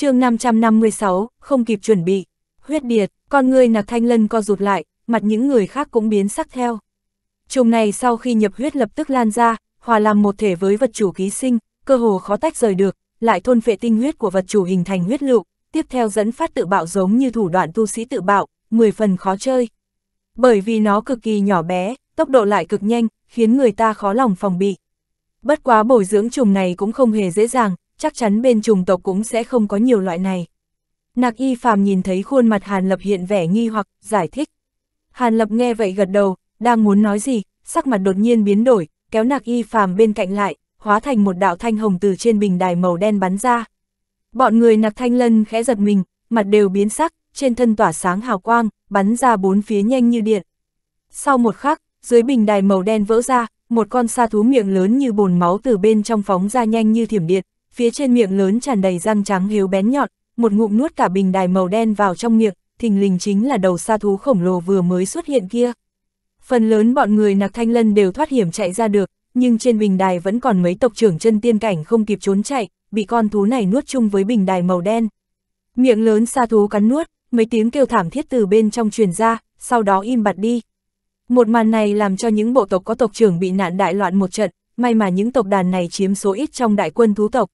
chương 556, không kịp chuẩn bị. Huyết điệt, con người nạc thanh lân co rụt lại, mặt những người khác cũng biến sắc theo. Trùng này sau khi nhập huyết lập tức lan ra, hòa làm một thể với vật chủ ký sinh, cơ hồ khó tách rời được, lại thôn phệ tinh huyết của vật chủ hình thành huyết lựu, tiếp theo dẫn phát tự bạo giống như thủ đoạn tu sĩ tự bạo, 10 phần khó chơi. Bởi vì nó cực kỳ nhỏ bé, tốc độ lại cực nhanh, khiến người ta khó lòng phòng bị. Bất quá bồi dưỡng trùng này cũng không hề dễ dàng, chắc chắn bên trùng tộc cũng sẽ không có nhiều loại này. Nạc y phàm nhìn thấy khuôn mặt Hàn Lập hiện vẻ nghi hoặc, giải thích. Hàn Lập nghe vậy gật đầu, đang muốn nói gì, sắc mặt đột nhiên biến đổi, kéo nạc y phàm bên cạnh lại, hóa thành một đạo thanh hồng từ trên bình đài màu đen bắn ra. Bọn người nạc thanh lân khẽ giật mình, mặt đều biến sắc, trên thân tỏa sáng hào quang, bắn ra bốn phía nhanh như điện. Sau một khắc, dưới bình đài màu đen vỡ ra, một con sa thú miệng lớn như bồn máu từ bên trong phóng ra nhanh như thiểm điện, phía trên miệng lớn tràn đầy răng trắng hiếu bén nhọn, một ngụm nuốt cả bình đài màu đen vào trong miệng, thình lình chính là đầu sa thú khổng lồ vừa mới xuất hiện kia. Phần lớn bọn người nạc thanh lân đều thoát hiểm chạy ra được, nhưng trên bình đài vẫn còn mấy tộc trưởng chân tiên cảnh không kịp trốn chạy, bị con thú này nuốt chung với bình đài màu đen. Miệng lớn sa thú cắn nuốt, mấy tiếng kêu thảm thiết từ bên trong truyền ra, sau đó im bặt đi. Một màn này làm cho những bộ tộc có tộc trưởng bị nạn đại loạn một trận, may mà những tộc đàn này chiếm số ít trong đại quân thú tộc,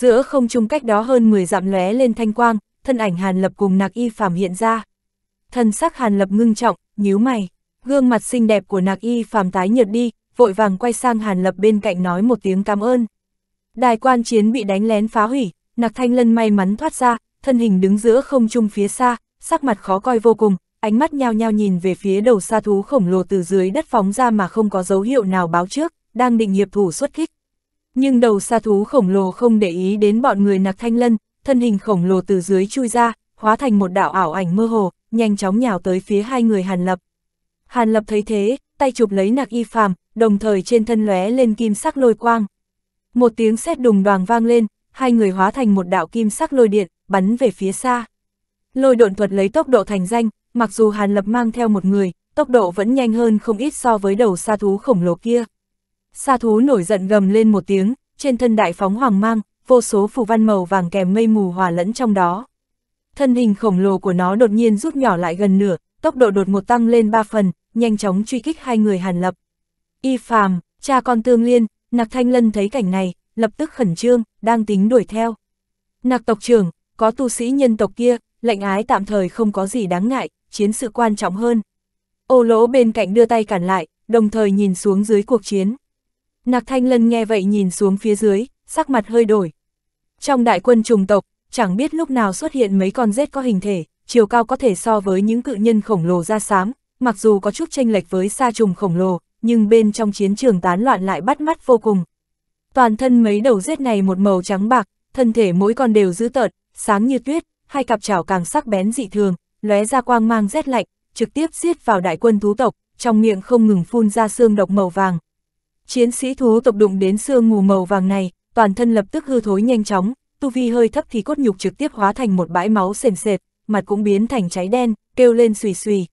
giữa không trung cách đó hơn 10 dặm lóe lên thanh quang, thân ảnh Hàn Lập cùng Nạc Y Phạm hiện ra. Thân sắc Hàn Lập ngưng trọng, nhíu mày, gương mặt xinh đẹp của Nạc Y Phạm tái nhợt đi, vội vàng quay sang Hàn Lập bên cạnh nói một tiếng cảm ơn. Đài quan chiến bị đánh lén phá hủy, Nạc Thanh Lân may mắn thoát ra, thân hình đứng giữa không trung phía xa, sắc mặt khó coi vô cùng, ánh mắt nhao nhao nhìn về phía đầu sa thú khổng lồ từ dưới đất phóng ra mà không có dấu hiệu nào báo trước, đang định hiệp thủ xuất kích. Nhưng đầu sa thú khổng lồ không để ý đến bọn người nặc thanh lân, thân hình khổng lồ từ dưới chui ra, hóa thành một đạo ảo ảnh mơ hồ, nhanh chóng nhào tới phía hai người Hàn Lập. Hàn Lập thấy thế, tay chụp lấy nặc y phàm, đồng thời trên thân lóe lên kim sắc lôi quang. Một tiếng sét đùng đoàng vang lên, hai người hóa thành một đạo kim sắc lôi điện, bắn về phía xa. Lôi độn thuật lấy tốc độ thành danh, mặc dù Hàn Lập mang theo một người, tốc độ vẫn nhanh hơn không ít so với đầu sa thú khổng lồ kia. Sa thú nổi giận gầm lên một tiếng, trên thân đại phóng hoàng mang, vô số phù văn màu vàng kèm mây mù hòa lẫn trong đó. Thân hình khổng lồ của nó đột nhiên rút nhỏ lại gần nửa, tốc độ đột ngột tăng lên ba phần, nhanh chóng truy kích hai người Hàn Lập. Y Phàm, cha con Tương Liên, Nạc Thanh Lân thấy cảnh này, lập tức khẩn trương, đang tính đuổi theo. Nạc tộc trưởng, có tu sĩ nhân tộc kia, lệnh ái tạm thời không có gì đáng ngại, chiến sự quan trọng hơn. Ô lỗ bên cạnh đưa tay cản lại, đồng thời nhìn xuống dưới cuộc chiến. Nạc Thanh Lân nghe vậy nhìn xuống phía dưới, sắc mặt hơi đổi. Trong đại quân trùng tộc, chẳng biết lúc nào xuất hiện mấy con rết có hình thể, chiều cao có thể so với những cự nhân khổng lồ da xám, mặc dù có chút chênh lệch với sa trùng khổng lồ, nhưng bên trong chiến trường tán loạn lại bắt mắt vô cùng. Toàn thân mấy đầu rết này một màu trắng bạc, thân thể mỗi con đều dữ tợn, sáng như tuyết, hai cặp chảo càng sắc bén dị thường, lóe ra quang mang rét lạnh, trực tiếp giết vào đại quân thú tộc, trong miệng không ngừng phun ra xương độc màu vàng, Chiến sĩ thú tộc đụng đến xương mù màu vàng này, toàn thân lập tức hư thối nhanh chóng, tu vi hơi thấp thì cốt nhục trực tiếp hóa thành một bãi máu sền sệt, mặt cũng biến thành cháy đen, kêu lên xùy xùy.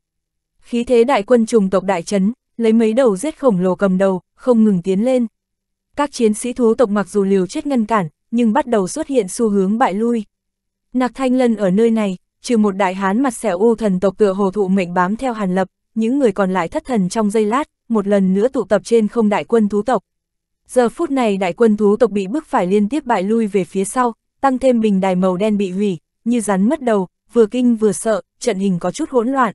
Khí thế đại quân trùng tộc đại trấn, lấy mấy đầu giết khổng lồ cầm đầu, không ngừng tiến lên. Các chiến sĩ thú tộc mặc dù liều chết ngăn cản, nhưng bắt đầu xuất hiện xu hướng bại lui. Nạc Thanh Lân ở nơi này, trừ một đại hán mặt xẻo u thần tộc tựa hồ thụ mệnh bám theo Hàn Lập, những người còn lại thất thần trong giây lát, một lần nữa tụ tập trên không đại quân thú tộc. Giờ phút này đại quân thú tộc bị bức phải liên tiếp bại lui về phía sau, tăng thêm bình đài màu đen bị hủy, như rắn mất đầu, vừa kinh vừa sợ, trận hình có chút hỗn loạn.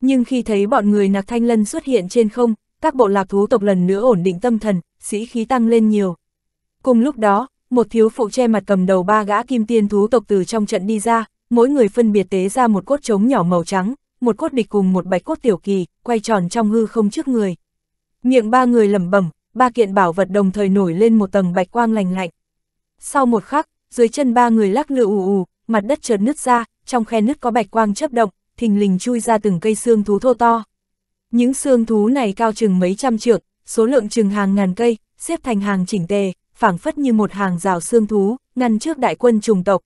Nhưng khi thấy bọn người Nạc Thanh Lân xuất hiện trên không, các bộ lạc thú tộc lần nữa ổn định tâm thần, sĩ khí tăng lên nhiều. Cùng lúc đó, một thiếu phụ che mặt cầm đầu ba gã kim tiên thú tộc từ trong trận đi ra, mỗi người phân biệt tế ra một cốt trống nhỏ màu trắng, một cốt địch cùng một bạch cốt tiểu kỳ, quay tròn trong hư không trước người. Miệng ba người lẩm bẩm, ba kiện bảo vật đồng thời nổi lên một tầng bạch quang lành lạnh. Sau một khắc, dưới chân ba người lắc lư ù ù, mặt đất chợt nứt ra, trong khe nứt có bạch quang chớp động, thình lình chui ra từng cây xương thú thô to. Những xương thú này cao chừng mấy trăm trượng, số lượng chừng hàng ngàn cây, xếp thành hàng chỉnh tề, phảng phất như một hàng rào xương thú, ngăn trước đại quân trùng tộc.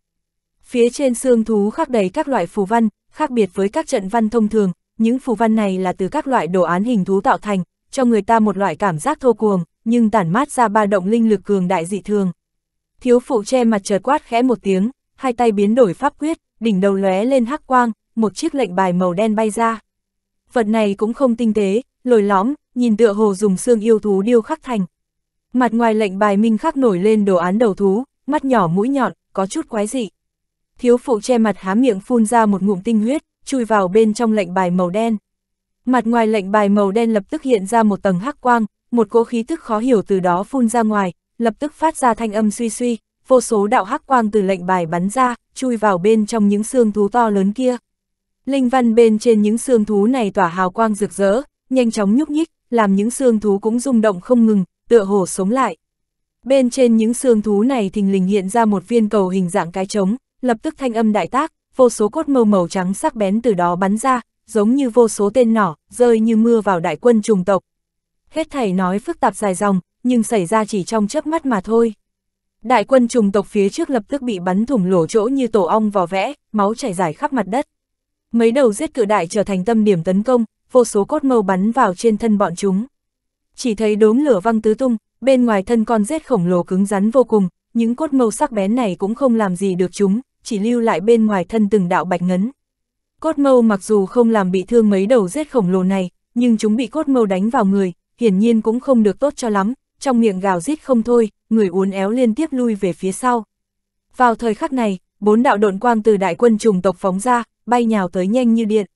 Phía trên xương thú khắc đầy các loại phù văn, Khác biệt với các trận văn thông thường, những phù văn này là từ các loại đồ án hình thú tạo thành, cho người ta một loại cảm giác thô cuồng, nhưng tản mát ra ba động linh lực cường đại dị thường. Thiếu phụ che mặt chợt quát khẽ một tiếng, hai tay biến đổi pháp quyết, đỉnh đầu lóe lên hắc quang, một chiếc lệnh bài màu đen bay ra. Vật này cũng không tinh tế, lồi lõm, nhìn tựa hồ dùng xương yêu thú điêu khắc thành. Mặt ngoài lệnh bài minh khắc nổi lên đồ án đầu thú, mắt nhỏ mũi nhọn, có chút quái dị thiếu phụ che mặt há miệng phun ra một ngụm tinh huyết, chui vào bên trong lệnh bài màu đen. Mặt ngoài lệnh bài màu đen lập tức hiện ra một tầng hắc quang, một cỗ khí tức khó hiểu từ đó phun ra ngoài, lập tức phát ra thanh âm suy suy, vô số đạo hắc quang từ lệnh bài bắn ra, chui vào bên trong những xương thú to lớn kia. Linh văn bên trên những xương thú này tỏa hào quang rực rỡ, nhanh chóng nhúc nhích, làm những xương thú cũng rung động không ngừng, tựa hồ sống lại. Bên trên những xương thú này thình lình hiện ra một viên cầu hình dạng cái trống, lập tức thanh âm đại tác, vô số cốt mâu màu trắng sắc bén từ đó bắn ra, giống như vô số tên nỏ, rơi như mưa vào đại quân trùng tộc. Hết thầy nói phức tạp dài dòng, nhưng xảy ra chỉ trong chớp mắt mà thôi. Đại quân trùng tộc phía trước lập tức bị bắn thủng lỗ chỗ như tổ ong vò vẽ, máu chảy dài khắp mặt đất. Mấy đầu giết cự đại trở thành tâm điểm tấn công, vô số cốt mâu bắn vào trên thân bọn chúng. Chỉ thấy đốm lửa văng tứ tung, bên ngoài thân con rết khổng lồ cứng rắn vô cùng, những cốt mâu sắc bén này cũng không làm gì được chúng, chỉ lưu lại bên ngoài thân từng đạo bạch ngấn. Cốt mâu mặc dù không làm bị thương mấy đầu rết khổng lồ này, nhưng chúng bị cốt mâu đánh vào người, hiển nhiên cũng không được tốt cho lắm, trong miệng gào rít không thôi, người uốn éo liên tiếp lui về phía sau. Vào thời khắc này, bốn đạo độn quang từ đại quân trùng tộc phóng ra, bay nhào tới nhanh như điện.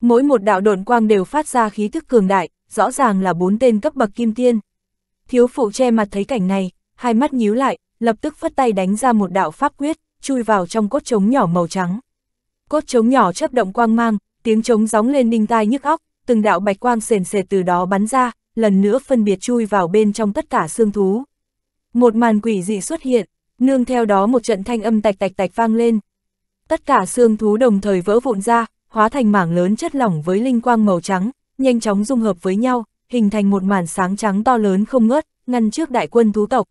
Mỗi một đạo độn quang đều phát ra khí thức cường đại, rõ ràng là bốn tên cấp bậc kim tiên. Thiếu phụ che mặt thấy cảnh này, hai mắt nhíu lại, lập tức phất tay đánh ra một đạo pháp quyết chui vào trong cốt trống nhỏ màu trắng. Cốt trống nhỏ chấp động quang mang, tiếng trống gióng lên đinh tai nhức óc, từng đạo bạch quang sền sệt từ đó bắn ra, lần nữa phân biệt chui vào bên trong tất cả xương thú. Một màn quỷ dị xuất hiện, nương theo đó một trận thanh âm tạch tạch tạch vang lên. Tất cả xương thú đồng thời vỡ vụn ra, hóa thành mảng lớn chất lỏng với linh quang màu trắng, nhanh chóng dung hợp với nhau, hình thành một màn sáng trắng to lớn không ngớt, ngăn trước đại quân thú tộc.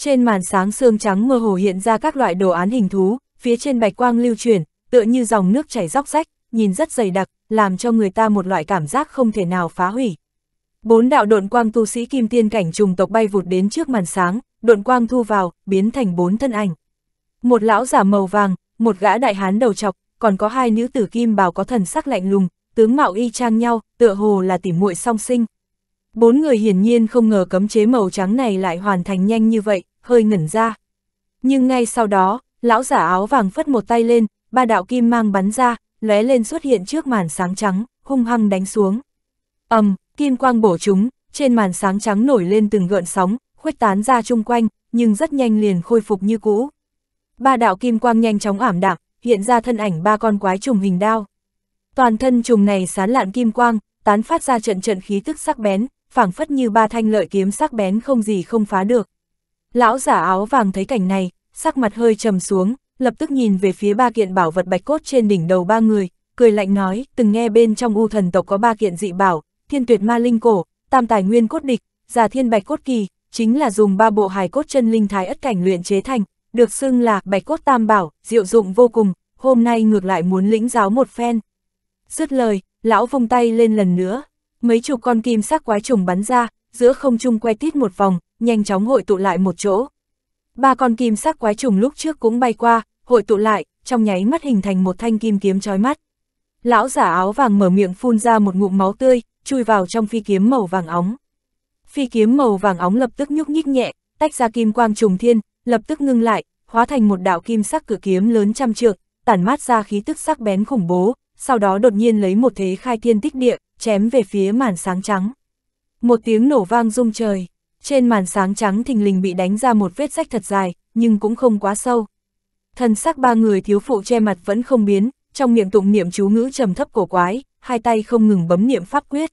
Trên màn sáng xương trắng mơ hồ hiện ra các loại đồ án hình thú, phía trên bạch quang lưu chuyển, tựa như dòng nước chảy róc rách, nhìn rất dày đặc, làm cho người ta một loại cảm giác không thể nào phá hủy. Bốn đạo độn quang tu sĩ kim tiên cảnh trùng tộc bay vụt đến trước màn sáng, độn quang thu vào, biến thành bốn thân ảnh. Một lão giả màu vàng, một gã đại hán đầu chọc, còn có hai nữ tử kim bào có thần sắc lạnh lùng, tướng mạo y chang nhau, tựa hồ là tỉ muội song sinh. Bốn người hiển nhiên không ngờ cấm chế màu trắng này lại hoàn thành nhanh như vậy, hơi ngẩn ra. Nhưng ngay sau đó, lão giả áo vàng phất một tay lên, ba đạo kim mang bắn ra, lóe lên xuất hiện trước màn sáng trắng, hung hăng đánh xuống. ầm, kim quang bổ chúng, trên màn sáng trắng nổi lên từng gợn sóng, khuếch tán ra chung quanh, nhưng rất nhanh liền khôi phục như cũ. Ba đạo kim quang nhanh chóng ảm đạm, hiện ra thân ảnh ba con quái trùng hình đao. Toàn thân trùng này sán lạn kim quang, tán phát ra trận trận khí tức sắc bén, phảng phất như ba thanh lợi kiếm sắc bén không gì không phá được. Lão giả áo vàng thấy cảnh này, sắc mặt hơi trầm xuống, lập tức nhìn về phía ba kiện bảo vật bạch cốt trên đỉnh đầu ba người, cười lạnh nói, từng nghe bên trong u thần tộc có ba kiện dị bảo, thiên tuyệt ma linh cổ, tam tài nguyên cốt địch, giả thiên bạch cốt kỳ, chính là dùng ba bộ hài cốt chân linh thái ất cảnh luyện chế thành, được xưng là bạch cốt tam bảo, diệu dụng vô cùng, hôm nay ngược lại muốn lĩnh giáo một phen. Dứt lời, lão vung tay lên lần nữa, mấy chục con kim sắc quái trùng bắn ra, giữa không trung quay tít một vòng, nhanh chóng hội tụ lại một chỗ. Ba con kim sắc quái trùng lúc trước cũng bay qua, hội tụ lại, trong nháy mắt hình thành một thanh kim kiếm chói mắt. Lão giả áo vàng mở miệng phun ra một ngụm máu tươi, chui vào trong phi kiếm màu vàng óng. Phi kiếm màu vàng óng lập tức nhúc nhích nhẹ, tách ra kim quang trùng thiên, lập tức ngưng lại, hóa thành một đạo kim sắc cử kiếm lớn trăm trượng, tản mát ra khí tức sắc bén khủng bố, sau đó đột nhiên lấy một thế khai thiên tích địa, chém về phía màn sáng trắng. Một tiếng nổ vang rung trời. Trên màn sáng trắng thình lình bị đánh ra một vết rách thật dài, nhưng cũng không quá sâu. Thần sắc ba người thiếu phụ che mặt vẫn không biến, trong miệng tụng niệm chú ngữ trầm thấp cổ quái, hai tay không ngừng bấm niệm pháp quyết.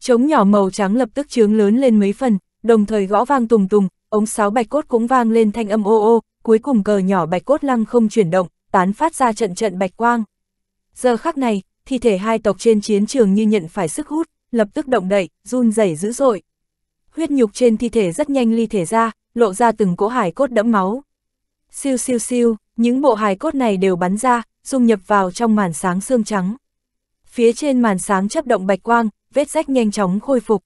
Trống nhỏ màu trắng lập tức trướng lớn lên mấy phần, đồng thời gõ vang tùng tùng, ống sáo bạch cốt cũng vang lên thanh âm ô ô, cuối cùng cờ nhỏ bạch cốt lăng không chuyển động, tán phát ra trận trận bạch quang. Giờ khắc này, thi thể hai tộc trên chiến trường như nhận phải sức hút, lập tức động đậy, run rẩy dữ dội huyết nhục trên thi thể rất nhanh ly thể ra, lộ ra từng cỗ hải cốt đẫm máu. Siêu siêu siêu, những bộ hài cốt này đều bắn ra, dung nhập vào trong màn sáng xương trắng. Phía trên màn sáng chấp động bạch quang, vết rách nhanh chóng khôi phục.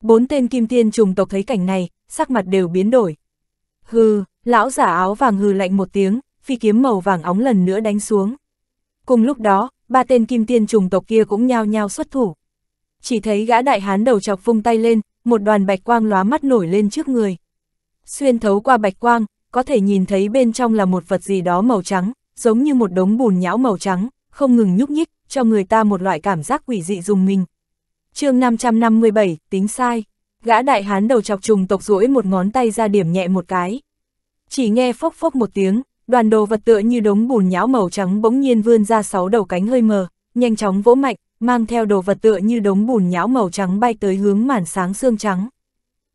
Bốn tên kim tiên trùng tộc thấy cảnh này, sắc mặt đều biến đổi. Hừ, lão giả áo vàng hừ lạnh một tiếng, phi kiếm màu vàng óng lần nữa đánh xuống. Cùng lúc đó, ba tên kim tiên trùng tộc kia cũng nhao nhao xuất thủ. Chỉ thấy gã đại hán đầu chọc vung tay lên, một đoàn bạch quang lóa mắt nổi lên trước người. Xuyên thấu qua bạch quang, có thể nhìn thấy bên trong là một vật gì đó màu trắng, giống như một đống bùn nhão màu trắng, không ngừng nhúc nhích, cho người ta một loại cảm giác quỷ dị dùng mình. chương 557, tính sai. Gã đại hán đầu chọc trùng tộc duỗi một ngón tay ra điểm nhẹ một cái. Chỉ nghe phốc phốc một tiếng, đoàn đồ vật tựa như đống bùn nhão màu trắng bỗng nhiên vươn ra sáu đầu cánh hơi mờ, nhanh chóng vỗ mạnh, mang theo đồ vật tựa như đống bùn nhão màu trắng bay tới hướng màn sáng xương trắng.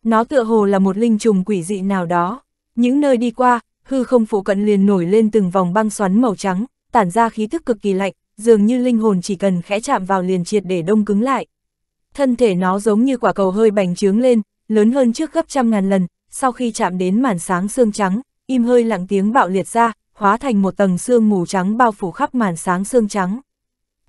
Nó tựa hồ là một linh trùng quỷ dị nào đó. Những nơi đi qua, hư không phụ cận liền nổi lên từng vòng băng xoắn màu trắng, tản ra khí thức cực kỳ lạnh, dường như linh hồn chỉ cần khẽ chạm vào liền triệt để đông cứng lại. Thân thể nó giống như quả cầu hơi bành trướng lên, lớn hơn trước gấp trăm ngàn lần, sau khi chạm đến màn sáng xương trắng, im hơi lặng tiếng bạo liệt ra, hóa thành một tầng xương mù trắng bao phủ khắp màn sáng xương trắng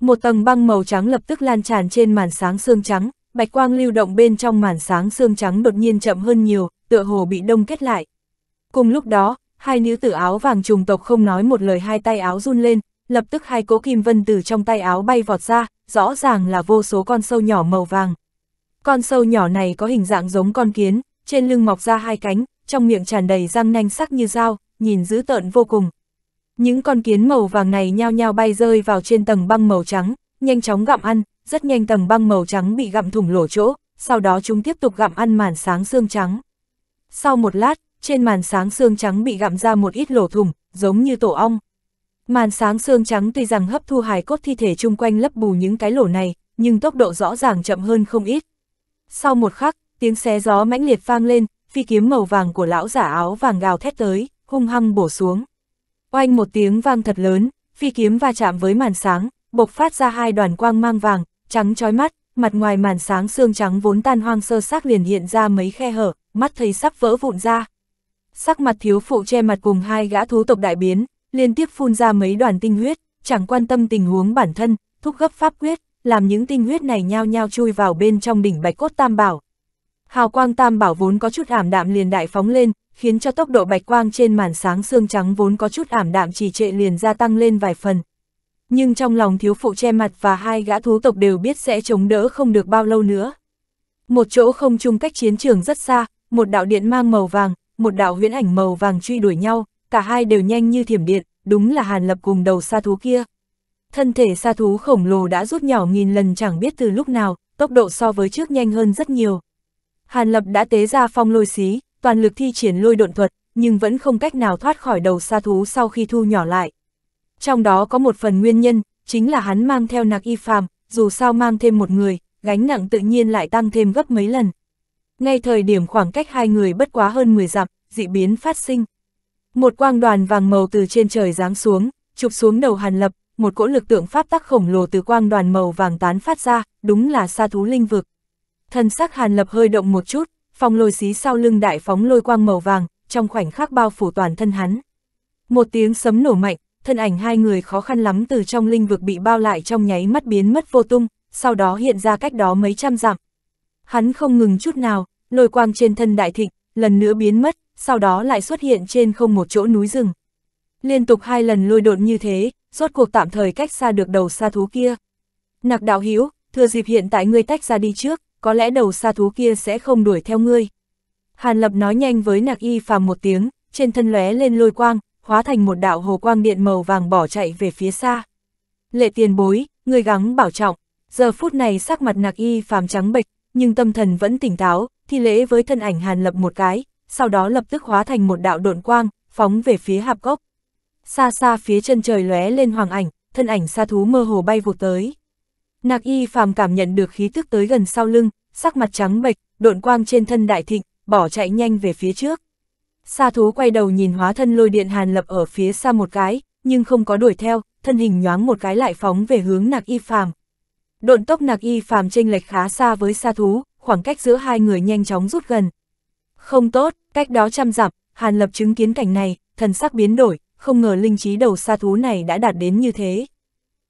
một tầng băng màu trắng lập tức lan tràn trên màn sáng xương trắng, bạch quang lưu động bên trong màn sáng xương trắng đột nhiên chậm hơn nhiều, tựa hồ bị đông kết lại. Cùng lúc đó, hai nữ tử áo vàng trùng tộc không nói một lời hai tay áo run lên, lập tức hai cố kim vân từ trong tay áo bay vọt ra, rõ ràng là vô số con sâu nhỏ màu vàng. Con sâu nhỏ này có hình dạng giống con kiến, trên lưng mọc ra hai cánh, trong miệng tràn đầy răng nanh sắc như dao, nhìn dữ tợn vô cùng, những con kiến màu vàng này nhao nhao bay rơi vào trên tầng băng màu trắng, nhanh chóng gặm ăn, rất nhanh tầng băng màu trắng bị gặm thủng lỗ chỗ, sau đó chúng tiếp tục gặm ăn màn sáng xương trắng. Sau một lát, trên màn sáng xương trắng bị gặm ra một ít lỗ thủng, giống như tổ ong. Màn sáng xương trắng tuy rằng hấp thu hài cốt thi thể chung quanh lấp bù những cái lỗ này, nhưng tốc độ rõ ràng chậm hơn không ít. Sau một khắc, tiếng xé gió mãnh liệt vang lên, phi kiếm màu vàng của lão giả áo vàng gào thét tới, hung hăng bổ xuống. Oanh một tiếng vang thật lớn, phi kiếm va chạm với màn sáng, bộc phát ra hai đoàn quang mang vàng, trắng chói mắt, mặt ngoài màn sáng xương trắng vốn tan hoang sơ xác liền hiện ra mấy khe hở, mắt thấy sắp vỡ vụn ra. Sắc mặt thiếu phụ che mặt cùng hai gã thú tộc đại biến, liên tiếp phun ra mấy đoàn tinh huyết, chẳng quan tâm tình huống bản thân, thúc gấp pháp quyết, làm những tinh huyết này nhao nhao chui vào bên trong đỉnh bạch cốt tam bảo, Hào quang tam bảo vốn có chút ảm đạm liền đại phóng lên, khiến cho tốc độ bạch quang trên màn sáng xương trắng vốn có chút ảm đạm trì trệ liền gia tăng lên vài phần. Nhưng trong lòng thiếu phụ che mặt và hai gã thú tộc đều biết sẽ chống đỡ không được bao lâu nữa. Một chỗ không chung cách chiến trường rất xa, một đạo điện mang màu vàng, một đạo huyễn ảnh màu vàng truy đuổi nhau, cả hai đều nhanh như thiểm điện, đúng là hàn lập cùng đầu sa thú kia. Thân thể sa thú khổng lồ đã rút nhỏ nghìn lần chẳng biết từ lúc nào, tốc độ so với trước nhanh hơn rất nhiều. Hàn Lập đã tế ra phong lôi xí, toàn lực thi triển lôi độn thuật, nhưng vẫn không cách nào thoát khỏi đầu sa thú sau khi thu nhỏ lại. Trong đó có một phần nguyên nhân, chính là hắn mang theo nạc y phàm, dù sao mang thêm một người, gánh nặng tự nhiên lại tăng thêm gấp mấy lần. Ngay thời điểm khoảng cách hai người bất quá hơn 10 dặm, dị biến phát sinh. Một quang đoàn vàng màu từ trên trời giáng xuống, chụp xuống đầu Hàn Lập, một cỗ lực tượng pháp tắc khổng lồ từ quang đoàn màu vàng tán phát ra, đúng là sa thú linh vực. Thân sắc Hàn Lập hơi động một chút, phong lôi xí sau lưng đại phóng lôi quang màu vàng, trong khoảnh khắc bao phủ toàn thân hắn. Một tiếng sấm nổ mạnh, thân ảnh hai người khó khăn lắm từ trong linh vực bị bao lại trong nháy mắt biến mất vô tung, sau đó hiện ra cách đó mấy trăm dặm. Hắn không ngừng chút nào, lôi quang trên thân đại thịnh, lần nữa biến mất, sau đó lại xuất hiện trên không một chỗ núi rừng. Liên tục hai lần lôi đột như thế, rốt cuộc tạm thời cách xa được đầu xa thú kia. Nặc đạo hiếu, thừa dịp hiện tại ngươi tách ra đi trước, có lẽ đầu xa thú kia sẽ không đuổi theo ngươi. Hàn Lập nói nhanh với Nạc Y Phàm một tiếng, trên thân lóe lên lôi quang, hóa thành một đạo hồ quang điện màu vàng bỏ chạy về phía xa. Lệ tiền bối, người gắng bảo trọng, giờ phút này sắc mặt Nạc Y Phàm trắng bệch, nhưng tâm thần vẫn tỉnh táo, thi lễ với thân ảnh Hàn Lập một cái, sau đó lập tức hóa thành một đạo độn quang, phóng về phía hạp cốc. Xa xa phía chân trời lóe lên hoàng ảnh, thân ảnh xa thú mơ hồ bay vụt tới. Nạc y phàm cảm nhận được khí tức tới gần sau lưng, sắc mặt trắng bệch, độn quang trên thân đại thịnh, bỏ chạy nhanh về phía trước. Sa thú quay đầu nhìn hóa thân lôi điện hàn lập ở phía xa một cái, nhưng không có đuổi theo, thân hình nhoáng một cái lại phóng về hướng nạc y phàm. Độn tốc nạc y phàm chênh lệch khá xa với sa thú, khoảng cách giữa hai người nhanh chóng rút gần. Không tốt, cách đó chăm dặm, hàn lập chứng kiến cảnh này, thần sắc biến đổi, không ngờ linh trí đầu sa thú này đã đạt đến như thế.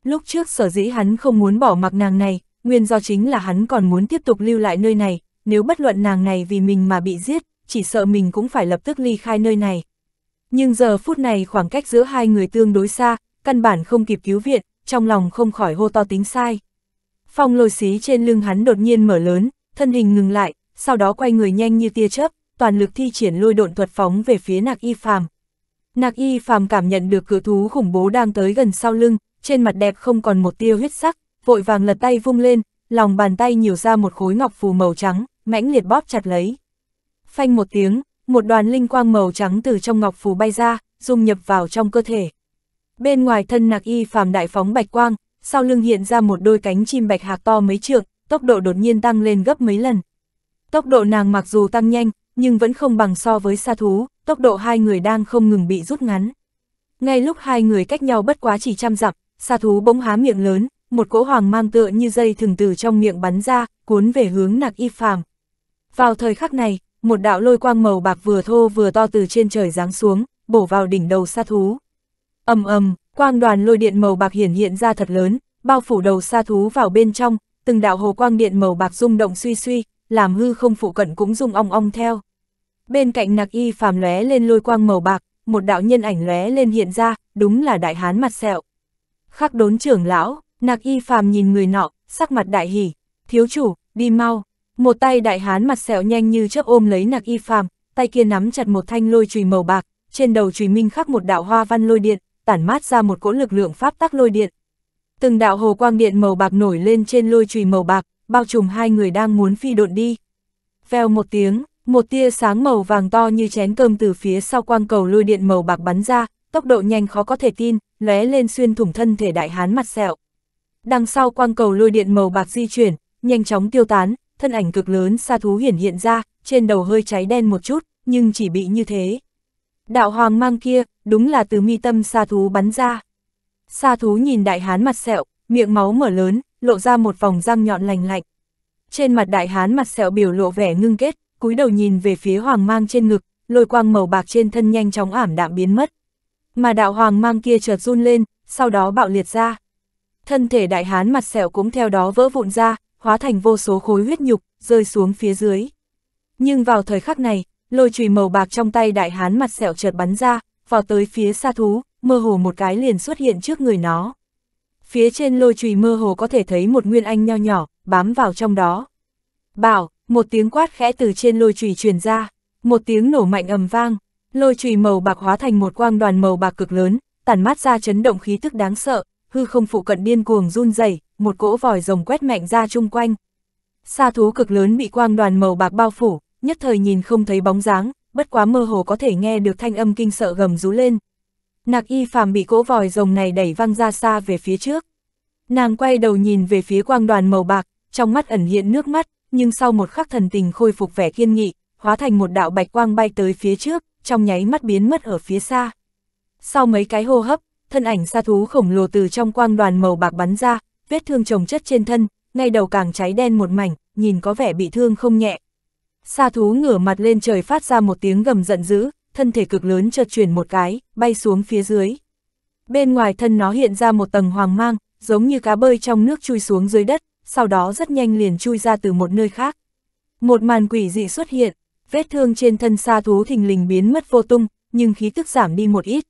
Lúc trước sở dĩ hắn không muốn bỏ mặc nàng này, nguyên do chính là hắn còn muốn tiếp tục lưu lại nơi này, nếu bất luận nàng này vì mình mà bị giết, chỉ sợ mình cũng phải lập tức ly khai nơi này. Nhưng giờ phút này khoảng cách giữa hai người tương đối xa, căn bản không kịp cứu viện, trong lòng không khỏi hô to tính sai. Phong lôi xí trên lưng hắn đột nhiên mở lớn, thân hình ngừng lại, sau đó quay người nhanh như tia chớp, toàn lực thi triển lôi độn thuật phóng về phía nạc y phàm. Nạc y phàm cảm nhận được cửa thú khủng bố đang tới gần sau lưng, trên mặt đẹp không còn một tia huyết sắc, vội vàng lật tay vung lên, lòng bàn tay nhiều ra một khối ngọc phù màu trắng, mãnh liệt bóp chặt lấy. Phanh một tiếng, một đoàn linh quang màu trắng từ trong ngọc phù bay ra, dung nhập vào trong cơ thể. Bên ngoài thân nạc y phàm đại phóng bạch quang, sau lưng hiện ra một đôi cánh chim bạch hạc to mấy trượng, tốc độ đột nhiên tăng lên gấp mấy lần. Tốc độ nàng mặc dù tăng nhanh, nhưng vẫn không bằng so với sa thú, tốc độ hai người đang không ngừng bị rút ngắn. Ngay lúc hai người cách nhau bất quá chỉ trăm dặm, Sa thú bỗng há miệng lớn, một cỗ hoàng mang tựa như dây thường từ trong miệng bắn ra, cuốn về hướng nặc y phàm. Vào thời khắc này, một đạo lôi quang màu bạc vừa thô vừa to từ trên trời giáng xuống, bổ vào đỉnh đầu sa thú. ầm ầm, quang đoàn lôi điện màu bạc hiển hiện ra thật lớn, bao phủ đầu sa thú vào bên trong, từng đạo hồ quang điện màu bạc rung động suy suy, làm hư không phụ cận cũng rung ong ong theo. Bên cạnh nặc y phàm lóe lên lôi quang màu bạc, một đạo nhân ảnh lóe lên hiện ra, đúng là đại hán mặt sẹo khắc đốn trưởng lão, nạc y phàm nhìn người nọ, sắc mặt đại hỉ, thiếu chủ, đi mau. Một tay đại hán mặt sẹo nhanh như chớp ôm lấy nạc y phàm, tay kia nắm chặt một thanh lôi chùy màu bạc, trên đầu chùy minh khắc một đạo hoa văn lôi điện, tản mát ra một cỗ lực lượng pháp tắc lôi điện. Từng đạo hồ quang điện màu bạc nổi lên trên lôi chùy màu bạc, bao trùm hai người đang muốn phi độn đi. Vèo một tiếng, một tia sáng màu vàng to như chén cơm từ phía sau quang cầu lôi điện màu bạc bắn ra, tốc độ nhanh khó có thể tin, lóe lên xuyên thủng thân thể đại hán mặt sẹo. Đằng sau quang cầu lôi điện màu bạc di chuyển, nhanh chóng tiêu tán, thân ảnh cực lớn xa thú hiển hiện ra, trên đầu hơi cháy đen một chút, nhưng chỉ bị như thế. Đạo hoàng mang kia, đúng là từ mi tâm xa thú bắn ra. Xa thú nhìn đại hán mặt sẹo, miệng máu mở lớn, lộ ra một vòng răng nhọn lành lạnh. Trên mặt đại hán mặt sẹo biểu lộ vẻ ngưng kết, cúi đầu nhìn về phía hoàng mang trên ngực, lôi quang màu bạc trên thân nhanh chóng ảm đạm biến mất. Mà đạo hoàng mang kia chợt run lên, sau đó bạo liệt ra. Thân thể đại hán mặt sẹo cũng theo đó vỡ vụn ra, hóa thành vô số khối huyết nhục, rơi xuống phía dưới. Nhưng vào thời khắc này, lôi chùy màu bạc trong tay đại hán mặt sẹo chợt bắn ra, vào tới phía xa thú, mơ hồ một cái liền xuất hiện trước người nó. Phía trên lôi chùy mơ hồ có thể thấy một nguyên anh nho nhỏ, bám vào trong đó. Bảo, một tiếng quát khẽ từ trên lôi chùy truyền ra, một tiếng nổ mạnh ầm vang, Lôi chùy màu bạc hóa thành một quang đoàn màu bạc cực lớn, tản mát ra chấn động khí tức đáng sợ, hư không phụ cận điên cuồng run rẩy, một cỗ vòi rồng quét mạnh ra chung quanh. Sa thú cực lớn bị quang đoàn màu bạc bao phủ, nhất thời nhìn không thấy bóng dáng, bất quá mơ hồ có thể nghe được thanh âm kinh sợ gầm rú lên. Nạc y phàm bị cỗ vòi rồng này đẩy văng ra xa về phía trước. Nàng quay đầu nhìn về phía quang đoàn màu bạc, trong mắt ẩn hiện nước mắt, nhưng sau một khắc thần tình khôi phục vẻ kiên nghị, hóa thành một đạo bạch quang bay tới phía trước, trong nháy mắt biến mất ở phía xa. Sau mấy cái hô hấp, thân ảnh sa thú khổng lồ từ trong quang đoàn màu bạc bắn ra, vết thương trồng chất trên thân, ngay đầu càng cháy đen một mảnh, nhìn có vẻ bị thương không nhẹ. Sa thú ngửa mặt lên trời phát ra một tiếng gầm giận dữ, thân thể cực lớn chợt chuyển một cái, bay xuống phía dưới. Bên ngoài thân nó hiện ra một tầng hoàng mang, giống như cá bơi trong nước chui xuống dưới đất, sau đó rất nhanh liền chui ra từ một nơi khác. Một màn quỷ dị xuất hiện, Vết thương trên thân xa thú thình lình biến mất vô tung, nhưng khí tức giảm đi một ít.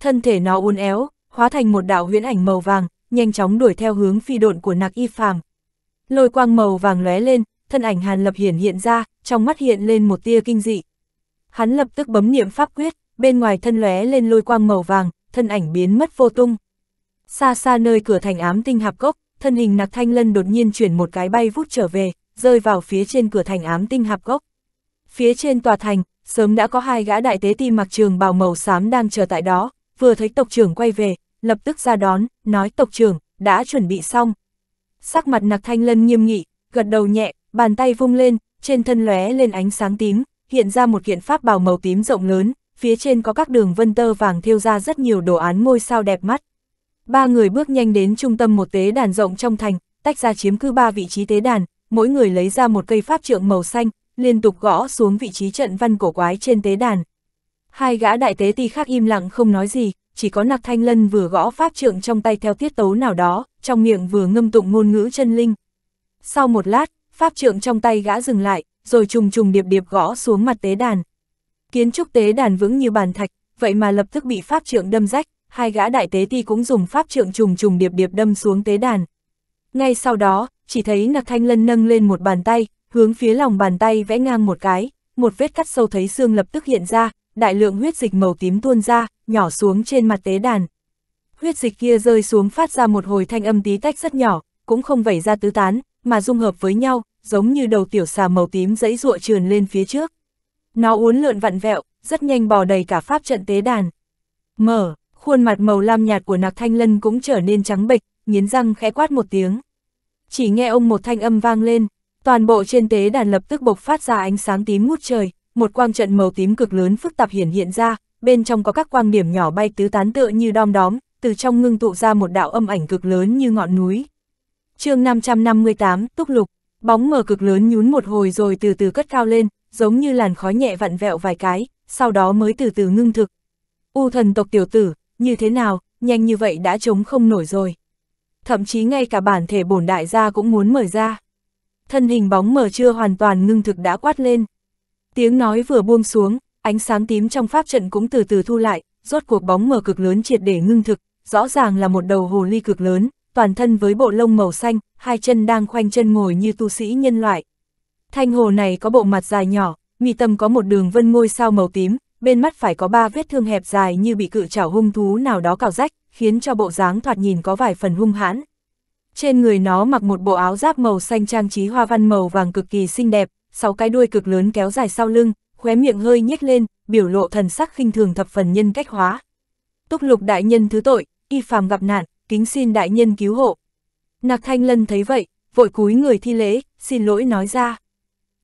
Thân thể nó uốn éo, hóa thành một đạo huyễn ảnh màu vàng, nhanh chóng đuổi theo hướng phi độn của Nạc Y Phàm. Lôi quang màu vàng lóe lên, thân ảnh Hàn Lập hiển hiện ra, trong mắt hiện lên một tia kinh dị. Hắn lập tức bấm niệm pháp quyết, bên ngoài thân lóe lên lôi quang màu vàng, thân ảnh biến mất vô tung. Xa xa nơi cửa thành ám tinh hạp cốc, thân hình Nạc Thanh Lân đột nhiên chuyển một cái bay vút trở về, rơi vào phía trên cửa thành ám tinh hạp cốc. Phía trên tòa thành, sớm đã có hai gã đại tế ti mặc trường bào màu xám đang chờ tại đó, vừa thấy tộc trưởng quay về, lập tức ra đón, nói tộc trưởng, đã chuẩn bị xong. Sắc mặt nặc thanh lân nghiêm nghị, gật đầu nhẹ, bàn tay vung lên, trên thân lóe lên ánh sáng tím, hiện ra một kiện pháp bào màu tím rộng lớn, phía trên có các đường vân tơ vàng thiêu ra rất nhiều đồ án ngôi sao đẹp mắt. Ba người bước nhanh đến trung tâm một tế đàn rộng trong thành, tách ra chiếm cứ ba vị trí tế đàn, mỗi người lấy ra một cây pháp trượng màu xanh, liên tục gõ xuống vị trí trận văn cổ quái trên tế đàn. Hai gã đại tế ti khác im lặng không nói gì, chỉ có nặc Thanh Lân vừa gõ pháp trượng trong tay theo tiết tấu nào đó, trong miệng vừa ngâm tụng ngôn ngữ chân linh. Sau một lát, pháp trượng trong tay gã dừng lại, rồi trùng trùng điệp điệp gõ xuống mặt tế đàn. Kiến trúc tế đàn vững như bàn thạch, vậy mà lập tức bị pháp trượng đâm rách, hai gã đại tế ti cũng dùng pháp trượng trùng trùng điệp điệp đâm xuống tế đàn. Ngay sau đó, chỉ thấy nặc Thanh Lân nâng lên một bàn tay, hướng phía lòng bàn tay vẽ ngang một cái, một vết cắt sâu thấy xương lập tức hiện ra, đại lượng huyết dịch màu tím tuôn ra, nhỏ xuống trên mặt tế đàn. Huyết dịch kia rơi xuống phát ra một hồi thanh âm tí tách rất nhỏ, cũng không vẩy ra tứ tán, mà dung hợp với nhau, giống như đầu tiểu xà màu tím dãy ruộ trườn lên phía trước. Nó uốn lượn vặn vẹo, rất nhanh bò đầy cả pháp trận tế đàn. Mở, khuôn mặt màu lam nhạt của Nạc Thanh Lân cũng trở nên trắng bệch, nghiến răng khẽ quát một tiếng. Chỉ nghe ông một thanh âm vang lên, Toàn bộ trên tế đàn lập tức bộc phát ra ánh sáng tím ngút trời, một quang trận màu tím cực lớn phức tạp hiển hiện ra, bên trong có các quang điểm nhỏ bay tứ tán tựa như đom đóm, từ trong ngưng tụ ra một đạo âm ảnh cực lớn như ngọn núi. chương 558, Túc Lục, bóng mờ cực lớn nhún một hồi rồi từ từ cất cao lên, giống như làn khói nhẹ vặn vẹo vài cái, sau đó mới từ từ ngưng thực. U thần tộc tiểu tử, như thế nào, nhanh như vậy đã chống không nổi rồi. Thậm chí ngay cả bản thể bổn đại gia cũng muốn mở ra thân hình bóng mờ chưa hoàn toàn ngưng thực đã quát lên. Tiếng nói vừa buông xuống, ánh sáng tím trong pháp trận cũng từ từ thu lại, rốt cuộc bóng mờ cực lớn triệt để ngưng thực, rõ ràng là một đầu hồ ly cực lớn, toàn thân với bộ lông màu xanh, hai chân đang khoanh chân ngồi như tu sĩ nhân loại. Thanh hồ này có bộ mặt dài nhỏ, mì tâm có một đường vân ngôi sao màu tím, bên mắt phải có ba vết thương hẹp dài như bị cự chảo hung thú nào đó cào rách, khiến cho bộ dáng thoạt nhìn có vài phần hung hãn. Trên người nó mặc một bộ áo giáp màu xanh trang trí hoa văn màu vàng cực kỳ xinh đẹp, sáu cái đuôi cực lớn kéo dài sau lưng, khóe miệng hơi nhếch lên, biểu lộ thần sắc khinh thường thập phần nhân cách hóa. Túc lục đại nhân thứ tội, y phàm gặp nạn, kính xin đại nhân cứu hộ. Nạc Thanh Lân thấy vậy, vội cúi người thi lễ, xin lỗi nói ra.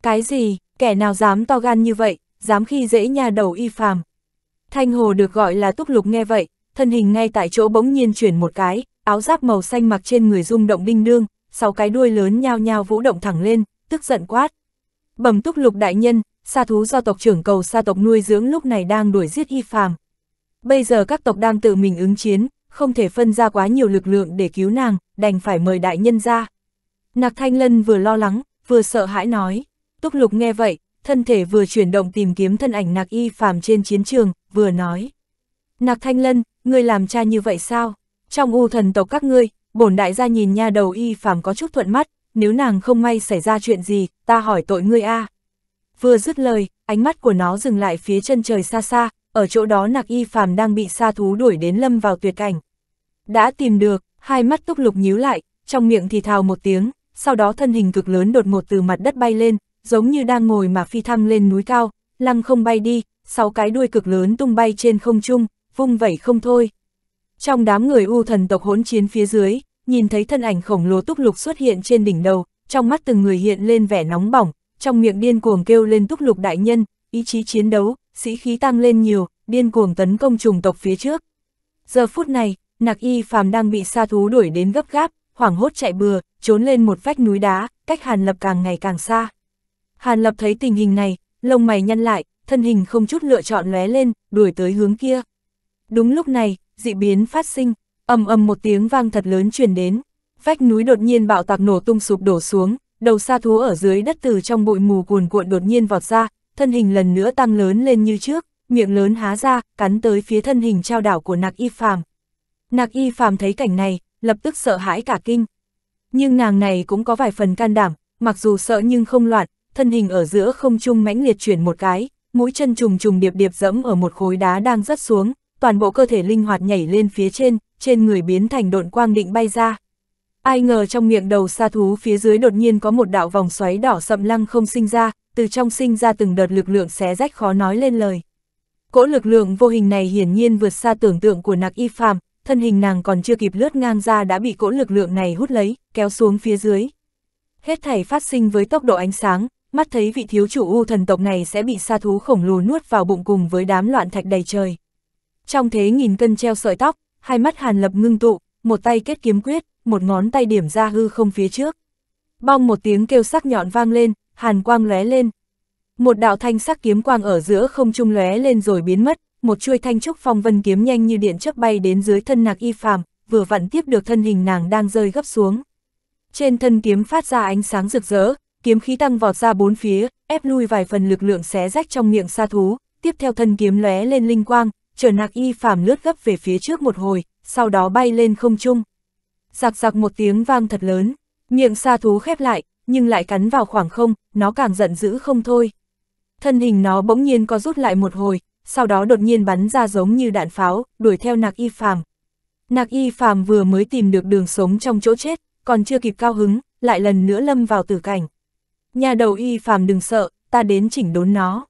Cái gì, kẻ nào dám to gan như vậy, dám khi dễ nhà đầu y phàm. Thanh Hồ được gọi là túc lục nghe vậy, thân hình ngay tại chỗ bỗng nhiên chuyển một cái, áo giáp màu xanh mặc trên người rung động đinh đương, sáu cái đuôi lớn nhao nhao vũ động thẳng lên, tức giận quát. Bẩm túc lục đại nhân, sa thú do tộc trưởng cầu sa tộc nuôi dưỡng lúc này đang đuổi giết Y phàm. Bây giờ các tộc đang tự mình ứng chiến, không thể phân ra quá nhiều lực lượng để cứu nàng, đành phải mời đại nhân ra. Nạc Thanh Lân vừa lo lắng, vừa sợ hãi nói. Túc lục nghe vậy, thân thể vừa chuyển động tìm kiếm thân ảnh Nạc Y phàm trên chiến trường, vừa nói. Nạc Thanh Lân, ngươi làm cha như vậy sao? trong u thần tộc các ngươi, bổn đại gia nhìn nha đầu y phàm có chút thuận mắt, nếu nàng không may xảy ra chuyện gì, ta hỏi tội ngươi a. Vừa dứt lời, ánh mắt của nó dừng lại phía chân trời xa xa, ở chỗ đó nạc y phàm đang bị sa thú đuổi đến lâm vào tuyệt cảnh. Đã tìm được, hai mắt túc lục nhíu lại, trong miệng thì thào một tiếng, sau đó thân hình cực lớn đột ngột từ mặt đất bay lên, giống như đang ngồi mà phi thăng lên núi cao, lăng không bay đi, sáu cái đuôi cực lớn tung bay trên không trung, vung vẩy không thôi. Trong đám người u thần tộc hỗn chiến phía dưới, nhìn thấy thân ảnh khổng lồ túc lục xuất hiện trên đỉnh đầu, trong mắt từng người hiện lên vẻ nóng bỏng, trong miệng điên cuồng kêu lên túc lục đại nhân, ý chí chiến đấu, sĩ khí tăng lên nhiều, điên cuồng tấn công trùng tộc phía trước. Giờ phút này, nạc y phàm đang bị sa thú đuổi đến gấp gáp, hoảng hốt chạy bừa, trốn lên một vách núi đá, cách Hàn Lập càng ngày càng xa. Hàn Lập thấy tình hình này, lông mày nhăn lại, thân hình không chút lựa chọn lóe lên, đuổi tới hướng kia. Đúng lúc này, dị biến phát sinh, ầm ầm một tiếng vang thật lớn truyền đến, vách núi đột nhiên bạo tạc nổ tung sụp đổ xuống, đầu sa thú ở dưới đất từ trong bụi mù cuồn cuộn đột nhiên vọt ra, thân hình lần nữa tăng lớn lên như trước, miệng lớn há ra, cắn tới phía thân hình trao đảo của Nạc Y Phàm. Nạc Y Phàm thấy cảnh này, lập tức sợ hãi cả kinh. Nhưng nàng này cũng có vài phần can đảm, mặc dù sợ nhưng không loạn, thân hình ở giữa không trung mãnh liệt chuyển một cái, mũi chân trùng trùng điệp điệp dẫm ở một khối đá đang rớt xuống, toàn bộ cơ thể linh hoạt nhảy lên phía trên, trên người biến thành độn quang định bay ra. Ai ngờ trong miệng đầu sa thú phía dưới đột nhiên có một đạo vòng xoáy đỏ sậm lăng không sinh ra, từ trong sinh ra từng đợt lực lượng xé rách khó nói lên lời. Cỗ lực lượng vô hình này hiển nhiên vượt xa tưởng tượng của nạc y phàm, thân hình nàng còn chưa kịp lướt ngang ra đã bị cỗ lực lượng này hút lấy, kéo xuống phía dưới. Hết thảy phát sinh với tốc độ ánh sáng, mắt thấy vị thiếu chủ u thần tộc này sẽ bị sa thú khổng lồ nuốt vào bụng cùng với đám loạn thạch đầy trời. Trong thế nghìn cân treo sợi tóc, hai mắt Hàn Lập ngưng tụ, một tay kết kiếm quyết, một ngón tay điểm ra hư không phía trước. Bong một tiếng kêu sắc nhọn vang lên, hàn quang lóe lên. Một đạo thanh sắc kiếm quang ở giữa không trung lóe lên rồi biến mất, một chuôi thanh trúc phong vân kiếm nhanh như điện chớp bay đến dưới thân Nạc Y Phàm, vừa vặn tiếp được thân hình nàng đang rơi gấp xuống. Trên thân kiếm phát ra ánh sáng rực rỡ, kiếm khí tăng vọt ra bốn phía, ép lui vài phần lực lượng xé rách trong miệng sa thú, tiếp theo thân kiếm lóe lên linh quang, chờ nạc y phàm lướt gấp về phía trước một hồi, sau đó bay lên không trung. Giặc giặc một tiếng vang thật lớn, miệng sa thú khép lại, nhưng lại cắn vào khoảng không, nó càng giận dữ không thôi. Thân hình nó bỗng nhiên có rút lại một hồi, sau đó đột nhiên bắn ra giống như đạn pháo, đuổi theo nạc y phàm. Nạc y phàm vừa mới tìm được đường sống trong chỗ chết, còn chưa kịp cao hứng, lại lần nữa lâm vào tử cảnh. Nhà đầu y phàm đừng sợ, ta đến chỉnh đốn nó.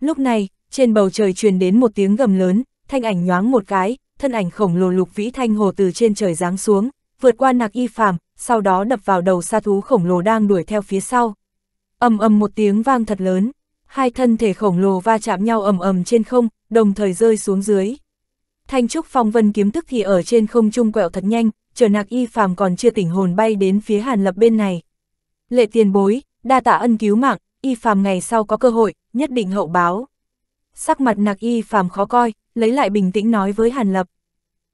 Lúc này, trên bầu trời truyền đến một tiếng gầm lớn, thanh ảnh nhoáng một cái, thân ảnh khổng lồ lục vĩ thanh hồ từ trên trời giáng xuống, vượt qua nạc y phàm, sau đó đập vào đầu sa thú khổng lồ đang đuổi theo phía sau. ầm ầm một tiếng vang thật lớn, hai thân thể khổng lồ va chạm nhau ầm ầm trên không, đồng thời rơi xuống dưới. Thanh trúc phong vân kiếm tức thì ở trên không trung quẹo thật nhanh, chờ nạc y phàm còn chưa tỉnh hồn bay đến phía hàn lập bên này. Lệ tiền bối, đa tạ ân cứu mạng, y phàm ngày sau có cơ hội, nhất định hậu báo sắc mặt nạc y phàm khó coi, lấy lại bình tĩnh nói với Hàn Lập.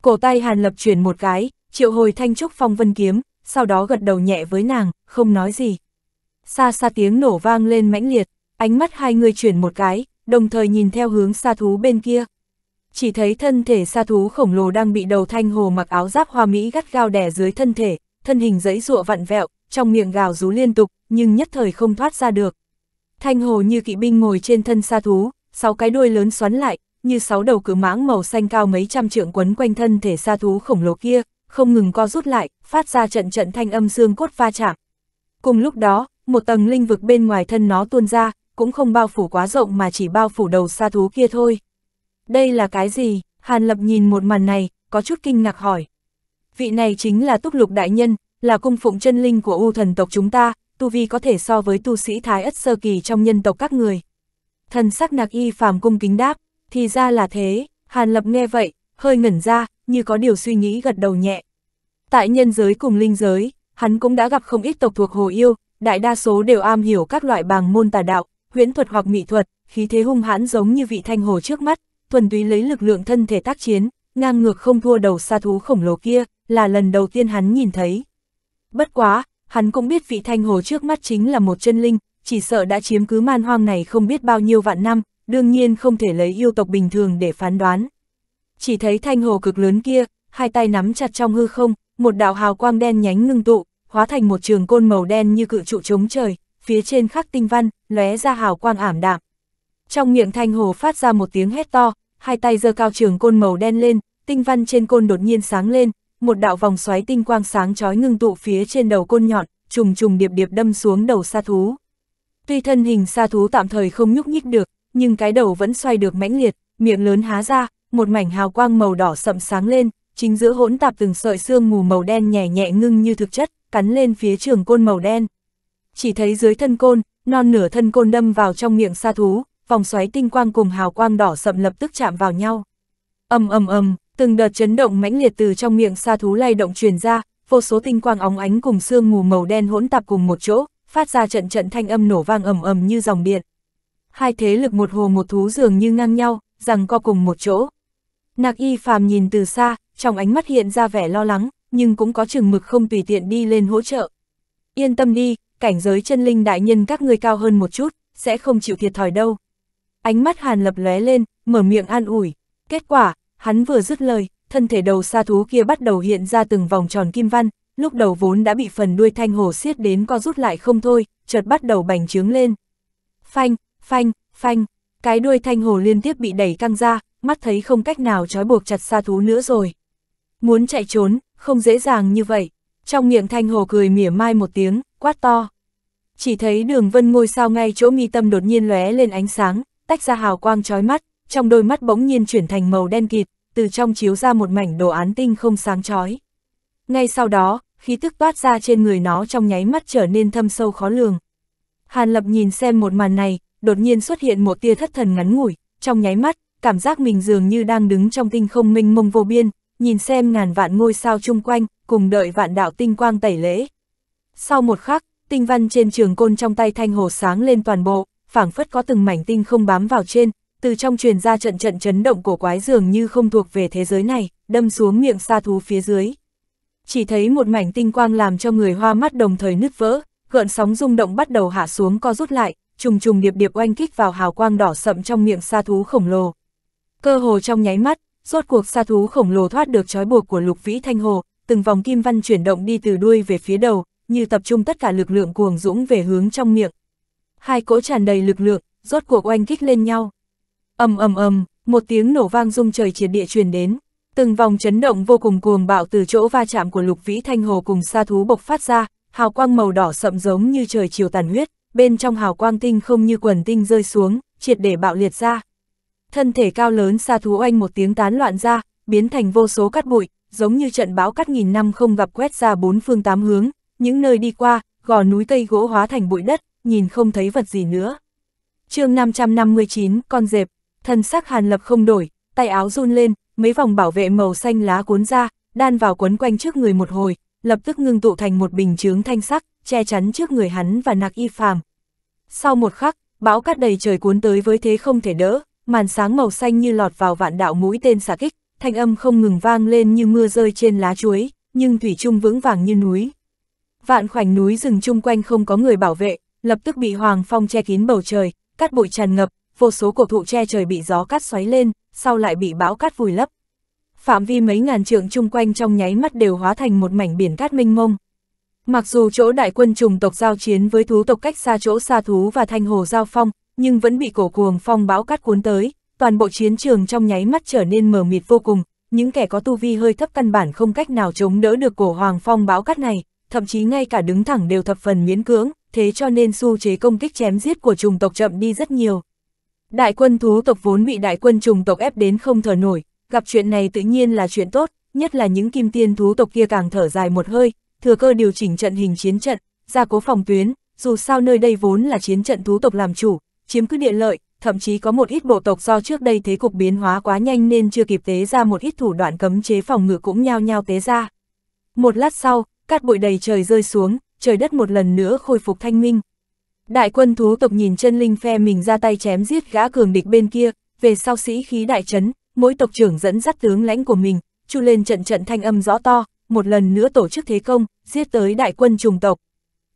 Cổ tay Hàn Lập chuyển một cái, triệu hồi thanh trúc phong vân kiếm, sau đó gật đầu nhẹ với nàng, không nói gì. Xa xa tiếng nổ vang lên mãnh liệt, ánh mắt hai người chuyển một cái, đồng thời nhìn theo hướng xa thú bên kia. Chỉ thấy thân thể xa thú khổng lồ đang bị đầu thanh hồ mặc áo giáp hoa mỹ gắt gao đè dưới thân thể, thân hình dẫy dụa vặn vẹo, trong miệng gào rú liên tục, nhưng nhất thời không thoát ra được. Thanh hồ như kỵ binh ngồi trên thân xa thú, sáu cái đuôi lớn xoắn lại, như sáu đầu cử mãng màu xanh cao mấy trăm trượng quấn quanh thân thể sa thú khổng lồ kia, không ngừng co rút lại, phát ra trận trận thanh âm xương cốt va chạm. Cùng lúc đó, một tầng linh vực bên ngoài thân nó tuôn ra, cũng không bao phủ quá rộng mà chỉ bao phủ đầu sa thú kia thôi. Đây là cái gì? Hàn Lập nhìn một màn này, có chút kinh ngạc hỏi. Vị này chính là Túc Lục Đại Nhân, là cung phụng chân linh của U thần tộc chúng ta, tu vi có thể so với tu sĩ Thái Ất Sơ Kỳ trong nhân tộc các người. Thần sắc nạc y phàm cung kính đáp, thì ra là thế, Hàn Lập nghe vậy, hơi ngẩn ra, như có điều suy nghĩ gật đầu nhẹ. Tại nhân giới cùng linh giới, hắn cũng đã gặp không ít tộc thuộc hồ yêu, đại đa số đều am hiểu các loại bàng môn tà đạo, huyễn thuật hoặc mỹ thuật, khí thế hung hãn giống như vị thanh hồ trước mắt, thuần túy lấy lực lượng thân thể tác chiến, ngang ngược không thua đầu sa thú khổng lồ kia, là lần đầu tiên hắn nhìn thấy. Bất quá, hắn cũng biết vị thanh hồ trước mắt chính là một chân linh, chỉ sợ đã chiếm cứ man hoang này không biết bao nhiêu vạn năm, đương nhiên không thể lấy yêu tộc bình thường để phán đoán. Chỉ thấy thanh hồ cực lớn kia, hai tay nắm chặt trong hư không, một đạo hào quang đen nhánh ngưng tụ, hóa thành một trường côn màu đen như cự trụ chống trời, phía trên khắc tinh văn, lóe ra hào quang ảm đạm. Trong miệng thanh hồ phát ra một tiếng hét to, hai tay giơ cao trường côn màu đen lên, tinh văn trên côn đột nhiên sáng lên, một đạo vòng xoáy tinh quang sáng chói ngưng tụ phía trên đầu côn nhọn, trùng trùng điệp điệp đâm xuống đầu sa thú. Tuy thân hình sa thú tạm thời không nhúc nhích được, nhưng cái đầu vẫn xoay được mãnh liệt, miệng lớn há ra, một mảnh hào quang màu đỏ sậm sáng lên, chính giữa hỗn tạp từng sợi xương mù màu đen nhẹ nhẹ ngưng như thực chất, cắn lên phía trường côn màu đen. Chỉ thấy dưới thân côn, non nửa thân côn đâm vào trong miệng sa thú, vòng xoáy tinh quang cùng hào quang đỏ sậm lập tức chạm vào nhau. Ầm ầm ầm, từng đợt chấn động mãnh liệt từ trong miệng sa thú lay động truyền ra, vô số tinh quang óng ánh cùng xương mù màu đen hỗn tạp cùng một chỗ, phát ra trận trận thanh âm nổ vang ầm ầm như dòng điện. Hai thế lực một hồ một thú dường như ngang nhau, rằng co cùng một chỗ. Nạc y phàm nhìn từ xa, trong ánh mắt hiện ra vẻ lo lắng, nhưng cũng có chừng mực không tùy tiện đi lên hỗ trợ. Yên tâm đi, cảnh giới chân linh đại nhân các người cao hơn một chút, sẽ không chịu thiệt thòi đâu. Ánh mắt hàn lập lóe lên, mở miệng an ủi. Kết quả, hắn vừa dứt lời, thân thể đầu xa thú kia bắt đầu hiện ra từng vòng tròn kim văn, lúc đầu vốn đã bị phần đuôi thanh hồ siết đến co rút lại không thôi, chợt bắt đầu bành trướng lên. Phanh, phanh, phanh, cái đuôi thanh hồ liên tiếp bị đẩy căng ra, mắt thấy không cách nào trói buộc chặt xa thú nữa rồi. Muốn chạy trốn, không dễ dàng như vậy. Trong miệng thanh hồ cười mỉa mai một tiếng, quát to. Chỉ thấy đường vân ngôi sao ngay chỗ mi tâm đột nhiên lóe lên ánh sáng, tách ra hào quang trói mắt, trong đôi mắt bỗng nhiên chuyển thành màu đen kịt, từ trong chiếu ra một mảnh đồ án tinh không sáng chói. Ngay sau đó, khí tức toát ra trên người nó trong nháy mắt trở nên thâm sâu khó lường. Hàn Lập nhìn xem một màn này, đột nhiên xuất hiện một tia thất thần ngắn ngủi, trong nháy mắt, cảm giác mình dường như đang đứng trong tinh không minh mông vô biên, nhìn xem ngàn vạn ngôi sao chung quanh, cùng đợi vạn đạo tinh quang tẩy lễ. Sau một khắc, tinh văn trên trường côn trong tay thanh hồ sáng lên toàn bộ, phảng phất có từng mảnh tinh không bám vào trên, từ trong truyền ra trận trận chấn động của quái dường như không thuộc về thế giới này, đâm xuống miệng sa thú phía dưới chỉ thấy một mảnh tinh quang làm cho người hoa mắt đồng thời nứt vỡ, gợn sóng rung động bắt đầu hạ xuống co rút lại, trùng trùng điệp điệp oanh kích vào hào quang đỏ sậm trong miệng sa thú khổng lồ. Cơ hồ trong nháy mắt, rốt cuộc sa thú khổng lồ thoát được trói buộc của Lục Vĩ Thanh Hồ, từng vòng kim văn chuyển động đi từ đuôi về phía đầu, như tập trung tất cả lực lượng cuồng dũng về hướng trong miệng. Hai cỗ tràn đầy lực lượng, rốt cuộc oanh kích lên nhau. Ầm ầm ầm, một tiếng nổ vang rung trời triệt địa truyền đến. Từng vòng chấn động vô cùng cuồng bạo từ chỗ va chạm của lục vĩ thanh hồ cùng sa thú bộc phát ra, hào quang màu đỏ sậm giống như trời chiều tàn huyết, bên trong hào quang tinh không như quần tinh rơi xuống, triệt để bạo liệt ra. Thân thể cao lớn sa thú oanh một tiếng tán loạn ra, biến thành vô số cát bụi, giống như trận bão cắt nghìn năm không gặp quét ra bốn phương tám hướng, những nơi đi qua, gò núi cây gỗ hóa thành bụi đất, nhìn không thấy vật gì nữa. chương 559, con dẹp, thân sắc hàn lập không đổi, tay áo run lên, mấy vòng bảo vệ màu xanh lá cuốn ra, đan vào quấn quanh trước người một hồi, lập tức ngưng tụ thành một bình chướng thanh sắc, che chắn trước người hắn và nạc y phàm. Sau một khắc, bão cát đầy trời cuốn tới với thế không thể đỡ, màn sáng màu xanh như lọt vào vạn đạo mũi tên xạ kích, thanh âm không ngừng vang lên như mưa rơi trên lá chuối, nhưng thủy trung vững vàng như núi. Vạn khoảnh núi rừng chung quanh không có người bảo vệ, lập tức bị hoàng phong che kín bầu trời, cát bụi tràn ngập, vô số cổ thụ che trời bị gió cát xoáy lên, sau lại bị bão cát vùi lấp. Phạm vi mấy ngàn trượng chung quanh trong nháy mắt đều hóa thành một mảnh biển cát mênh mông. Mặc dù chỗ đại quân trùng tộc giao chiến với thú tộc cách xa chỗ xa thú và thanh hồ giao phong, nhưng vẫn bị cổ cuồng phong bão cát cuốn tới, toàn bộ chiến trường trong nháy mắt trở nên mờ mịt vô cùng, những kẻ có tu vi hơi thấp căn bản không cách nào chống đỡ được cổ hoàng phong bão cát này, thậm chí ngay cả đứng thẳng đều thập phần miễn cưỡng, thế cho nên xu chế công kích chém giết của trùng tộc chậm đi rất nhiều. Đại quân thú tộc vốn bị đại quân trùng tộc ép đến không thở nổi, gặp chuyện này tự nhiên là chuyện tốt, nhất là những kim tiên thú tộc kia càng thở dài một hơi, thừa cơ điều chỉnh trận hình chiến trận, gia cố phòng tuyến, dù sao nơi đây vốn là chiến trận thú tộc làm chủ, chiếm cứ địa lợi, thậm chí có một ít bộ tộc do trước đây thế cục biến hóa quá nhanh nên chưa kịp tế ra một ít thủ đoạn cấm chế phòng ngự cũng nhao nhao tế ra. Một lát sau, cát bụi đầy trời rơi xuống, trời đất một lần nữa khôi phục thanh minh, Đại quân thú tộc nhìn chân linh phe mình ra tay chém giết gã cường địch bên kia, về sau sĩ khí đại trấn, mỗi tộc trưởng dẫn dắt tướng lãnh của mình, chu lên trận trận thanh âm rõ to, một lần nữa tổ chức thế công, giết tới đại quân trùng tộc.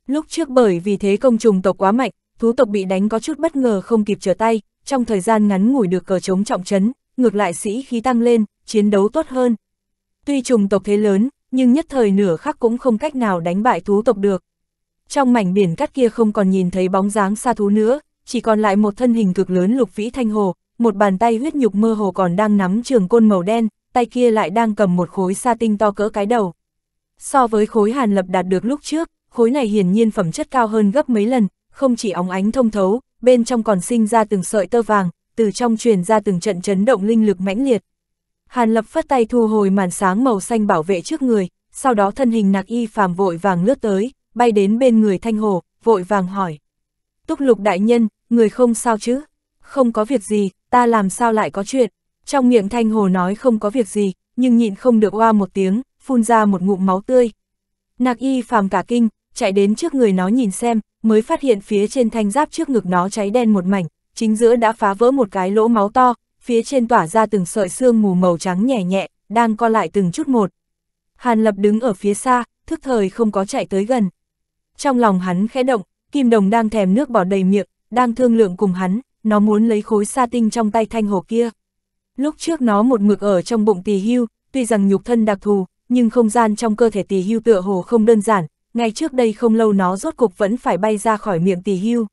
Lúc trước bởi vì thế công trùng tộc quá mạnh, thú tộc bị đánh có chút bất ngờ không kịp trở tay, trong thời gian ngắn ngủi được cờ chống trọng trấn, ngược lại sĩ khí tăng lên, chiến đấu tốt hơn. Tuy trùng tộc thế lớn, nhưng nhất thời nửa khắc cũng không cách nào đánh bại thú tộc được. Trong mảnh biển cát kia không còn nhìn thấy bóng dáng xa thú nữa, chỉ còn lại một thân hình cực lớn lục vĩ thanh hồ, một bàn tay huyết nhục mơ hồ còn đang nắm trường côn màu đen, tay kia lại đang cầm một khối sa tinh to cỡ cái đầu. So với khối hàn lập đạt được lúc trước, khối này hiển nhiên phẩm chất cao hơn gấp mấy lần, không chỉ óng ánh thông thấu, bên trong còn sinh ra từng sợi tơ vàng, từ trong truyền ra từng trận chấn động linh lực mãnh liệt. Hàn lập phất tay thu hồi màn sáng màu xanh bảo vệ trước người, sau đó thân hình nạc y phàm vội vàng lướt tới bay đến bên người Thanh Hồ, vội vàng hỏi. Túc lục đại nhân, người không sao chứ? Không có việc gì, ta làm sao lại có chuyện? Trong miệng Thanh Hồ nói không có việc gì, nhưng nhịn không được oa một tiếng, phun ra một ngụm máu tươi. Nạc y phàm cả kinh, chạy đến trước người nó nhìn xem, mới phát hiện phía trên thanh giáp trước ngực nó cháy đen một mảnh, chính giữa đã phá vỡ một cái lỗ máu to, phía trên tỏa ra từng sợi xương mù màu trắng nhẹ nhẹ, đang co lại từng chút một. Hàn Lập đứng ở phía xa, thức thời không có chạy tới gần. Trong lòng hắn khẽ động, Kim Đồng đang thèm nước bỏ đầy miệng, đang thương lượng cùng hắn, nó muốn lấy khối sa tinh trong tay thanh hồ kia. Lúc trước nó một mực ở trong bụng tỳ hưu, tuy rằng nhục thân đặc thù, nhưng không gian trong cơ thể tỳ hưu tựa hồ không đơn giản, ngay trước đây không lâu nó rốt cục vẫn phải bay ra khỏi miệng tỳ hưu.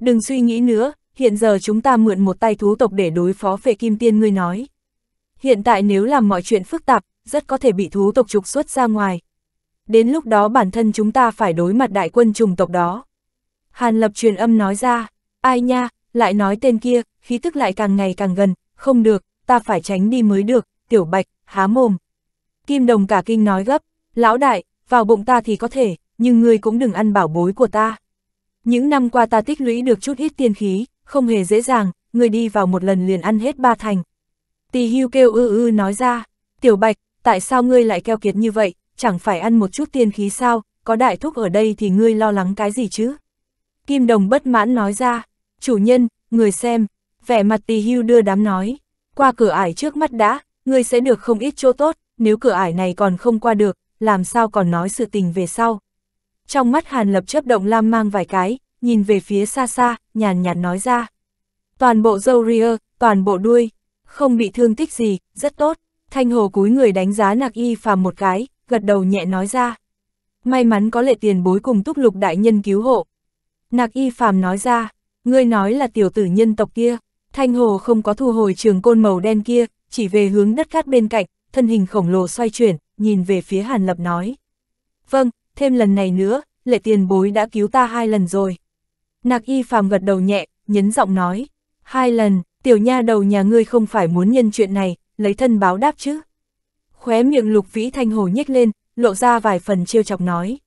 Đừng suy nghĩ nữa, hiện giờ chúng ta mượn một tay thú tộc để đối phó về kim tiên ngươi nói. Hiện tại nếu làm mọi chuyện phức tạp, rất có thể bị thú tộc trục xuất ra ngoài, đến lúc đó bản thân chúng ta phải đối mặt đại quân trùng tộc đó. Hàn lập truyền âm nói ra, ai nha, lại nói tên kia, khí tức lại càng ngày càng gần, không được, ta phải tránh đi mới được, tiểu bạch, há mồm. Kim đồng cả kinh nói gấp, lão đại, vào bụng ta thì có thể, nhưng ngươi cũng đừng ăn bảo bối của ta. Những năm qua ta tích lũy được chút ít tiên khí, không hề dễ dàng, ngươi đi vào một lần liền ăn hết ba thành. Tì hưu kêu ư ư nói ra, tiểu bạch, tại sao ngươi lại keo kiệt như vậy, chẳng phải ăn một chút tiên khí sao, có đại thúc ở đây thì ngươi lo lắng cái gì chứ? Kim Đồng bất mãn nói ra, chủ nhân, người xem, vẻ mặt tì hưu đưa đám nói, qua cửa ải trước mắt đã, ngươi sẽ được không ít chỗ tốt, nếu cửa ải này còn không qua được, làm sao còn nói sự tình về sau. Trong mắt Hàn Lập chấp động lam mang vài cái, nhìn về phía xa xa, nhàn nhạt nói ra. Toàn bộ dâu ria, toàn bộ đuôi, không bị thương tích gì, rất tốt. Thanh Hồ cúi người đánh giá Nạc Y Phàm một cái, gật đầu nhẹ nói ra. May mắn có lệ tiền bối cùng túc lục đại nhân cứu hộ. Nạc y phàm nói ra, ngươi nói là tiểu tử nhân tộc kia, thanh hồ không có thu hồi trường côn màu đen kia, chỉ về hướng đất cát bên cạnh, thân hình khổng lồ xoay chuyển, nhìn về phía Hàn Lập nói. Vâng, thêm lần này nữa, lệ tiền bối đã cứu ta hai lần rồi. Nạc y phàm gật đầu nhẹ, nhấn giọng nói. Hai lần, tiểu nha đầu nhà ngươi không phải muốn nhân chuyện này, lấy thân báo đáp chứ. Khóe miệng lục vĩ thanh hồ nhếch lên, lộ ra vài phần trêu chọc nói.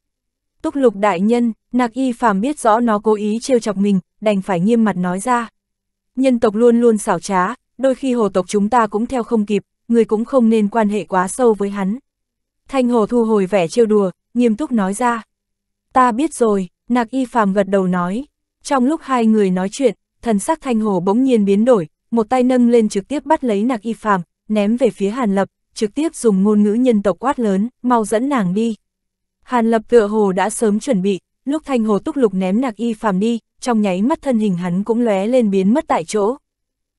Túc lục đại nhân, nạc y phàm biết rõ nó cố ý trêu chọc mình, đành phải nghiêm mặt nói ra. Nhân tộc luôn luôn xảo trá, đôi khi hồ tộc chúng ta cũng theo không kịp, người cũng không nên quan hệ quá sâu với hắn. Thanh hồ thu hồi vẻ trêu đùa, nghiêm túc nói ra. Ta biết rồi, nạc y phàm gật đầu nói. Trong lúc hai người nói chuyện, thần sắc thanh hồ bỗng nhiên biến đổi, một tay nâng lên trực tiếp bắt lấy nạc y phàm, ném về phía hàn lập, trực tiếp dùng ngôn ngữ nhân tộc quát lớn, mau dẫn nàng đi. Hàn lập tựa hồ đã sớm chuẩn bị, lúc thanh hồ túc lục ném nạc y phàm đi, trong nháy mắt thân hình hắn cũng lóe lên biến mất tại chỗ.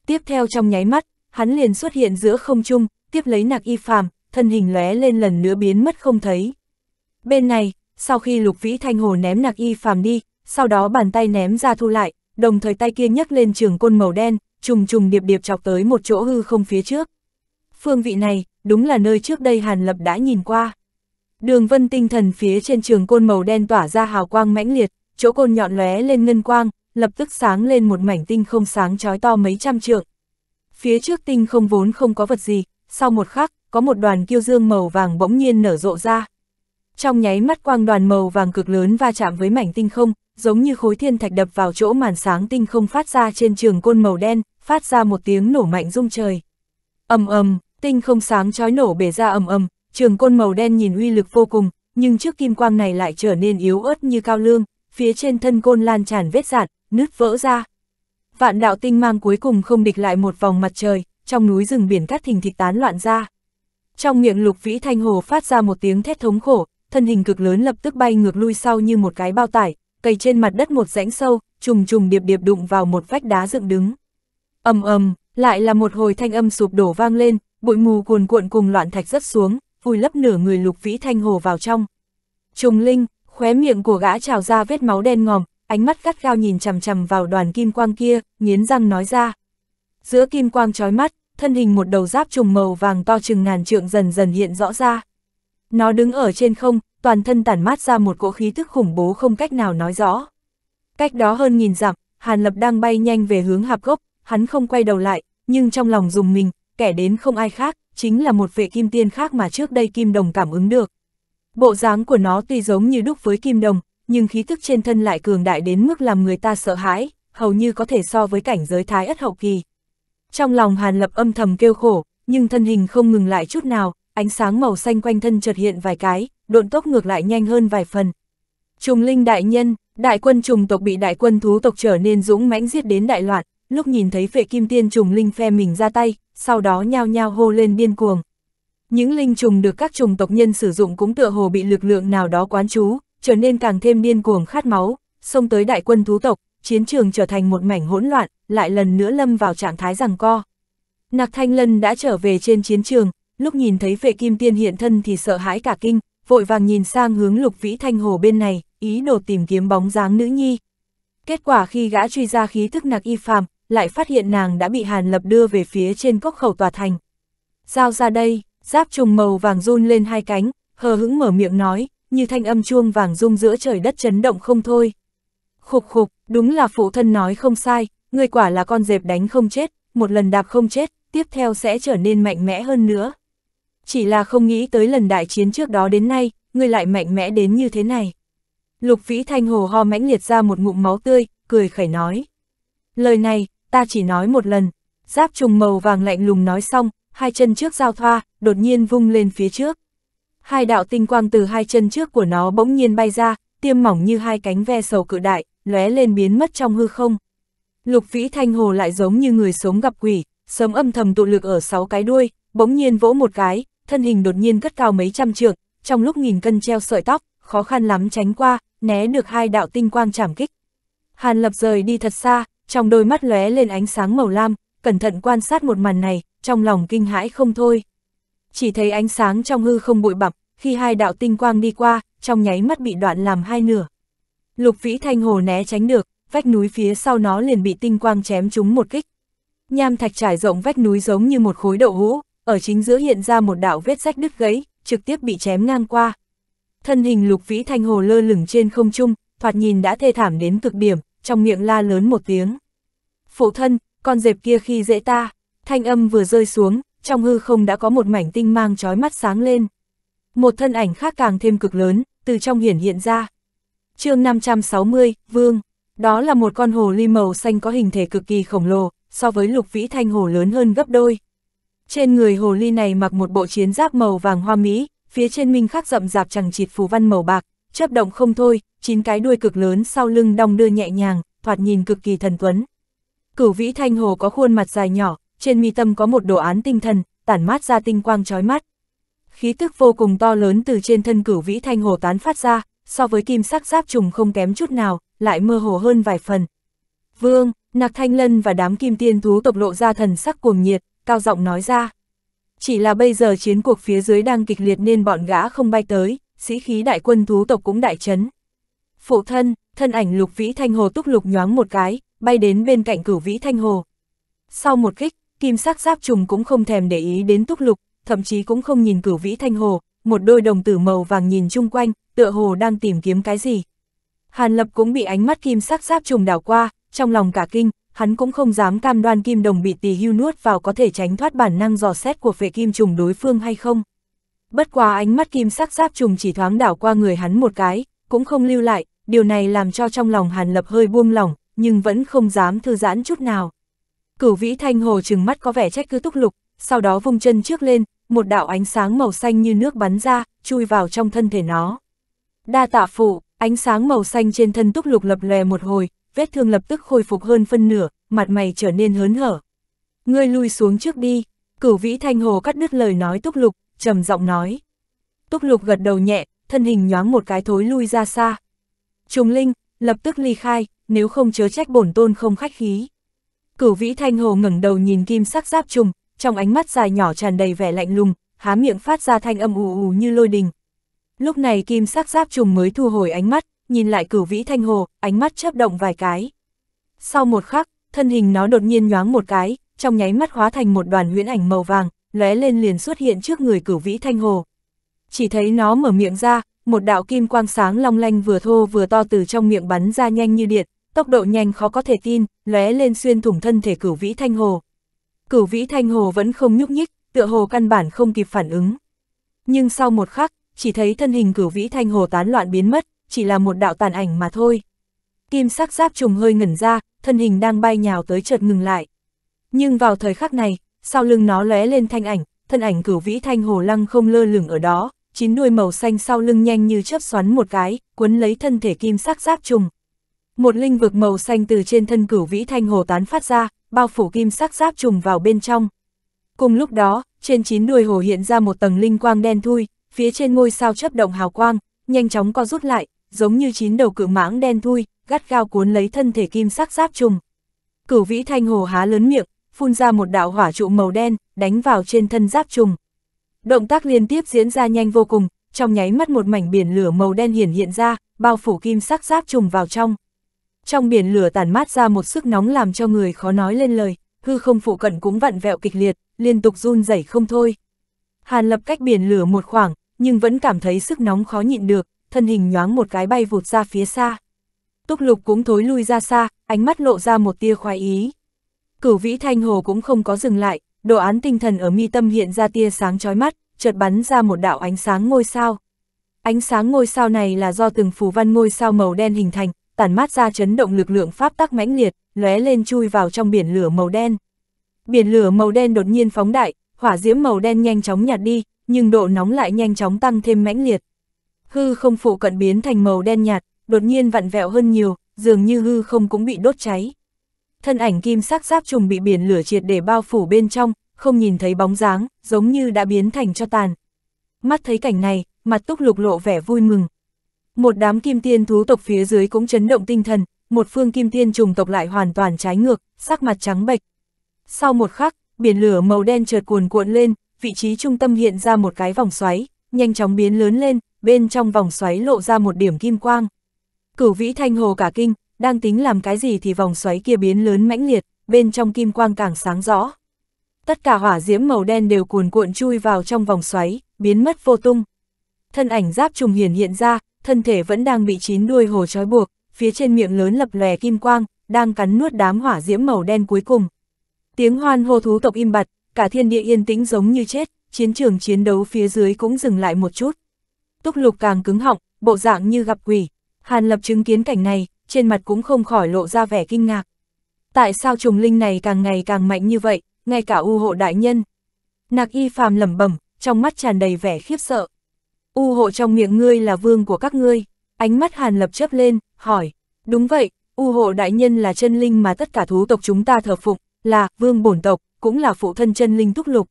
Tiếp theo trong nháy mắt, hắn liền xuất hiện giữa không trung, tiếp lấy nạc y phàm, thân hình lóe lên lần nữa biến mất không thấy. Bên này, sau khi lục vĩ thanh hồ ném nạc y phàm đi, sau đó bàn tay ném ra thu lại, đồng thời tay kia nhấc lên trường côn màu đen, trùng trùng điệp điệp chọc tới một chỗ hư không phía trước. Phương vị này, đúng là nơi trước đây Hàn Lập đã nhìn qua. Đường vân tinh thần phía trên trường côn màu đen tỏa ra hào quang mãnh liệt, chỗ côn nhọn lóe lên ngân quang, lập tức sáng lên một mảnh tinh không sáng chói to mấy trăm trượng. Phía trước tinh không vốn không có vật gì, sau một khắc, có một đoàn kiêu dương màu vàng bỗng nhiên nở rộ ra. Trong nháy mắt quang đoàn màu vàng cực lớn va chạm với mảnh tinh không, giống như khối thiên thạch đập vào chỗ màn sáng tinh không phát ra trên trường côn màu đen, phát ra một tiếng nổ mạnh rung trời. ầm ầm, tinh không sáng chói nổ bể ra ầm ầm, trường côn màu đen nhìn uy lực vô cùng, nhưng trước kim quang này lại trở nên yếu ớt như cao lương, phía trên thân côn lan tràn vết dạn, nứt vỡ ra. Vạn đạo tinh mang cuối cùng không địch lại một vòng mặt trời, trong núi rừng biển cát thình thịch tán loạn ra. Trong miệng Lục Vĩ Thanh Hồ phát ra một tiếng thét thống khổ, thân hình cực lớn lập tức bay ngược lui sau như một cái bao tải, cầy trên mặt đất một rãnh sâu, trùng trùng điệp điệp đụng vào một vách đá dựng đứng. Ầm ầm, lại là một hồi thanh âm sụp đổ vang lên, bụi mù cuồn cuộn cùng loạn thạch rất xuống, vùi lấp nửa người lục vĩ thanh hồ vào trong. Trùng Linh, khóe miệng của gã trào ra vết máu đen ngòm, ánh mắt gắt gao nhìn chằm chằm vào đoàn kim quang kia, nghiến răng nói ra. Giữa kim quang trói mắt, thân hình một đầu giáp trùng màu vàng to chừng ngàn trượng dần dần hiện rõ ra. Nó đứng ở trên không, toàn thân tản mát ra một cỗ khí tức khủng bố không cách nào nói rõ. Cách đó hơn nghìn dặm, Hàn Lập đang bay nhanh về hướng hạp gốc, hắn không quay đầu lại, nhưng trong lòng dùng mình, kẻ đến không ai khác, chính là một vệ kim tiên khác mà trước đây kim đồng cảm ứng được. Bộ dáng của nó tuy giống như đúc với kim đồng, nhưng khí thức trên thân lại cường đại đến mức làm người ta sợ hãi, hầu như có thể so với cảnh giới thái ất hậu kỳ. Trong lòng Hàn Lập âm thầm kêu khổ, nhưng thân hình không ngừng lại chút nào, ánh sáng màu xanh quanh thân chợt hiện vài cái, độn tốc ngược lại nhanh hơn vài phần. Trùng linh đại nhân, đại quân trùng tộc bị đại quân thú tộc trở nên dũng mãnh giết đến đại loạn, lúc nhìn thấy vệ kim tiên trùng linh phe mình ra tay, sau đó nhao nhao hô lên điên cuồng. Những linh trùng được các trùng tộc nhân sử dụng cũng tựa hồ bị lực lượng nào đó quán trú, trở nên càng thêm điên cuồng khát máu, xông tới đại quân thú tộc, chiến trường trở thành một mảnh hỗn loạn, lại lần nữa lâm vào trạng thái rằng co. Nạc Thanh Lân đã trở về trên chiến trường, lúc nhìn thấy vệ kim tiên hiện thân thì sợ hãi cả kinh, vội vàng nhìn sang hướng lục vĩ thanh hồ bên này, ý đồ tìm kiếm bóng dáng nữ nhi. Kết quả khi gã truy ra khí thức nạc y phàm, lại phát hiện nàng đã bị Hàn Lập đưa về phía trên cốc khẩu tòa thành. Giao ra đây, giáp trùng màu vàng run lên hai cánh, hờ hững mở miệng nói, như thanh âm chuông vàng rung giữa trời đất chấn động không thôi. Khục khục, đúng là phụ thân nói không sai, người quả là con dẹp đánh không chết, một lần đạp không chết, tiếp theo sẽ trở nên mạnh mẽ hơn nữa. Chỉ là không nghĩ tới lần đại chiến trước đó đến nay, người lại mạnh mẽ đến như thế này. Lục Vĩ Thanh Hồ ho mãnh liệt ra một ngụm máu tươi, cười khẩy nói. Lời này, ta chỉ nói một lần. Giáp trùng màu vàng lạnh lùng nói xong, hai chân trước giao thoa, đột nhiên vung lên phía trước. Hai đạo tinh quang từ hai chân trước của nó bỗng nhiên bay ra, tiêm mỏng như hai cánh ve sầu cự đại, lóe lên biến mất trong hư không. Lục vĩ thanh hồ lại giống như người sống gặp quỷ, sớm âm thầm tụ lực ở sáu cái đuôi, bỗng nhiên vỗ một cái, thân hình đột nhiên cất cao mấy trăm trượng, trong lúc nghìn cân treo sợi tóc, khó khăn lắm tránh qua, né được hai đạo tinh quang chảm kích. Hàn lập rời đi thật xa, trong đôi mắt lóe lên ánh sáng màu lam, cẩn thận quan sát một màn này, trong lòng kinh hãi không thôi. Chỉ thấy ánh sáng trong hư không bụi bặm, khi hai đạo tinh quang đi qua, trong nháy mắt bị đoạn làm hai nửa. Lục Vĩ Thanh Hồ né tránh được, vách núi phía sau nó liền bị tinh quang chém trúng một kích. Nham thạch trải rộng vách núi giống như một khối đậu hũ, ở chính giữa hiện ra một đạo vết rách đứt gãy, trực tiếp bị chém ngang qua. Thân hình Lục Vĩ Thanh Hồ lơ lửng trên không trung, thoạt nhìn đã thê thảm đến cực điểm, trong miệng la lớn một tiếng. Phụ thân, con dẹp kia khi dễ ta, thanh âm vừa rơi xuống, trong hư không đã có một mảnh tinh mang trói mắt sáng lên. Một thân ảnh khác càng thêm cực lớn, từ trong hiển hiện ra. chương 560, Vương, đó là một con hồ ly màu xanh có hình thể cực kỳ khổng lồ, so với lục vĩ thanh hồ lớn hơn gấp đôi. Trên người hồ ly này mặc một bộ chiến giáp màu vàng hoa mỹ, phía trên minh khắc rậm rạp chẳng chịt phù văn màu bạc, chớp động không thôi, chín cái đuôi cực lớn sau lưng đong đưa nhẹ nhàng, thoạt nhìn cực kỳ thần tuấn. Cửu vĩ thanh hồ có khuôn mặt dài nhỏ, trên mi tâm có một đồ án tinh thần, tản mát ra tinh quang chói mắt. Khí tức vô cùng to lớn từ trên thân cửu vĩ thanh hồ tán phát ra, so với kim sắc giáp trùng không kém chút nào, lại mơ hồ hơn vài phần. Vương, Nạc Thanh Lân và đám kim tiên thú tộc lộ ra thần sắc cuồng nhiệt, cao giọng nói ra. Chỉ là bây giờ chiến cuộc phía dưới đang kịch liệt nên bọn gã không bay tới, sĩ khí đại quân thú tộc cũng đại chấn. Phụ thân, thân ảnh lục vĩ thanh hồ túc lục nhoáng một cái, bay đến bên cạnh cửu vĩ thanh hồ. Sau một kích, kim sắc giáp trùng cũng không thèm để ý đến túc lục, thậm chí cũng không nhìn cửu vĩ thanh hồ, một đôi đồng tử màu vàng nhìn chung quanh, tựa hồ đang tìm kiếm cái gì. Hàn lập cũng bị ánh mắt kim sắc giáp trùng đảo qua, trong lòng cả kinh, hắn cũng không dám cam đoan kim đồng bị tì hưu nuốt vào có thể tránh thoát bản năng dò xét của vệ kim trùng đối phương hay không bất quá ánh mắt kim sắc giáp trùng chỉ thoáng đảo qua người hắn một cái, cũng không lưu lại, điều này làm cho trong lòng Hàn Lập hơi buông lỏng, nhưng vẫn không dám thư giãn chút nào. Cửu vĩ thanh hồ trừng mắt có vẻ trách cứ túc lục, sau đó vung chân trước lên, một đạo ánh sáng màu xanh như nước bắn ra, chui vào trong thân thể nó. Đa tạ phụ, ánh sáng màu xanh trên thân túc lục lập lè một hồi, vết thương lập tức khôi phục hơn phân nửa, mặt mày trở nên hớn hở. Ngươi lui xuống trước đi, cửu vĩ thanh hồ cắt đứt lời nói túc lục, trầm giọng nói. Túc lục gật đầu nhẹ, thân hình nhoáng một cái thối lui ra xa. Trùng Linh, lập tức ly khai, nếu không chớ trách bổn tôn không khách khí. Cửu vĩ thanh hồ ngẩng đầu nhìn kim sắc giáp trùng, trong ánh mắt dài nhỏ tràn đầy vẻ lạnh lùng, há miệng phát ra thanh âm ù ù như lôi đình. Lúc này kim sắc giáp trùng mới thu hồi ánh mắt, nhìn lại cửu vĩ thanh hồ, ánh mắt chớp động vài cái. Sau một khắc, thân hình nó đột nhiên nhoáng một cái, trong nháy mắt hóa thành một đoàn huyễn ảnh màu vàng, lóe lên liền xuất hiện trước người cửu vĩ thanh hồ. Chỉ thấy nó mở miệng ra, một đạo kim quang sáng long lanh vừa thô vừa to từ trong miệng bắn ra nhanh như điện, tốc độ nhanh khó có thể tin, lóe lên xuyên thủng thân thể cửu vĩ thanh hồ. Cửu vĩ thanh hồ vẫn không nhúc nhích, tựa hồ căn bản không kịp phản ứng. Nhưng sau một khắc, chỉ thấy thân hình cửu vĩ thanh hồ tán loạn biến mất, chỉ là một đạo tàn ảnh mà thôi. Kim sắc giáp trùng hơi ngẩn ra, thân hình đang bay nhào tới chợt ngừng lại. Nhưng vào thời khắc này, sau lưng nó lóe lên thanh ảnh, thân ảnh cửu vĩ thanh hồ lăng không lơ lửng ở đó, chín đuôi màu xanh sau lưng nhanh như chớp xoắn một cái, cuốn lấy thân thể kim sắc giáp trùng. Một linh vực màu xanh từ trên thân cửu vĩ thanh hồ tán phát ra, bao phủ kim sắc giáp trùng vào bên trong. Cùng lúc đó, trên chín đuôi hồ hiện ra một tầng linh quang đen thui, phía trên ngôi sao chấp động hào quang, nhanh chóng co rút lại, giống như chín đầu cự mãng đen thui, gắt gao cuốn lấy thân thể kim sắc giáp trùng. Cửu vĩ thanh hồ há lớn miệng, phun ra một đạo hỏa trụ màu đen, đánh vào trên thân giáp trùng. Động tác liên tiếp diễn ra nhanh vô cùng, trong nháy mắt một mảnh biển lửa màu đen hiển hiện ra, bao phủ kim sắc giáp trùng vào trong. Trong biển lửa tàn mát ra một sức nóng làm cho người khó nói lên lời, hư không phụ cận cũng vặn vẹo kịch liệt, liên tục run rẩy không thôi. Hàn lập cách biển lửa một khoảng, nhưng vẫn cảm thấy sức nóng khó nhịn được, thân hình nhoáng một cái bay vụt ra phía xa. Túc lục cũng thối lui ra xa, ánh mắt lộ ra một tia khoái ý. Cửu vĩ thanh hồ cũng không có dừng lại, đồ án tinh thần ở mi tâm hiện ra tia sáng chói mắt, chợt bắn ra một đạo ánh sáng ngôi sao. Ánh sáng ngôi sao này là do từng phù văn ngôi sao màu đen hình thành, tản mát ra chấn động lực lượng pháp tắc mãnh liệt, lóe lên chui vào trong biển lửa màu đen. Biển lửa màu đen đột nhiên phóng đại, hỏa diễm màu đen nhanh chóng nhạt đi, nhưng độ nóng lại nhanh chóng tăng thêm mãnh liệt. Hư không phụ cận biến thành màu đen nhạt, đột nhiên vặn vẹo hơn nhiều, dường như hư không cũng bị đốt cháy thân ảnh kim sắc giáp trùng bị biển lửa triệt để bao phủ bên trong, không nhìn thấy bóng dáng, giống như đã biến thành cho tàn. Mắt thấy cảnh này, mặt túc lục lộ vẻ vui mừng. Một đám kim tiên thú tộc phía dưới cũng chấn động tinh thần, một phương kim tiên trùng tộc lại hoàn toàn trái ngược, sắc mặt trắng bệch. Sau một khắc, biển lửa màu đen chợt cuồn cuộn lên, vị trí trung tâm hiện ra một cái vòng xoáy, nhanh chóng biến lớn lên, bên trong vòng xoáy lộ ra một điểm kim quang. Cửu vĩ thanh hồ cả kinh, đang tính làm cái gì thì vòng xoáy kia biến lớn mãnh liệt, bên trong kim quang càng sáng rõ. Tất cả hỏa diễm màu đen đều cuồn cuộn chui vào trong vòng xoáy, biến mất vô tung. Thân ảnh giáp trùng hiển hiện ra, thân thể vẫn đang bị chín đuôi hồ trói buộc, phía trên miệng lớn lập lòe kim quang, đang cắn nuốt đám hỏa diễm màu đen cuối cùng. Tiếng hoan hô thú tộc im bặt, cả thiên địa yên tĩnh giống như chết, chiến trường chiến đấu phía dưới cũng dừng lại một chút. Túc lục càng cứng họng, bộ dạng như gặp quỷ. Hàn lập chứng kiến cảnh này, trên mặt cũng không khỏi lộ ra vẻ kinh ngạc. Tại sao trùng linh này càng ngày càng mạnh như vậy, ngay cả u hộ đại nhân? Nạc y phàm lẩm bẩm, trong mắt tràn đầy vẻ khiếp sợ. U hộ trong miệng ngươi là vương của các ngươi, ánh mắt hàn lập chớp lên, hỏi. Đúng vậy, u hộ đại nhân là chân linh mà tất cả thú tộc chúng ta thờ phụng, là vương bổn tộc, cũng là phụ thân chân linh túc lục.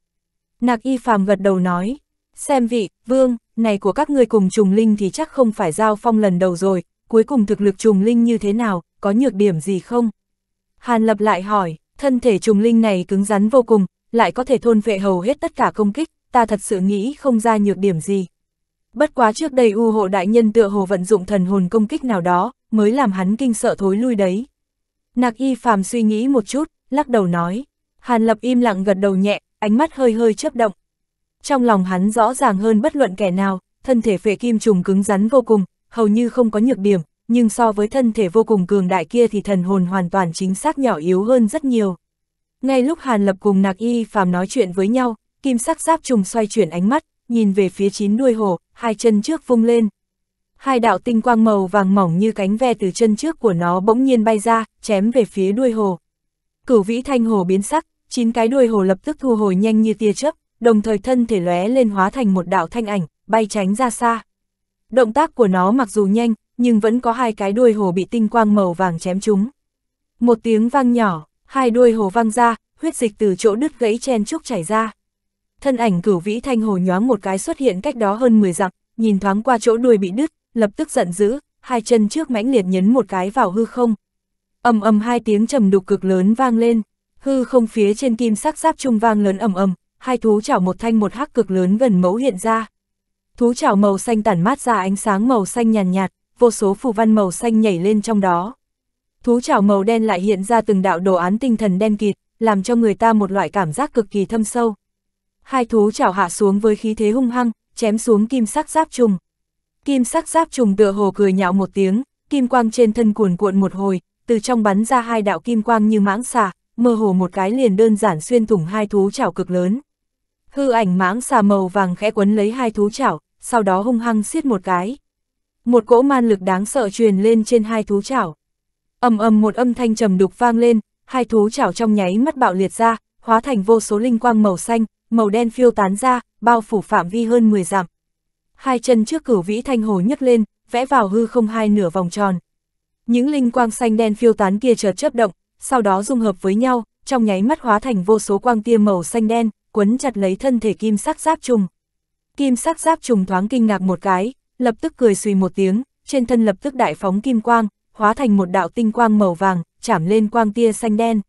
Nạc y phàm gật đầu nói, xem vị, vương, này của các ngươi cùng trùng linh thì chắc không phải giao phong lần đầu rồi, cuối cùng thực lực trùng linh như thế nào, có nhược điểm gì không? Hàn lập lại hỏi, thân thể trùng linh này cứng rắn vô cùng, lại có thể thôn vệ hầu hết tất cả công kích, ta thật sự nghĩ không ra nhược điểm gì. Bất quá trước đây u hộ đại nhân tựa hồ vận dụng thần hồn công kích nào đó, mới làm hắn kinh sợ thối lui đấy. Nạc y phàm suy nghĩ một chút, lắc đầu nói. Hàn lập im lặng gật đầu nhẹ, ánh mắt hơi hơi chớp động. Trong lòng hắn rõ ràng hơn bất luận kẻ nào, thân thể phệ kim trùng cứng rắn vô cùng, hầu như không có nhược điểm, nhưng so với thân thể vô cùng cường đại kia thì thần hồn hoàn toàn chính xác nhỏ yếu hơn rất nhiều. Ngay lúc Hàn Lập cùng Nạc Y Phàm nói chuyện với nhau, kim sắc giáp trùng xoay chuyển ánh mắt, nhìn về phía chín đuôi hổ, hai chân trước vung lên. Hai đạo tinh quang màu vàng mỏng như cánh ve từ chân trước của nó bỗng nhiên bay ra, chém về phía đuôi hồ. Cửu vĩ thanh hồ biến sắc, chín cái đuôi hồ lập tức thu hồi nhanh như tia chớp, đồng thời thân thể lóe lên hóa thành một đạo thanh ảnh, bay tránh ra xa động tác của nó mặc dù nhanh, nhưng vẫn có hai cái đuôi hồ bị tinh quang màu vàng chém chúng. Một tiếng vang nhỏ, hai đuôi hồ văng ra, huyết dịch từ chỗ đứt gãy chen trúc chảy ra. Thân ảnh cửu vĩ thanh hồ nhoáng một cái xuất hiện cách đó hơn 10 dặm, nhìn thoáng qua chỗ đuôi bị đứt, lập tức giận dữ, hai chân trước mãnh liệt nhấn một cái vào hư không. ầm ầm hai tiếng trầm đục cực lớn vang lên, hư không phía trên kim sắc giáp trung vang lớn ầm ầm, hai thú chảo một thanh một hắc cực lớn gần mẫu hiện ra. Thú chảo màu xanh tản mát ra ánh sáng màu xanh nhàn nhạt, vô số phù văn màu xanh nhảy lên trong đó. Thú chảo màu đen lại hiện ra từng đạo đồ án tinh thần đen kịt, làm cho người ta một loại cảm giác cực kỳ thâm sâu. Hai thú chảo hạ xuống với khí thế hung hăng, chém xuống kim sắc giáp trùng. Kim sắc giáp trùng tựa hồ cười nhạo một tiếng, kim quang trên thân cuồn cuộn một hồi, từ trong bắn ra hai đạo kim quang như mãng xà, mơ hồ một cái liền đơn giản xuyên thủng hai thú chảo cực lớn. Hư ảnh mãng xà màu vàng khẽ quấn lấy hai thú trảo sau đó hung hăng xiết một cái. Một cỗ man lực đáng sợ truyền lên trên hai thú chảo. ầm ầm một âm thanh trầm đục vang lên, hai thú chảo trong nháy mắt bạo liệt ra, hóa thành vô số linh quang màu xanh, màu đen phiêu tán ra, bao phủ phạm vi hơn 10 dặm. Hai chân trước cửu vĩ thanh hồ nhấc lên, vẽ vào hư không hai nửa vòng tròn. Những linh quang xanh đen phiêu tán kia chợt chớp động, sau đó dung hợp với nhau, trong nháy mắt hóa thành vô số quang tia màu xanh đen, quấn chặt lấy thân thể kim sắc giáp trùng. Kim sắc giáp trùng thoáng kinh ngạc một cái, lập tức cười suy một tiếng, trên thân lập tức đại phóng kim quang, hóa thành một đạo tinh quang màu vàng, chạm lên quang tia xanh đen.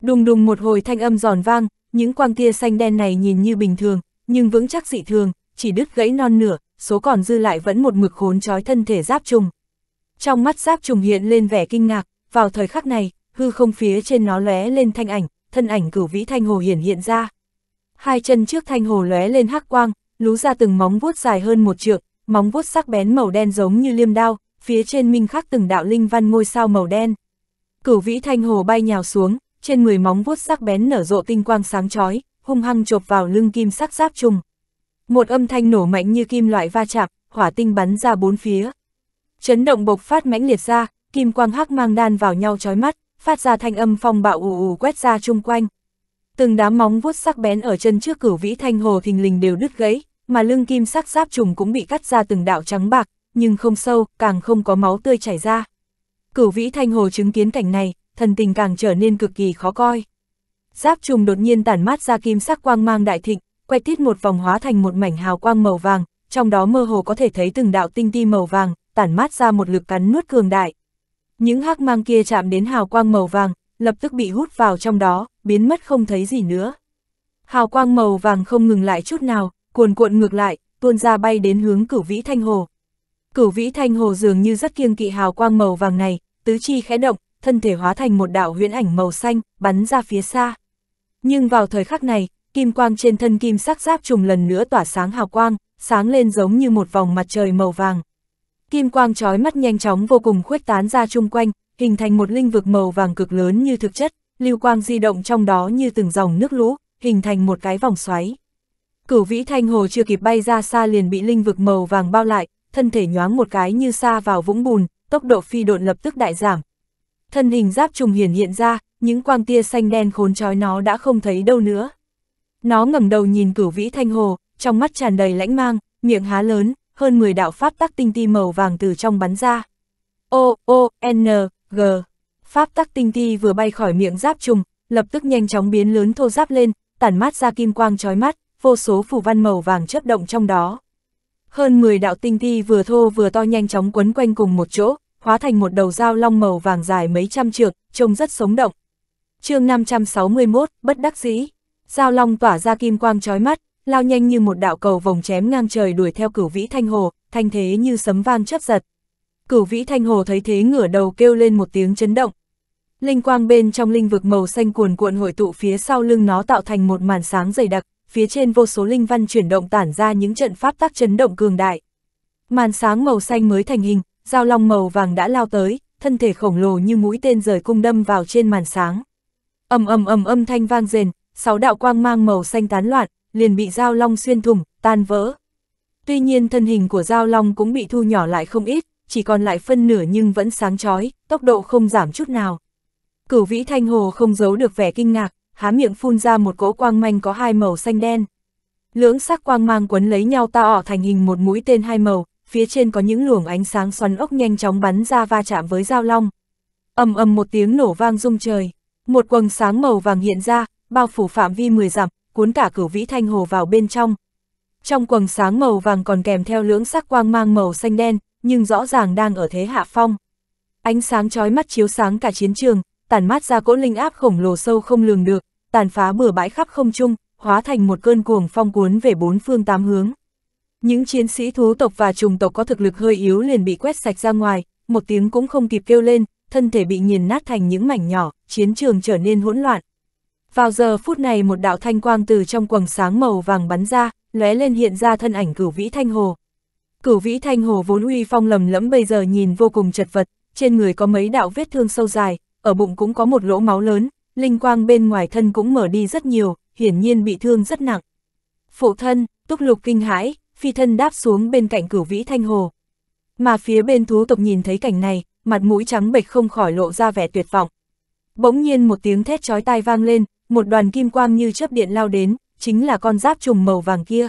Đùng đùng một hồi thanh âm giòn vang, những quang tia xanh đen này nhìn như bình thường, nhưng vững chắc dị thường, chỉ đứt gãy non nửa, số còn dư lại vẫn một mực khốn trói thân thể giáp trùng. Trong mắt giáp trùng hiện lên vẻ kinh ngạc, vào thời khắc này, hư không phía trên nó lóe lên thanh ảnh, thân ảnh cửu vĩ thanh hồ hiển hiện ra. Hai chân trước thanh hồ lóe lên hắc quang, lú ra từng móng vuốt dài hơn một trượng, móng vuốt sắc bén màu đen giống như liêm đao, phía trên minh khắc từng đạo linh văn ngôi sao màu đen. Cửu vĩ thanh hồ bay nhào xuống, trên người móng vuốt sắc bén nở rộ tinh quang sáng chói, hung hăng chộp vào lưng kim sắc giáp trùng. Một âm thanh nổ mạnh như kim loại va chạm, hỏa tinh bắn ra bốn phía. Chấn động bộc phát mãnh liệt ra, kim quang hắc mang đan vào nhau chói mắt, phát ra thanh âm phong bạo ù ù quét ra chung quanh. Từng đám móng vuốt sắc bén ở chân trước cửu vĩ thanh hồ thình lình đều đứt gãy, mà lưng kim sắc giáp trùng cũng bị cắt ra từng đạo trắng bạc, nhưng không sâu, càng không có máu tươi chảy ra. Cửu vĩ thanh hồ chứng kiến cảnh này, thần tình càng trở nên cực kỳ khó coi. Giáp trùng đột nhiên tản mát ra kim sắc quang mang đại thịnh, quay tít một vòng hóa thành một mảnh hào quang màu vàng, trong đó mơ hồ có thể thấy từng đạo tinh ti màu vàng, tản mát ra một lực cắn nuốt cường đại. Những hắc mang kia chạm đến hào quang màu vàng, lập tức bị hút vào trong đó, biến mất không thấy gì nữa. Hào quang màu vàng không ngừng lại chút nào, cuồn cuộn ngược lại, tuôn ra bay đến hướng cửu vĩ thanh hồ. Cửu vĩ thanh hồ dường như rất kiêng kỵ hào quang màu vàng này, tứ chi khẽ động, thân thể hóa thành một đạo huyễn ảnh màu xanh, bắn ra phía xa. Nhưng vào thời khắc này, kim quang trên thân kim sắc giáp trùng lần nữa tỏa sáng hào quang, sáng lên giống như một vòng mặt trời màu vàng. Kim quang trói mắt nhanh chóng vô cùng khuếch tán ra chung quanh, hình thành một linh vực màu vàng cực lớn như thực chất, lưu quang di động trong đó như từng dòng nước lũ, hình thành một cái vòng xoáy. Cửu vĩ thanh hồ chưa kịp bay ra xa liền bị linh vực màu vàng bao lại, thân thể nhoáng một cái như xa vào vũng bùn, tốc độ phi độn lập tức đại giảm. Thân hình giáp trùng hiển hiện ra, những quang tia xanh đen khốn trói nó đã không thấy đâu nữa. Nó ngẩng đầu nhìn cửu vĩ thanh hồ, trong mắt tràn đầy lãnh mang, miệng há lớn, hơn 10 đạo pháp tắc tinh ti màu vàng từ trong bắn ra. O, O, N, G. Pháp tắc tinh ti vừa bay khỏi miệng giáp trùng, lập tức nhanh chóng biến lớn thô giáp lên, tản mát ra kim quang trói mắt, vô số phù văn màu vàng chớp động trong đó. Hơn 10 đạo tinh thi vừa thô vừa to nhanh chóng quấn quanh cùng một chỗ, hóa thành một đầu dao long màu vàng dài mấy trăm trượng, trông rất sống động. chương 561, bất đắc dĩ. Dao long tỏa ra kim quang chói mắt, lao nhanh như một đạo cầu vòng chém ngang trời đuổi theo cửu vĩ thanh hồ, thanh thế như sấm vang chớp giật. Cửu vĩ thanh hồ thấy thế ngửa đầu kêu lên một tiếng chấn động. Linh quang bên trong linh vực màu xanh cuồn cuộn hội tụ phía sau lưng nó tạo thành một màn sáng dày đặc, phía trên vô số linh văn chuyển động tản ra những trận pháp tác chấn động cường đại. Màn sáng màu xanh mới thành hình, dao long màu vàng đã lao tới, thân thể khổng lồ như mũi tên rời cung đâm vào trên màn sáng. Ầm ầm ầm âm thanh vang rền, sáu đạo quang mang màu xanh tán loạn, liền bị dao long xuyên thủng, tan vỡ. Tuy nhiên thân hình của dao long cũng bị thu nhỏ lại không ít, chỉ còn lại phân nửa nhưng vẫn sáng chói, tốc độ không giảm chút nào. Cửu vĩ thanh hồ không giấu được vẻ kinh ngạc, há miệng phun ra một cỗ quang manh có hai màu xanh đen. Lưỡng sắc quang mang quấn lấy nhau ta ỏ thành hình một mũi tên hai màu, phía trên có những luồng ánh sáng xoắn ốc nhanh chóng bắn ra va chạm với dao long. ầm ầm một tiếng nổ vang rung trời, một quầng sáng màu vàng hiện ra, bao phủ phạm vi 10 dặm, cuốn cả cửu vĩ thanh hồ vào bên trong. Trong quầng sáng màu vàng còn kèm theo lưỡng sắc quang mang màu xanh đen, nhưng rõ ràng đang ở thế hạ phong. Ánh sáng chói mắt chiếu sáng cả chiến trường, tản mát ra cỗ linh áp khổng lồ sâu không lường được, tàn phá bừa bãi khắp không trung, hóa thành một cơn cuồng phong cuốn về bốn phương tám hướng. Những chiến sĩ thú tộc và trùng tộc có thực lực hơi yếu liền bị quét sạch ra ngoài, một tiếng cũng không kịp kêu lên, thân thể bị nghiền nát thành những mảnh nhỏ, chiến trường trở nên hỗn loạn. Vào giờ phút này một đạo thanh quang từ trong quầng sáng màu vàng bắn ra, lóe lên hiện ra thân ảnh cửu vĩ thanh hồ. Cửu vĩ thanh hồ vốn uy phong lầm lẫm bây giờ nhìn vô cùng chật vật, trên người có mấy đạo vết thương sâu dài, ở bụng cũng có một lỗ máu lớn, linh quang bên ngoài thân cũng mở đi rất nhiều, hiển nhiên bị thương rất nặng. Phụ thân, túc lục kinh hãi, phi thân đáp xuống bên cạnh cửu vĩ thanh hồ. Mà phía bên thú tộc nhìn thấy cảnh này, mặt mũi trắng bệch không khỏi lộ ra vẻ tuyệt vọng. Bỗng nhiên một tiếng thét chói tai vang lên, một đoàn kim quang như chớp điện lao đến, chính là con giáp trùng màu vàng kia.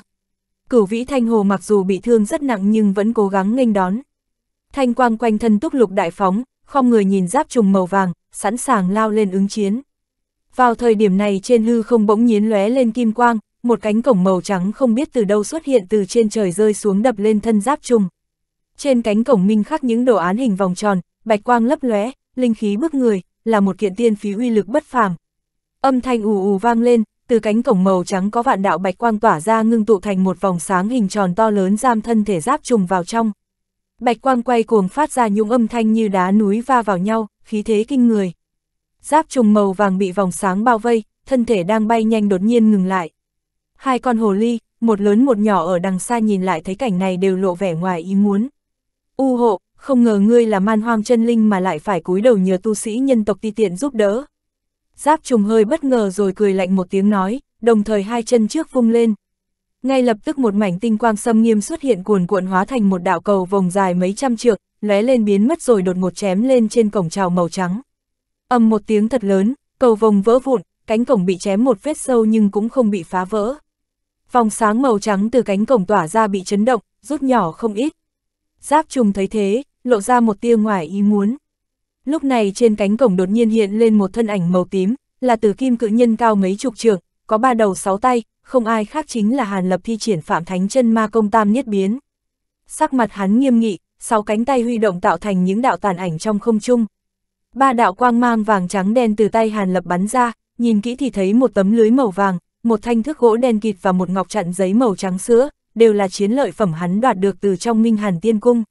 Cửu vĩ thanh hồ mặc dù bị thương rất nặng nhưng vẫn cố gắng nghênh đón. Thanh quang quanh thân túc lục đại phóng, không người nhìn giáp trùng màu vàng, sẵn sàng lao lên ứng chiến. Vào thời điểm này trên hư không bỗng nhiến lóe lên kim quang, một cánh cổng màu trắng không biết từ đâu xuất hiện từ trên trời rơi xuống đập lên thân giáp trùng. Trên cánh cổng minh khắc những đồ án hình vòng tròn, bạch quang lấp lóe, linh khí bước người, là một kiện tiên phí uy lực bất phàm. Âm thanh ù ù vang lên, từ cánh cổng màu trắng có vạn đạo bạch quang tỏa ra ngưng tụ thành một vòng sáng hình tròn to lớn giam thân thể giáp trùng vào trong. Bạch quang quay cuồng phát ra những âm thanh như đá núi va vào nhau, khí thế kinh người giáp trùng màu vàng bị vòng sáng bao vây, thân thể đang bay nhanh đột nhiên ngừng lại. Hai con hồ ly, một lớn một nhỏ ở đằng xa nhìn lại thấy cảnh này đều lộ vẻ ngoài ý muốn. U hộ, không ngờ ngươi là man hoang chân linh mà lại phải cúi đầu nhờ tu sĩ nhân tộc ti tiện giúp đỡ. Giáp trùng hơi bất ngờ rồi cười lạnh một tiếng nói, đồng thời hai chân trước vung lên. Ngay lập tức một mảnh tinh quang xâm nghiêm xuất hiện cuồn cuộn hóa thành một đạo cầu vòng dài mấy trăm trượng, lóe lên biến mất rồi đột ngột chém lên trên cổng trào màu trắng ầm một tiếng thật lớn, cầu vồng vỡ vụn, cánh cổng bị chém một vết sâu nhưng cũng không bị phá vỡ. Vòng sáng màu trắng từ cánh cổng tỏa ra bị chấn động, rút nhỏ không ít. Giáp trùng thấy thế, lộ ra một tia ngoài ý muốn. Lúc này trên cánh cổng đột nhiên hiện lên một thân ảnh màu tím, là từ kim cự nhân cao mấy chục trượng, có ba đầu sáu tay, không ai khác chính là Hàn Lập thi triển Phạm Thánh chân ma công tam niết biến. Sắc mặt hắn nghiêm nghị, sáu cánh tay huy động tạo thành những đạo tàn ảnh trong không trung, Ba đạo quang mang vàng trắng đen từ tay Hàn Lập bắn ra, nhìn kỹ thì thấy một tấm lưới màu vàng, một thanh thước gỗ đen kịt và một ngọc chặn giấy màu trắng sữa, đều là chiến lợi phẩm hắn đoạt được từ trong Minh Hàn Tiên Cung.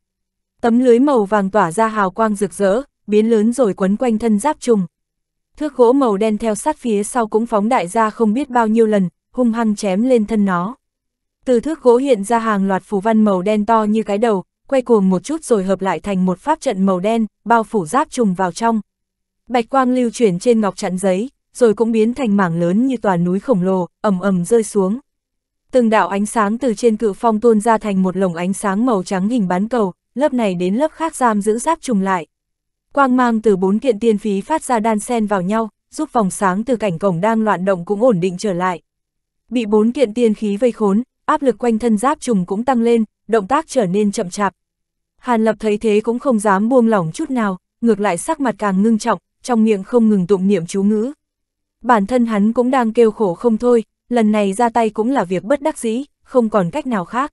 Tấm lưới màu vàng tỏa ra hào quang rực rỡ, biến lớn rồi quấn quanh thân giáp trùng. Thước gỗ màu đen theo sát phía sau cũng phóng đại ra không biết bao nhiêu lần, hung hăng chém lên thân nó. Từ thước gỗ hiện ra hàng loạt phù văn màu đen to như cái đầu, quay cuồng một chút rồi hợp lại thành một pháp trận màu đen, bao phủ giáp trùng vào trong. Bạch quang lưu chuyển trên ngọc trận giấy, rồi cũng biến thành mảng lớn như tòa núi khổng lồ, ầm ầm rơi xuống. Từng đạo ánh sáng từ trên cự phong tuôn ra thành một lồng ánh sáng màu trắng hình bán cầu, lớp này đến lớp khác giam giữ giáp trùng lại. Quang mang từ bốn kiện tiên phí phát ra đan sen vào nhau, giúp vòng sáng từ cảnh cổng đang loạn động cũng ổn định trở lại. Bị bốn kiện tiên khí vây khốn, áp lực quanh thân giáp trùng cũng tăng lên, động tác trở nên chậm chạp, Hàn Lập thấy thế cũng không dám buông lỏng chút nào, ngược lại sắc mặt càng ngưng trọng, trong miệng không ngừng tụng niệm chú ngữ. Bản thân hắn cũng đang kêu khổ không thôi, lần này ra tay cũng là việc bất đắc dĩ, không còn cách nào khác.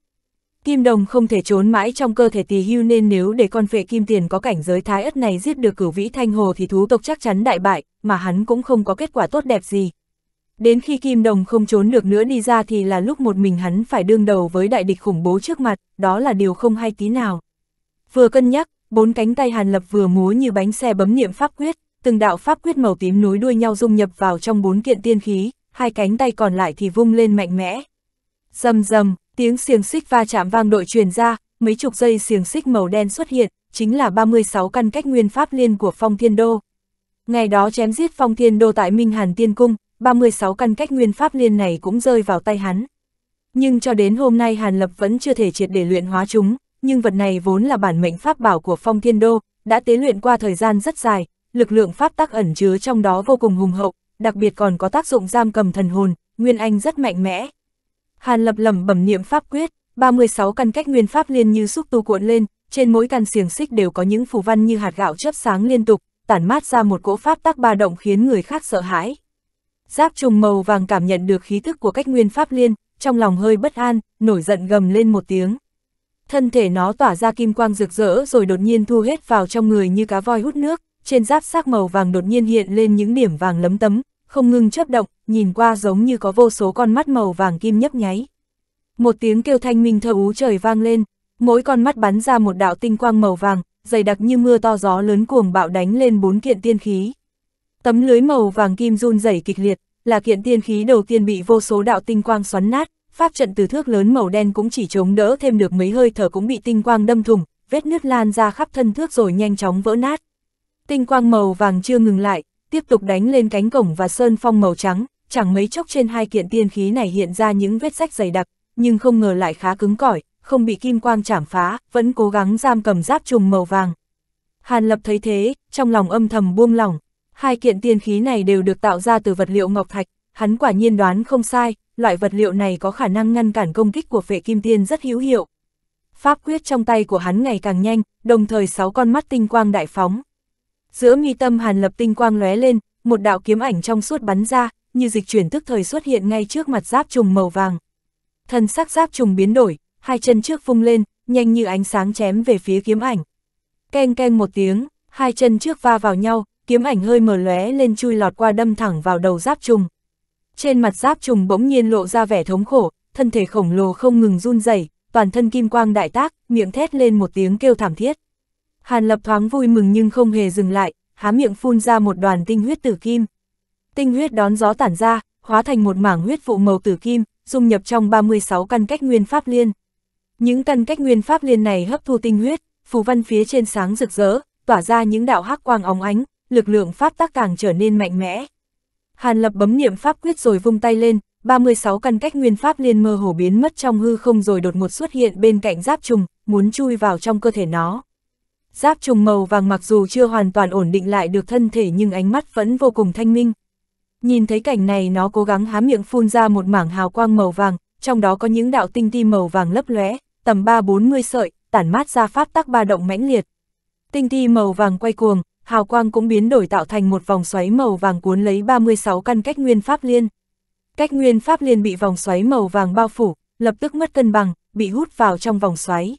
Kim đồng không thể trốn mãi trong cơ thể tì hưu nên nếu để con phệ kim tiền có cảnh giới thái ất này giết được cửu vĩ thanh hồ thì thú tộc chắc chắn đại bại, mà hắn cũng không có kết quả tốt đẹp gì. Đến khi kim đồng không trốn được nữa đi ra thì là lúc một mình hắn phải đương đầu với đại địch khủng bố trước mặt, đó là điều không hay tí nào. Vừa cân nhắc, bốn cánh tay Hàn Lập vừa múa như bánh xe bấm niệm pháp quyết, từng đạo pháp quyết màu tím nối đuôi nhau dung nhập vào trong bốn kiện tiên khí, hai cánh tay còn lại thì vung lên mạnh mẽ. Rầm rầm, tiếng xiềng xích va chạm vang đội truyền ra, mấy chục dây xiềng xích màu đen xuất hiện, chính là 36 căn cách nguyên pháp liên của Phong Thiên Đô. Ngày đó chém giết Phong Thiên Đô tại Minh Hàn Tiên Cung, 36 căn cách nguyên pháp liên này cũng rơi vào tay hắn. Nhưng cho đến hôm nay Hàn Lập vẫn chưa thể triệt để luyện hóa chúng, nhưng vật này vốn là bản mệnh pháp bảo của phong thiên đô, đã tế luyện qua thời gian rất dài, lực lượng pháp tắc ẩn chứa trong đó vô cùng hùng hậu, đặc biệt còn có tác dụng giam cầm thần hồn, Nguyên Anh rất mạnh mẽ. Hàn lập lẩm bẩm niệm pháp quyết, 36 căn cách nguyên pháp liên như xúc tu cuộn lên, trên mỗi căn xiềng xích đều có những phù văn như hạt gạo chớp sáng liên tục, tản mát ra một cỗ pháp tắc ba động khiến người khác sợ hãi. Giáp trùng màu vàng cảm nhận được khí thức của cách nguyên pháp liên, trong lòng hơi bất an, nổi giận gầm lên một tiếng thân thể nó tỏa ra kim quang rực rỡ rồi đột nhiên thu hết vào trong người như cá voi hút nước, trên giáp xác màu vàng đột nhiên hiện lên những điểm vàng lấm tấm, không ngừng chớp động, nhìn qua giống như có vô số con mắt màu vàng kim nhấp nháy. Một tiếng kêu thanh minh thơ ú trời vang lên, mỗi con mắt bắn ra một đạo tinh quang màu vàng, dày đặc như mưa to gió lớn cuồng bạo đánh lên bốn kiện tiên khí. Tấm lưới màu vàng kim run rẩy kịch liệt, là kiện tiên khí đầu tiên bị vô số đạo tinh quang xoắn nát, pháp trận từ thước lớn màu đen cũng chỉ chống đỡ thêm được mấy hơi thở cũng bị tinh quang đâm thủng, vết nứt lan ra khắp thân thước rồi nhanh chóng vỡ nát. Tinh quang màu vàng chưa ngừng lại, tiếp tục đánh lên cánh cổng và sơn phong màu trắng, chẳng mấy chốc trên hai kiện tiên khí này hiện ra những vết rách dày đặc, nhưng không ngờ lại khá cứng cỏi, không bị kim quang chảm phá, vẫn cố gắng giam cầm giáp trùng màu vàng. Hàn Lập thấy thế, trong lòng âm thầm buông lỏng, hai kiện tiên khí này đều được tạo ra từ vật liệu ngọc thạch, hắn quả nhiên đoán không sai, loại vật liệu này có khả năng ngăn cản công kích của phệ kim tiên rất hữu hiệu. Pháp quyết trong tay của hắn ngày càng nhanh, đồng thời sáu con mắt tinh quang đại phóng. Giữa mi tâm hàn lập tinh quang lóe lên, một đạo kiếm ảnh trong suốt bắn ra, như dịch chuyển tức thời xuất hiện ngay trước mặt giáp trùng màu vàng. Thân sắc giáp trùng biến đổi, hai chân trước vung lên, nhanh như ánh sáng chém về phía kiếm ảnh. Keng keng một tiếng, hai chân trước va vào nhau, kiếm ảnh hơi mờ lóe lên chui lọt qua đâm thẳng vào đầu giáp trùng trên mặt giáp trùng bỗng nhiên lộ ra vẻ thống khổ, thân thể khổng lồ không ngừng run rẩy, toàn thân kim quang đại tác, miệng thét lên một tiếng kêu thảm thiết. Hàn Lập thoáng vui mừng nhưng không hề dừng lại, há miệng phun ra một đoàn tinh huyết tử kim. Tinh huyết đón gió tản ra, hóa thành một mảng huyết vụ màu tử kim, dung nhập trong 36 căn cách nguyên pháp liên. Những căn cách nguyên pháp liên này hấp thu tinh huyết, phù văn phía trên sáng rực rỡ, tỏa ra những đạo hắc quang óng ánh, lực lượng pháp tác càng trở nên mạnh mẽ. Hàn Lập bấm niệm pháp quyết rồi vung tay lên, 36 căn cách nguyên pháp liên mơ hồ biến mất trong hư không rồi đột ngột xuất hiện bên cạnh giáp trùng, muốn chui vào trong cơ thể nó. Giáp trùng màu vàng mặc dù chưa hoàn toàn ổn định lại được thân thể nhưng ánh mắt vẫn vô cùng thanh minh. Nhìn thấy cảnh này nó cố gắng há miệng phun ra một mảng hào quang màu vàng, trong đó có những đạo tinh ti màu vàng lấp lóe, tầm 3-40 sợi, tản mát ra pháp tắc ba động mãnh liệt. Tinh ti màu vàng quay cuồng, hào quang cũng biến đổi tạo thành một vòng xoáy màu vàng cuốn lấy 36 căn cách nguyên pháp liên. Cách nguyên pháp liên bị vòng xoáy màu vàng bao phủ, lập tức mất cân bằng, bị hút vào trong vòng xoáy.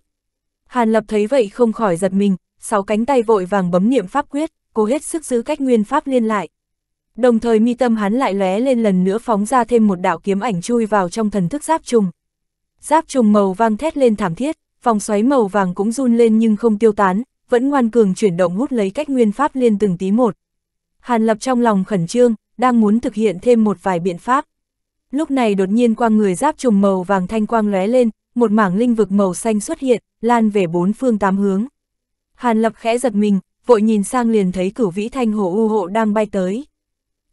Hàn Lập thấy vậy không khỏi giật mình, sáu cánh tay vội vàng bấm niệm pháp quyết, cố hết sức giữ cách nguyên pháp liên lại. Đồng thời mi tâm hắn lại lóe lên lần nữa phóng ra thêm một đạo kiếm ảnh chui vào trong thần thức giáp trùng. Giáp trùng màu vàng thét lên thảm thiết, vòng xoáy màu vàng cũng run lên nhưng không tiêu tán, vẫn ngoan cường chuyển động hút lấy cách nguyên pháp liên từng tí một. Hàn Lập trong lòng khẩn trương, đang muốn thực hiện thêm một vài biện pháp. Lúc này đột nhiên quang người giáp trùng màu vàng thanh quang lóe lên, một mảng linh vực màu xanh xuất hiện, lan về bốn phương tám hướng. Hàn Lập khẽ giật mình, vội nhìn sang liền thấy cửu vĩ thanh hồ u hộ đang bay tới.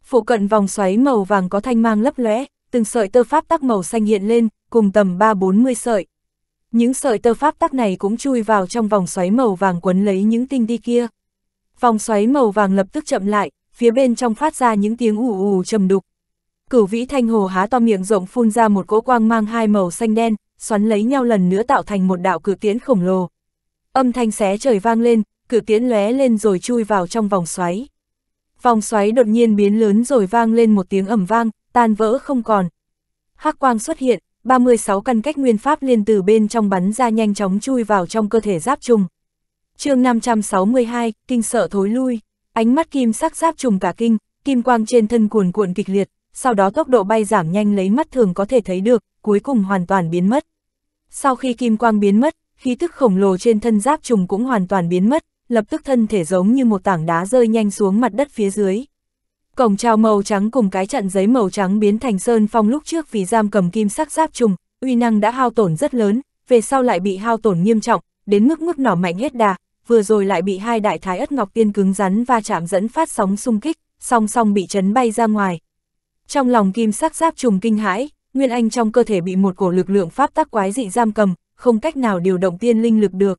Phụ cận vòng xoáy màu vàng có thanh mang lấp lóe, từng sợi tơ pháp tắc màu xanh hiện lên, cùng tầm 3-40 sợi. Những sợi tơ pháp tắc này cũng chui vào trong vòng xoáy màu vàng quấn lấy những tinh đi kia. Vòng xoáy màu vàng lập tức chậm lại, phía bên trong phát ra những tiếng ù ù trầm đục. Cửu vĩ thanh hồ há to miệng rộng phun ra một cỗ quang mang hai màu xanh đen, xoắn lấy nhau lần nữa tạo thành một đạo cử tiễn khổng lồ. Âm thanh xé trời vang lên, cử tiễn lóe lên rồi chui vào trong vòng xoáy. Vòng xoáy đột nhiên biến lớn rồi vang lên một tiếng ẩm vang, tan vỡ không còn. Hắc quang xuất hiện, 36 căn cách nguyên pháp liền từ bên trong bắn ra nhanh chóng chui vào trong cơ thể giáp trùng. chương 562, kinh sợ thối lui, ánh mắt kim sắc giáp trùng cả kinh, kim quang trên thân cuồn cuộn kịch liệt, sau đó tốc độ bay giảm nhanh lấy mắt thường có thể thấy được, cuối cùng hoàn toàn biến mất. Sau khi kim quang biến mất, khí tức khổng lồ trên thân giáp trùng cũng hoàn toàn biến mất, lập tức thân thể giống như một tảng đá rơi nhanh xuống mặt đất phía dưới. Cổng trào màu trắng cùng cái trận giấy màu trắng biến thành sơn phong lúc trước vì giam cầm kim sắc giáp trùng, uy năng đã hao tổn rất lớn, về sau lại bị hao tổn nghiêm trọng, đến mức mức nỏ mạnh hết đà, vừa rồi lại bị hai đại thái ất ngọc tiên cứng rắn va chạm dẫn phát sóng xung kích, song song bị chấn bay ra ngoài. Trong lòng kim sắc giáp trùng kinh hãi, Nguyên Anh trong cơ thể bị một cổ lực lượng pháp tắc quái dị giam cầm, không cách nào điều động tiên linh lực được.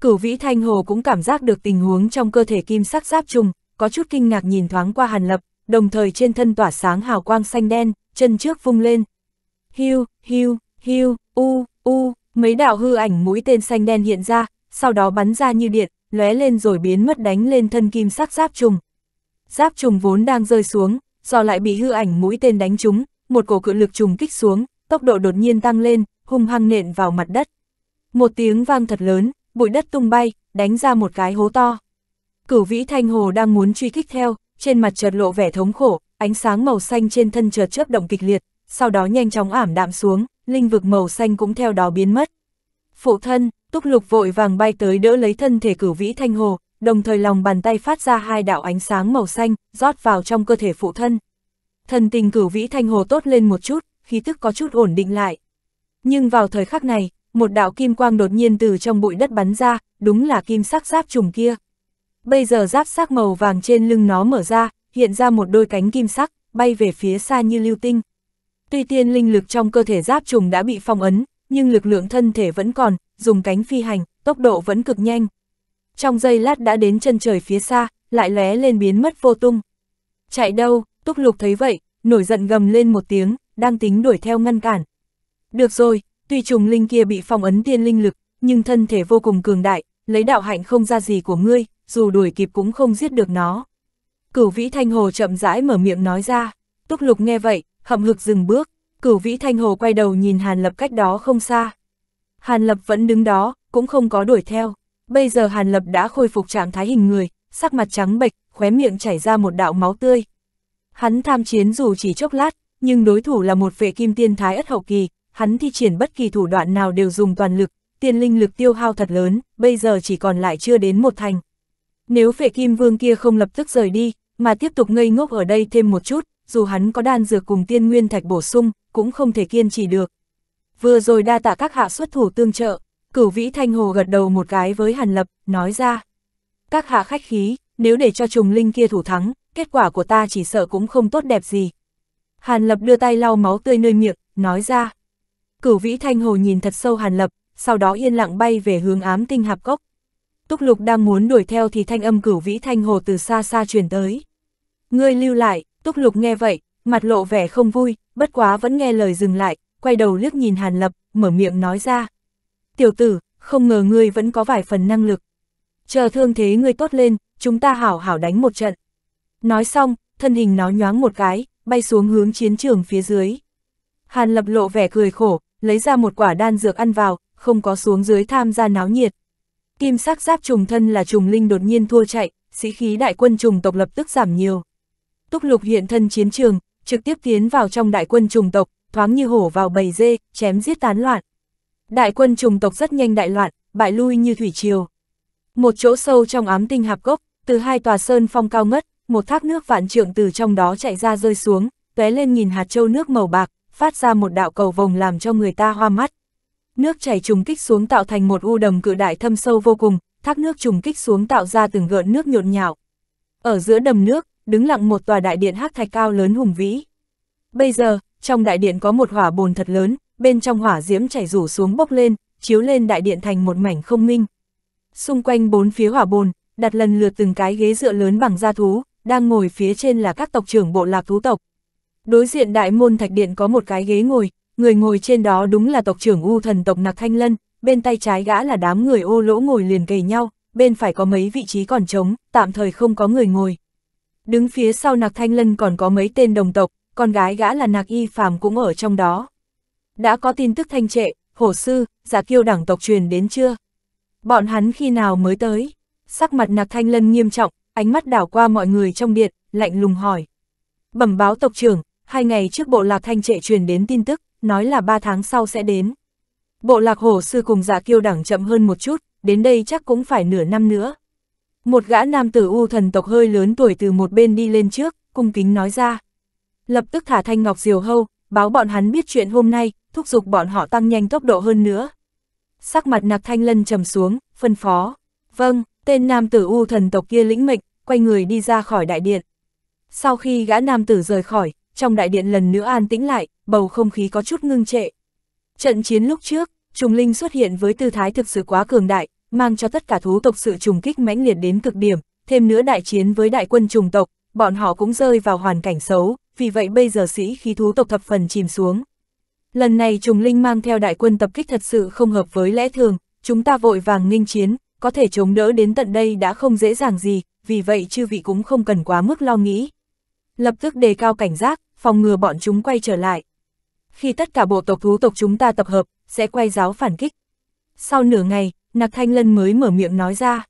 Cửu Vĩ Thanh Hồ cũng cảm giác được tình huống trong cơ thể kim sắc giáp trùng, có chút kinh ngạc nhìn thoáng qua Hàn Lập, đồng thời trên thân tỏa sáng hào quang xanh đen, chân trước vung lên. Hiu, hiu, hiu, u, u, mấy đạo hư ảnh mũi tên xanh đen hiện ra, sau đó bắn ra như điện, lóe lên rồi biến mất đánh lên thân kim sắc giáp trùng. Giáp trùng vốn đang rơi xuống, do lại bị hư ảnh mũi tên đánh trúng, một cổ cự lực trùng kích xuống, tốc độ đột nhiên tăng lên, hung hăng nện vào mặt đất. Một tiếng vang thật lớn, bụi đất tung bay, đánh ra một cái hố to. Cửu vĩ thanh hồ đang muốn truy kích theo, trên mặt chợt lộ vẻ thống khổ, ánh sáng màu xanh trên thân chợt chớp động kịch liệt, sau đó nhanh chóng ảm đạm xuống, linh vực màu xanh cũng theo đó biến mất. Phụ thân, túc lục vội vàng bay tới đỡ lấy thân thể cửu vĩ thanh hồ, đồng thời lòng bàn tay phát ra hai đạo ánh sáng màu xanh, rót vào trong cơ thể phụ thân. Thần tình cửu vĩ thanh hồ tốt lên một chút, khí tức có chút ổn định lại. Nhưng vào thời khắc này, một đạo kim quang đột nhiên từ trong bụi đất bắn ra, đúng là kim sắc giáp trùng kia, Bây giờ giáp sắc màu vàng trên lưng nó mở ra, hiện ra một đôi cánh kim sắc, bay về phía xa như lưu tinh. Tuy tiên linh lực trong cơ thể giáp trùng đã bị phong ấn, nhưng lực lượng thân thể vẫn còn, dùng cánh phi hành, tốc độ vẫn cực nhanh. Trong giây lát đã đến chân trời phía xa, lại lóe lên biến mất vô tung. Chạy đâu, túc lục thấy vậy, nổi giận gầm lên một tiếng, đang tính đuổi theo ngăn cản. Được rồi, tuy trùng linh kia bị phong ấn tiên linh lực, nhưng thân thể vô cùng cường đại, lấy đạo hạnh không ra gì của ngươi, dù đuổi kịp cũng không giết được nó. Cửu vĩ thanh hồ chậm rãi mở miệng nói ra, túc lục nghe vậy, hậm hực dừng bước, cửu vĩ thanh hồ quay đầu nhìn Hàn Lập cách đó không xa. Hàn Lập vẫn đứng đó, cũng không có đuổi theo, bây giờ Hàn Lập đã khôi phục trạng thái hình người, sắc mặt trắng bệch, khóe miệng chảy ra một đạo máu tươi. Hắn tham chiến dù chỉ chốc lát, nhưng đối thủ là một vệ kim tiên thái ất hậu kỳ, hắn thi triển bất kỳ thủ đoạn nào đều dùng toàn lực, tiên linh lực tiêu hao thật lớn, bây giờ chỉ còn lại chưa đến một thành. Nếu phệ kim vương kia không lập tức rời đi, mà tiếp tục ngây ngốc ở đây thêm một chút, dù hắn có đan dược cùng tiên nguyên thạch bổ sung, cũng không thể kiên trì được. Vừa rồi đa tạ các hạ xuất thủ tương trợ, cửu vĩ thanh hồ gật đầu một cái với hàn lập, nói ra. Các hạ khách khí, nếu để cho trùng linh kia thủ thắng, kết quả của ta chỉ sợ cũng không tốt đẹp gì. Hàn lập đưa tay lau máu tươi nơi miệng, nói ra. Cửu vĩ thanh hồ nhìn thật sâu hàn lập, sau đó yên lặng bay về hướng ám tinh hạp cốc. Túc Lục đang muốn đuổi theo thì thanh âm cửu vĩ thanh hồ từ xa xa truyền tới. Ngươi lưu lại, Túc Lục nghe vậy, mặt lộ vẻ không vui, bất quá vẫn nghe lời dừng lại, quay đầu liếc nhìn Hàn Lập, mở miệng nói ra. Tiểu tử, không ngờ ngươi vẫn có vài phần năng lực. Chờ thương thế ngươi tốt lên, chúng ta hảo hảo đánh một trận. Nói xong, thân hình nó nhoáng một cái, bay xuống hướng chiến trường phía dưới. Hàn Lập lộ vẻ cười khổ, lấy ra một quả đan dược ăn vào, không có xuống dưới tham gia náo nhiệt. Kim sắc giáp trùng thân là trùng linh đột nhiên thua chạy, sĩ khí đại quân trùng tộc lập tức giảm nhiều. Túc lục hiện thân chiến trường, trực tiếp tiến vào trong đại quân trùng tộc, thoáng như hổ vào bầy dê, chém giết tán loạn. Đại quân trùng tộc rất nhanh đại loạn, bại lui như thủy triều. Một chỗ sâu trong ám tinh hạp gốc từ hai tòa sơn phong cao ngất, một thác nước vạn trượng từ trong đó chạy ra rơi xuống, tóe lên nghìn hạt châu nước màu bạc, phát ra một đạo cầu vồng làm cho người ta hoa mắt. Nước chảy trùng kích xuống tạo thành một u đầm cự đại thâm sâu vô cùng, thác nước trùng kích xuống tạo ra từng gợn nước nhộn nhạo. Ở giữa đầm nước, đứng lặng một tòa đại điện hắc thạch cao lớn hùng vĩ. Bây giờ, trong đại điện có một hỏa bồn thật lớn, bên trong hỏa diễm chảy rủ xuống bốc lên, chiếu lên đại điện thành một mảnh không minh. Xung quanh bốn phía hỏa bồn, đặt lần lượt từng cái ghế dựa lớn bằng da thú, đang ngồi phía trên là các tộc trưởng bộ lạc thú tộc. Đối diện đại môn thạch điện có một cái ghế ngồi, người ngồi trên đó đúng là tộc trưởng U thần tộc Nạc Thanh Lân, bên tay trái gã là đám người ô lỗ ngồi liền kề nhau, bên phải có mấy vị trí còn trống, tạm thời không có người ngồi. Đứng phía sau Nạc Thanh Lân còn có mấy tên đồng tộc, con gái gã là Nạc Y Phàm cũng ở trong đó. Đã có tin tức thanh trệ, hổ sư, giả kiêu đảng tộc truyền đến chưa? Bọn hắn khi nào mới tới? Sắc mặt Nạc Thanh Lân nghiêm trọng, ánh mắt đảo qua mọi người trong điện, lạnh lùng hỏi. Bẩm báo tộc trưởng, hai ngày trước bộ lạc thanh trệ truyền đến tin tức, nói là ba tháng sau sẽ đến. Bộ lạc hổ sư cùng giả dạ kiêu đẳng chậm hơn một chút, đến đây chắc cũng phải nửa năm nữa. Một gã nam tử u thần tộc hơi lớn tuổi từ một bên đi lên trước, cung kính nói ra. Lập tức thả thanh ngọc diều hâu, báo bọn hắn biết chuyện hôm nay, thúc giục bọn họ tăng nhanh tốc độ hơn nữa. Sắc mặt nạc thanh lân trầm xuống, phân phó. Vâng, tên nam tử u thần tộc kia lĩnh mệnh, quay người đi ra khỏi đại điện. Sau khi gã nam tử rời khỏi, trong đại điện lần nữa an tĩnh lại, bầu không khí có chút ngưng trệ. Trận chiến lúc trước, trùng linh xuất hiện với tư thái thực sự quá cường đại, mang cho tất cả thú tộc sự trùng kích mãnh liệt đến cực điểm, thêm nữa đại chiến với đại quân trùng tộc, bọn họ cũng rơi vào hoàn cảnh xấu, vì vậy bây giờ sĩ khí thú tộc thập phần chìm xuống. Lần này trùng linh mang theo đại quân tập kích thật sự không hợp với lẽ thường, chúng ta vội vàng nghinh chiến, có thể chống đỡ đến tận đây đã không dễ dàng gì, vì vậy chư vị cũng không cần quá mức lo nghĩ lập tức đề cao cảnh giác, phòng ngừa bọn chúng quay trở lại. Khi tất cả bộ tộc thú tộc chúng ta tập hợp, sẽ quay giáo phản kích. Sau nửa ngày, Nạc Thanh Lân mới mở miệng nói ra.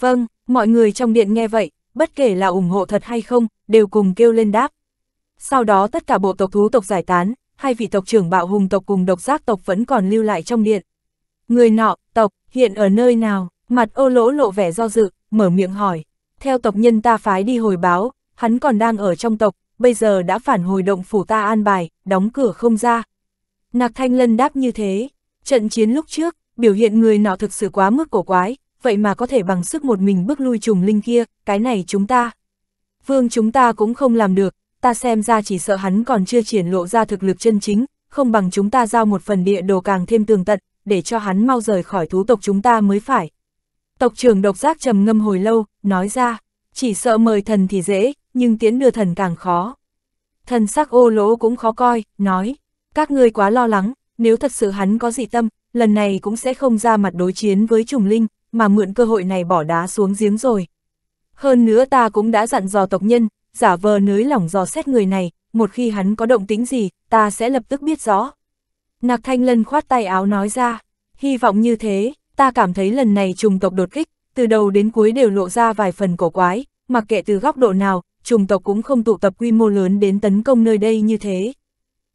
Vâng, mọi người trong điện nghe vậy, bất kể là ủng hộ thật hay không, đều cùng kêu lên đáp. Sau đó tất cả bộ tộc thú tộc giải tán, hai vị tộc trưởng bạo hùng tộc cùng độc giác tộc vẫn còn lưu lại trong điện. Người nọ, tộc, hiện ở nơi nào, mặt ô lỗ lộ vẻ do dự, mở miệng hỏi. Theo tộc nhân ta phái đi hồi báo, hắn còn đang ở trong tộc, bây giờ đã phản hồi động phủ ta an bài, đóng cửa không ra. Nạc Thanh Lân đáp như thế, trận chiến lúc trước, biểu hiện người nọ thực sự quá mức cổ quái, vậy mà có thể bằng sức một mình bước lui trùng linh kia, cái này chúng ta. Vương chúng ta cũng không làm được, ta xem ra chỉ sợ hắn còn chưa triển lộ ra thực lực chân chính, không bằng chúng ta giao một phần địa đồ càng thêm tường tận, để cho hắn mau rời khỏi thú tộc chúng ta mới phải. Tộc trưởng độc giác trầm ngâm hồi lâu, nói ra, chỉ sợ mời thần thì dễ, nhưng tiễn đưa thần càng khó. Thần sắc ô lỗ cũng khó coi, nói, các ngươi quá lo lắng, nếu thật sự hắn có dị tâm, lần này cũng sẽ không ra mặt đối chiến với trùng linh, mà mượn cơ hội này bỏ đá xuống giếng rồi. Hơn nữa ta cũng đã dặn dò tộc nhân, giả vờ nới lỏng dò xét người này, một khi hắn có động tính gì, ta sẽ lập tức biết rõ. Nạc Thanh Lân khoát tay áo nói ra, hy vọng như thế, ta cảm thấy lần này trùng tộc đột kích, từ đầu đến cuối đều lộ ra vài phần cổ quái, mặc kệ từ góc độ nào, trùng tộc cũng không tụ tập quy mô lớn đến tấn công nơi đây như thế.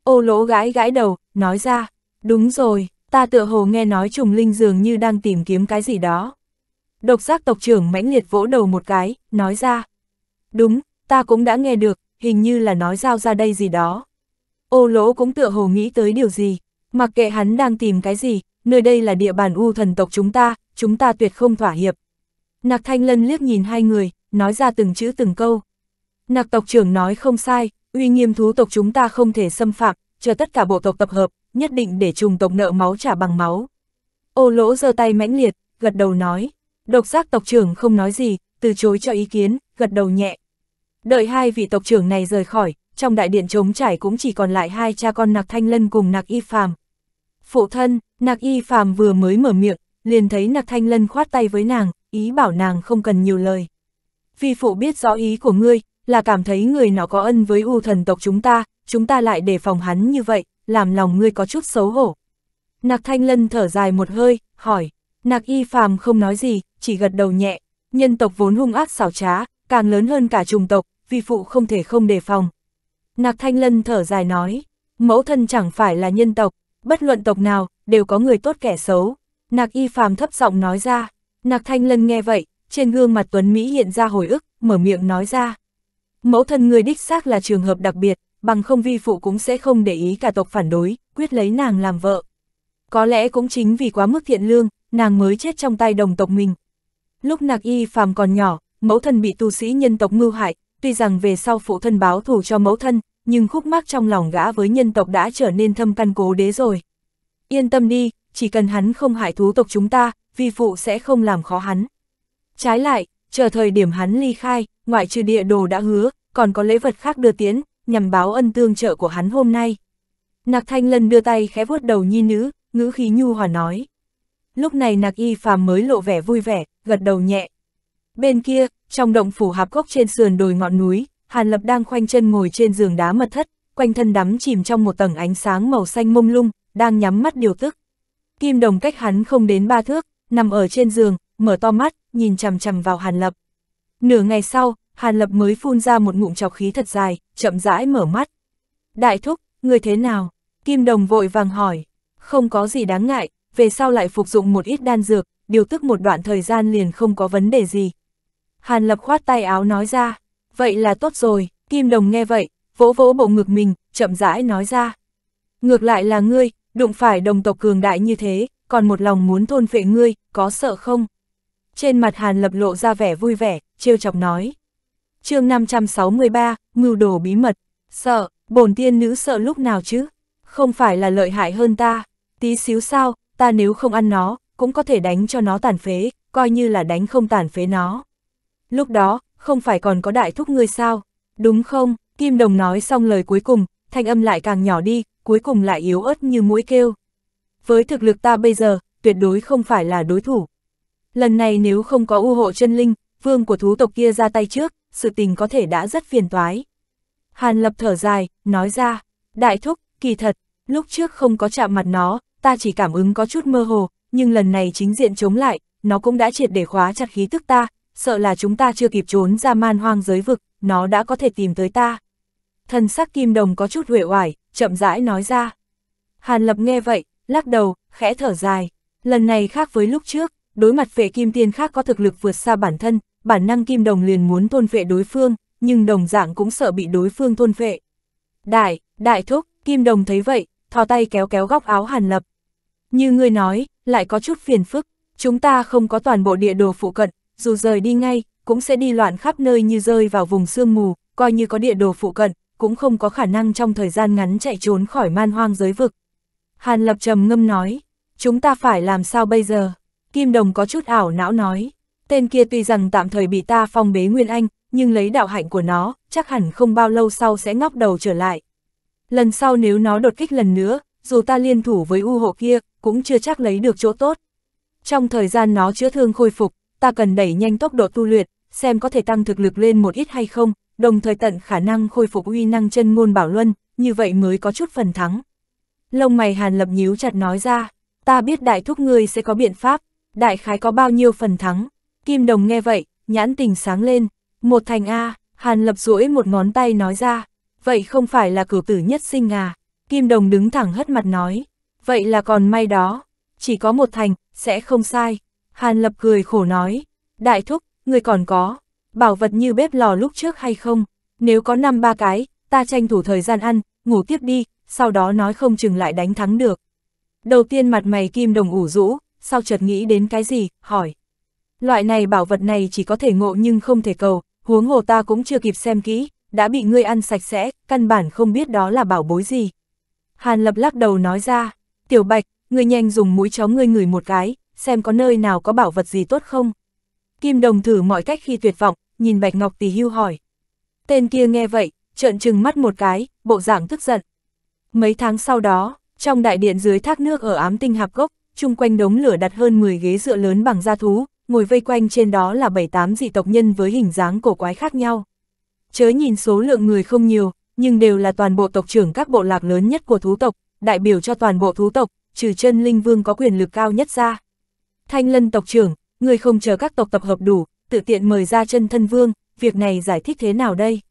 Ô lỗ gãi gãi đầu, nói ra, đúng rồi, ta tựa hồ nghe nói trùng linh dường như đang tìm kiếm cái gì đó. Độc giác tộc trưởng mãnh liệt vỗ đầu một cái, nói ra. Đúng, ta cũng đã nghe được, hình như là nói giao ra đây gì đó. Ô lỗ cũng tựa hồ nghĩ tới điều gì, mặc kệ hắn đang tìm cái gì, nơi đây là địa bàn u thần tộc chúng ta, chúng ta tuyệt không thỏa hiệp. Nạc Thanh Lân liếc nhìn hai người, nói ra từng chữ từng câu. Nạc tộc trưởng nói không sai, uy nghiêm thú tộc chúng ta không thể xâm phạm, chờ tất cả bộ tộc tập hợp, nhất định để trùng tộc nợ máu trả bằng máu. Ô lỗ giơ tay mãnh liệt, gật đầu nói. Độc giác tộc trưởng không nói gì, từ chối cho ý kiến, gật đầu nhẹ. Đợi hai vị tộc trưởng này rời khỏi, trong đại điện trống trải cũng chỉ còn lại hai cha con Nạc Thanh Lân cùng Nạc Y Phàm. Phụ thân, Nạc Y Phàm vừa mới mở miệng, liền thấy Nạc Thanh Lân khoát tay với nàng, ý bảo nàng không cần nhiều lời. Vi phụ biết rõ ý của ngươi, là cảm thấy người nó có ân với u thần tộc chúng ta, chúng ta lại đề phòng hắn như vậy, làm lòng ngươi có chút xấu hổ. Nạc Thanh Lân thở dài một hơi, hỏi, Nạc Y Phàm không nói gì, chỉ gật đầu nhẹ, nhân tộc vốn hung ác xảo trá, càng lớn hơn cả trùng tộc, vì phụ không thể không đề phòng. Nạc Thanh Lân thở dài nói, mẫu thân chẳng phải là nhân tộc, bất luận tộc nào, đều có người tốt kẻ xấu. Nạc Y Phàm thấp giọng nói ra, Nạc Thanh Lân nghe vậy, trên gương mặt Tuấn Mỹ hiện ra hồi ức, mở miệng nói ra. Mẫu thân người đích xác là trường hợp đặc biệt, bằng không vi phụ cũng sẽ không để ý cả tộc phản đối, quyết lấy nàng làm vợ. Có lẽ cũng chính vì quá mức thiện lương, nàng mới chết trong tay đồng tộc mình. Lúc nạc y phàm còn nhỏ, mẫu thân bị tu sĩ nhân tộc mưu hại, tuy rằng về sau phụ thân báo thù cho mẫu thân, nhưng khúc mắc trong lòng gã với nhân tộc đã trở nên thâm căn cố đế rồi. Yên tâm đi, chỉ cần hắn không hại thú tộc chúng ta, vi phụ sẽ không làm khó hắn. Trái lại, chờ thời điểm hắn ly khai, ngoại trừ địa đồ đã hứa, còn có lễ vật khác đưa tiến, nhằm báo ân tương trợ của hắn hôm nay. Nạc Thanh Lân đưa tay khẽ vuốt đầu nhi nữ, ngữ khí nhu hòa nói. Lúc này Nạc Y Phàm mới lộ vẻ vui vẻ, gật đầu nhẹ. Bên kia, trong động phủ hạp gốc trên sườn đồi ngọn núi, Hàn Lập đang khoanh chân ngồi trên giường đá mật thất, quanh thân đắm chìm trong một tầng ánh sáng màu xanh mông lung, đang nhắm mắt điều tức. Kim Đồng cách hắn không đến ba thước, nằm ở trên giường, mở to mắt, nhìn chằm chằm vào Hàn Lập. Nửa ngày sau, Hàn Lập mới phun ra một ngụm chọc khí thật dài, chậm rãi mở mắt. Đại thúc, người thế nào? Kim Đồng vội vàng hỏi. Không có gì đáng ngại, về sau lại phục dụng một ít đan dược, điều tức một đoạn thời gian liền không có vấn đề gì. Hàn Lập khoát tay áo nói ra. Vậy là tốt rồi, Kim Đồng nghe vậy, vỗ vỗ bộ ngực mình, chậm rãi nói ra. Ngược lại là ngươi, đụng phải đồng tộc cường đại như thế, còn một lòng muốn thôn phệ ngươi, có sợ không? Trên mặt Hàn Lập lộ ra vẻ vui vẻ, trêu chọc nói chương 563, mưu đồ bí mật, sợ, bổn tiên nữ sợ lúc nào chứ? Không phải là lợi hại hơn ta, tí xíu sao, ta nếu không ăn nó, cũng có thể đánh cho nó tàn phế, coi như là đánh không tàn phế nó. Lúc đó, không phải còn có đại thúc ngươi sao? Đúng không? Kim Đồng nói xong lời cuối cùng, thanh âm lại càng nhỏ đi, cuối cùng lại yếu ớt như mũi kêu. Với thực lực ta bây giờ, tuyệt đối không phải là đối thủ. Lần này nếu không có ưu hộ chân linh, vương của thú tộc kia ra tay trước, sự tình có thể đã rất phiền toái. Hàn lập thở dài, nói ra, đại thúc, kỳ thật, lúc trước không có chạm mặt nó, ta chỉ cảm ứng có chút mơ hồ, nhưng lần này chính diện chống lại, nó cũng đã triệt để khóa chặt khí tức ta, sợ là chúng ta chưa kịp trốn ra man hoang giới vực, nó đã có thể tìm tới ta. Thần sắc kim đồng có chút huệ oải, chậm rãi nói ra. Hàn lập nghe vậy, lắc đầu, khẽ thở dài, lần này khác với lúc trước, đối mặt vệ kim tiên khác có thực lực vượt xa bản thân, bản năng kim đồng liền muốn thôn vệ đối phương, nhưng đồng dạng cũng sợ bị đối phương thôn vệ Đại, đại thúc, kim đồng thấy vậy, thò tay kéo kéo góc áo hàn lập. Như ngươi nói, lại có chút phiền phức, chúng ta không có toàn bộ địa đồ phụ cận, dù rời đi ngay, cũng sẽ đi loạn khắp nơi như rơi vào vùng sương mù, coi như có địa đồ phụ cận, cũng không có khả năng trong thời gian ngắn chạy trốn khỏi man hoang giới vực. Hàn lập trầm ngâm nói, chúng ta phải làm sao bây giờ? Kim đồng có chút ảo não nói, Tên kia tuy rằng tạm thời bị ta phong bế Nguyên Anh, nhưng lấy đạo hạnh của nó, chắc hẳn không bao lâu sau sẽ ngóc đầu trở lại. Lần sau nếu nó đột kích lần nữa, dù ta liên thủ với u hộ kia, cũng chưa chắc lấy được chỗ tốt. Trong thời gian nó chữa thương khôi phục, ta cần đẩy nhanh tốc độ tu luyện, xem có thể tăng thực lực lên một ít hay không, đồng thời tận khả năng khôi phục uy năng chân ngôn bảo luân, như vậy mới có chút phần thắng. Lông mày Hàn Lập nhíu chặt nói ra, ta biết đại thúc ngươi sẽ có biện pháp, đại khái có bao nhiêu phần thắng. Kim Đồng nghe vậy, nhãn tình sáng lên, một thành A, Hàn Lập duỗi một ngón tay nói ra, vậy không phải là cửu tử nhất sinh à? Kim Đồng đứng thẳng hất mặt nói, vậy là còn may đó, chỉ có một thành, sẽ không sai. Hàn Lập cười khổ nói, đại thúc, người còn có, bảo vật như bếp lò lúc trước hay không? Nếu có năm ba cái, ta tranh thủ thời gian ăn, ngủ tiếp đi, sau đó nói không chừng lại đánh thắng được. Đầu tiên mặt mày Kim Đồng ủ rũ, sau chợt nghĩ đến cái gì, hỏi, Loại này bảo vật này chỉ có thể ngộ nhưng không thể cầu, huống hồ ta cũng chưa kịp xem kỹ, đã bị ngươi ăn sạch sẽ, căn bản không biết đó là bảo bối gì. Hàn lập lắc đầu nói ra, tiểu bạch, ngươi nhanh dùng mũi chó ngươi ngửi một cái, xem có nơi nào có bảo vật gì tốt không. Kim đồng thử mọi cách khi tuyệt vọng, nhìn bạch ngọc tỳ hưu hỏi. Tên kia nghe vậy, trợn trừng mắt một cái, bộ dạng tức giận. Mấy tháng sau đó, trong đại điện dưới thác nước ở ám tinh hạp gốc, chung quanh đống lửa đặt hơn 10 ghế dựa lớn bằng da thú, ngồi vây quanh trên đó là bảy tám dị tộc nhân với hình dáng cổ quái khác nhau. Chớ nhìn số lượng người không nhiều, nhưng đều là toàn bộ tộc trưởng các bộ lạc lớn nhất của thú tộc, đại biểu cho toàn bộ thú tộc, trừ chân linh vương có quyền lực cao nhất ra. Thanh lân tộc trưởng, người không chờ các tộc tập hợp đủ, tự tiện mời ra chân thân vương, việc này giải thích thế nào đây?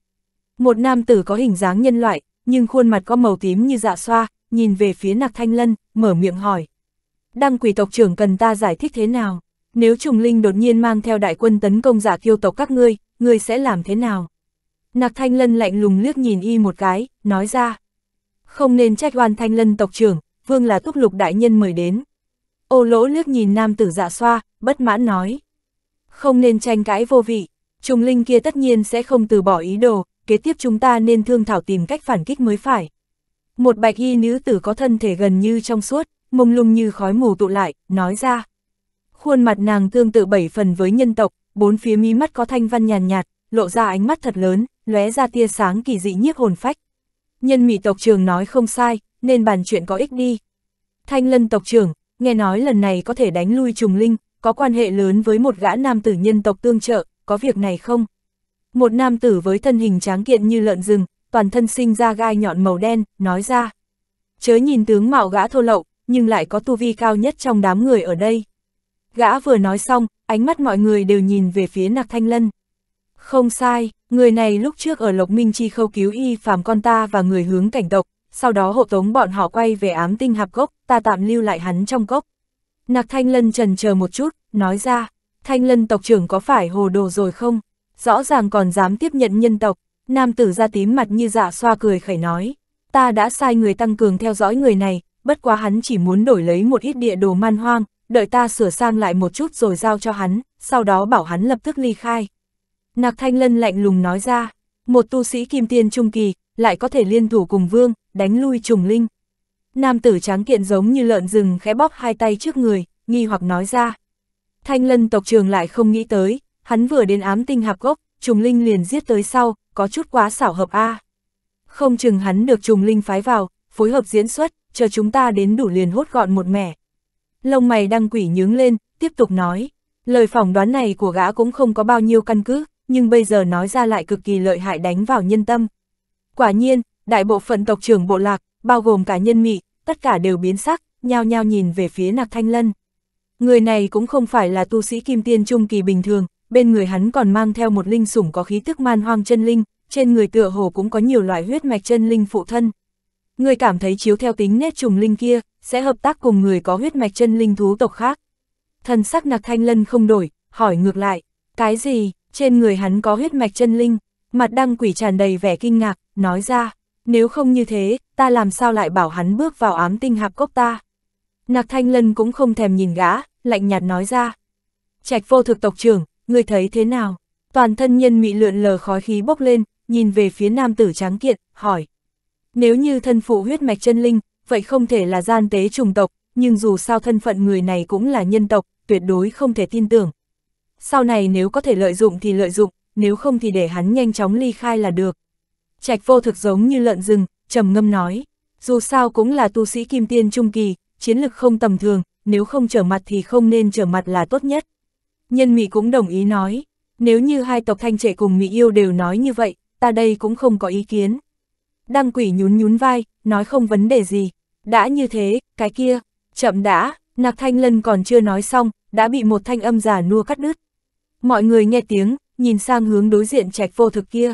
Một nam tử có hình dáng nhân loại, nhưng khuôn mặt có màu tím như dạ xoa, nhìn về phía nạc thanh lân, mở miệng hỏi. Đăng quỷ tộc trưởng cần ta giải thích thế nào? Nếu trùng linh đột nhiên mang theo đại quân tấn công giả kiêu tộc các ngươi, ngươi sẽ làm thế nào? Nạc Thanh Lân lạnh lùng liếc nhìn y một cái, nói ra. Không nên trách oan Thanh Lân tộc trưởng, vương là túc lục đại nhân mời đến. Ô lỗ liếc nhìn nam tử dạ xoa, bất mãn nói. Không nên tranh cãi vô vị, trùng linh kia tất nhiên sẽ không từ bỏ ý đồ, kế tiếp chúng ta nên thương thảo tìm cách phản kích mới phải. Một bạch y nữ tử có thân thể gần như trong suốt, mông lung như khói mù tụ lại, nói ra. Khuôn mặt nàng tương tự bảy phần với nhân tộc, bốn phía mí mắt có thanh văn nhàn nhạt, lộ ra ánh mắt thật lớn, lóe ra tia sáng kỳ dị nhiếp hồn phách. Nhân mị tộc trường nói không sai, nên bàn chuyện có ích đi. Thanh lân tộc trưởng, nghe nói lần này có thể đánh lui trùng linh, có quan hệ lớn với một gã nam tử nhân tộc tương trợ, có việc này không? Một nam tử với thân hình tráng kiện như lợn rừng, toàn thân sinh ra gai nhọn màu đen, nói ra. Chớ nhìn tướng mạo gã thô lậu, nhưng lại có tu vi cao nhất trong đám người ở đây. Gã vừa nói xong, ánh mắt mọi người đều nhìn về phía Nạc Thanh Lân. Không sai, người này lúc trước ở Lộc Minh Chi khâu cứu y phàm con ta và người hướng cảnh tộc, sau đó hộ tống bọn họ quay về ám tinh hạp gốc, ta tạm lưu lại hắn trong cốc. Nạc Thanh Lân trần chờ một chút, nói ra, Thanh Lân tộc trưởng có phải hồ đồ rồi không? Rõ ràng còn dám tiếp nhận nhân tộc, nam tử ra tím mặt như dạ xoa cười khẩy nói, ta đã sai người tăng cường theo dõi người này, bất quá hắn chỉ muốn đổi lấy một ít địa đồ man hoang, đợi ta sửa sang lại một chút rồi giao cho hắn, sau đó bảo hắn lập tức ly khai. Nạc Thanh Lân lạnh lùng nói ra, một tu sĩ kim tiên trung kỳ, lại có thể liên thủ cùng vương, đánh lui trùng linh. Nam tử tráng kiện giống như lợn rừng khẽ bóp hai tay trước người, nghi hoặc nói ra. Thanh Lân tộc trường lại không nghĩ tới, hắn vừa đến ám tinh hạp gốc, trùng linh liền giết tới sau, có chút quá xảo hợp a. Không chừng hắn được trùng linh phái vào, phối hợp diễn xuất, chờ chúng ta đến đủ liền hốt gọn một mẻ, lông mày đăng quỷ nhướng lên, tiếp tục nói. Lời phỏng đoán này của gã cũng không có bao nhiêu căn cứ, nhưng bây giờ nói ra lại cực kỳ lợi hại đánh vào nhân tâm. Quả nhiên, đại bộ phận tộc trưởng bộ lạc, bao gồm cả nhân mị, tất cả đều biến sắc, nhao nhao nhìn về phía Nạc Thanh Lân. Người này cũng không phải là tu sĩ kim tiên trung kỳ bình thường, bên người hắn còn mang theo một linh sủng có khí tức man hoang chân linh, trên người tựa hồ cũng có nhiều loại huyết mạch chân linh phụ thân. Người cảm thấy chiếu theo tính nét trùng linh kia, sẽ hợp tác cùng người có huyết mạch chân linh thú tộc khác. Thần sắc nạc thanh lân không đổi, hỏi ngược lại, cái gì, trên người hắn có huyết mạch chân linh, mặt đăng quỷ tràn đầy vẻ kinh ngạc, nói ra, nếu không như thế, ta làm sao lại bảo hắn bước vào ám tinh hạp cốc ta. Nạc thanh lân cũng không thèm nhìn gã, lạnh nhạt nói ra. Trạch vô thực tộc trưởng, người thấy thế nào? Toàn thân nhân mị lượn lờ khói khí bốc lên, nhìn về phía nam tử tráng kiện, hỏi. Nếu như thân phụ huyết mạch chân linh, vậy không thể là gian tế trùng tộc, nhưng dù sao thân phận người này cũng là nhân tộc, tuyệt đối không thể tin tưởng. Sau này nếu có thể lợi dụng thì lợi dụng, nếu không thì để hắn nhanh chóng ly khai là được. Trạch vô thực giống như lợn rừng, trầm ngâm nói, dù sao cũng là tu sĩ kim tiên trung kỳ, chiến lực không tầm thường, nếu không trở mặt thì không nên trở mặt là tốt nhất. Nhân Mỹ cũng đồng ý nói, nếu như hai tộc thanh trẻ cùng Mỹ yêu đều nói như vậy, ta đây cũng không có ý kiến. Đăng quỷ nhún nhún vai, nói không vấn đề gì. Đã như thế, cái kia, chậm đã, Nạc Thanh Lân còn chưa nói xong, đã bị một thanh âm giả nua cắt đứt. Mọi người nghe tiếng, nhìn sang hướng đối diện trạch vô thực kia.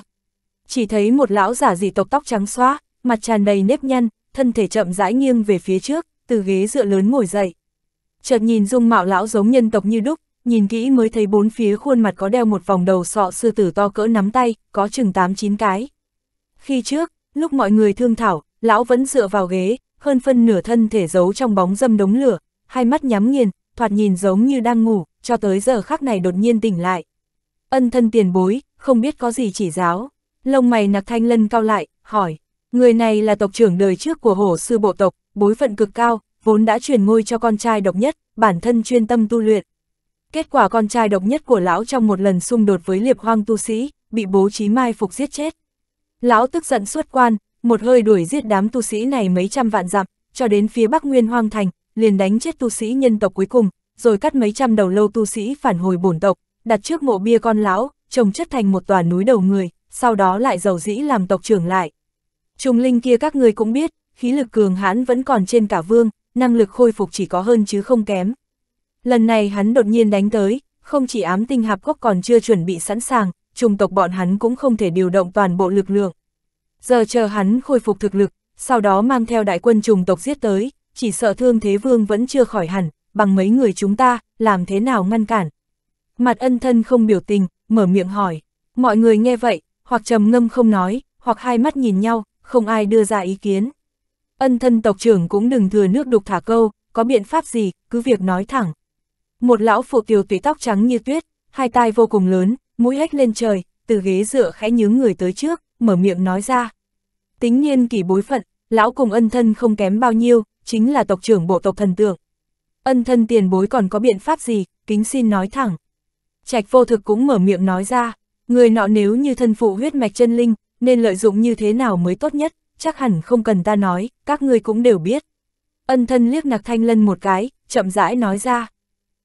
Chỉ thấy một lão giả dị tộc tóc trắng xóa, mặt tràn đầy nếp nhăn, thân thể chậm rãi nghiêng về phía trước, từ ghế dựa lớn ngồi dậy. Chợt nhìn dung mạo lão giống nhân tộc như đúc, nhìn kỹ mới thấy bốn phía khuôn mặt có đeo một vòng đầu sọ sư tử to cỡ nắm tay, có chừng 8-9 cái. Khi trước, Lúc mọi người thương thảo, lão vẫn dựa vào ghế, hơn phân nửa thân thể giấu trong bóng dâm đống lửa, hai mắt nhắm nghiền, thoạt nhìn giống như đang ngủ, cho tới giờ khắc này đột nhiên tỉnh lại. Ân thân tiền bối, không biết có gì chỉ giáo. Lông mày nặc thanh lân cao lại, hỏi, người này là tộc trưởng đời trước của hổ sư bộ tộc, bối phận cực cao, vốn đã truyền ngôi cho con trai độc nhất, bản thân chuyên tâm tu luyện. Kết quả con trai độc nhất của lão trong một lần xung đột với liệp hoang tu sĩ, bị bố trí mai phục giết chết. Lão tức giận xuất quan, một hơi đuổi giết đám tu sĩ này mấy trăm vạn dặm, cho đến phía Bắc Nguyên Hoang Thành, liền đánh chết tu sĩ nhân tộc cuối cùng, rồi cắt mấy trăm đầu lâu tu sĩ phản hồi bổn tộc, đặt trước mộ bia con lão, trồng chất thành một tòa núi đầu người, sau đó lại giàu dĩ làm tộc trưởng lại. trung linh kia các người cũng biết, khí lực cường hãn vẫn còn trên cả vương, năng lực khôi phục chỉ có hơn chứ không kém. Lần này hắn đột nhiên đánh tới, không chỉ ám tinh hạp cốc còn chưa chuẩn bị sẵn sàng, trùng tộc bọn hắn cũng không thể điều động toàn bộ lực lượng. Giờ chờ hắn khôi phục thực lực, sau đó mang theo đại quân trùng tộc giết tới, chỉ sợ thương thế vương vẫn chưa khỏi hẳn, bằng mấy người chúng ta, làm thế nào ngăn cản. Mặt ân thân không biểu tình, mở miệng hỏi, mọi người nghe vậy, hoặc trầm ngâm không nói, hoặc hai mắt nhìn nhau, không ai đưa ra ý kiến. Ân thân tộc trưởng cũng đừng thừa nước đục thả câu, có biện pháp gì, cứ việc nói thẳng. Một lão phụ tiểu tùy tóc trắng như tuyết, hai tai vô cùng lớn, mũi hách lên trời, từ ghế dựa khẽ nhướng người tới trước, mở miệng nói ra. Tính nhiên kỳ bối phận, lão cùng ân thân không kém bao nhiêu, chính là tộc trưởng bộ tộc thần tượng. Ân thân tiền bối còn có biện pháp gì, kính xin nói thẳng. Trạch vô thực cũng mở miệng nói ra, người nọ nếu như thân phụ huyết mạch chân linh, nên lợi dụng như thế nào mới tốt nhất, chắc hẳn không cần ta nói, các ngươi cũng đều biết. Ân thân liếc nạc thanh lân một cái, chậm rãi nói ra.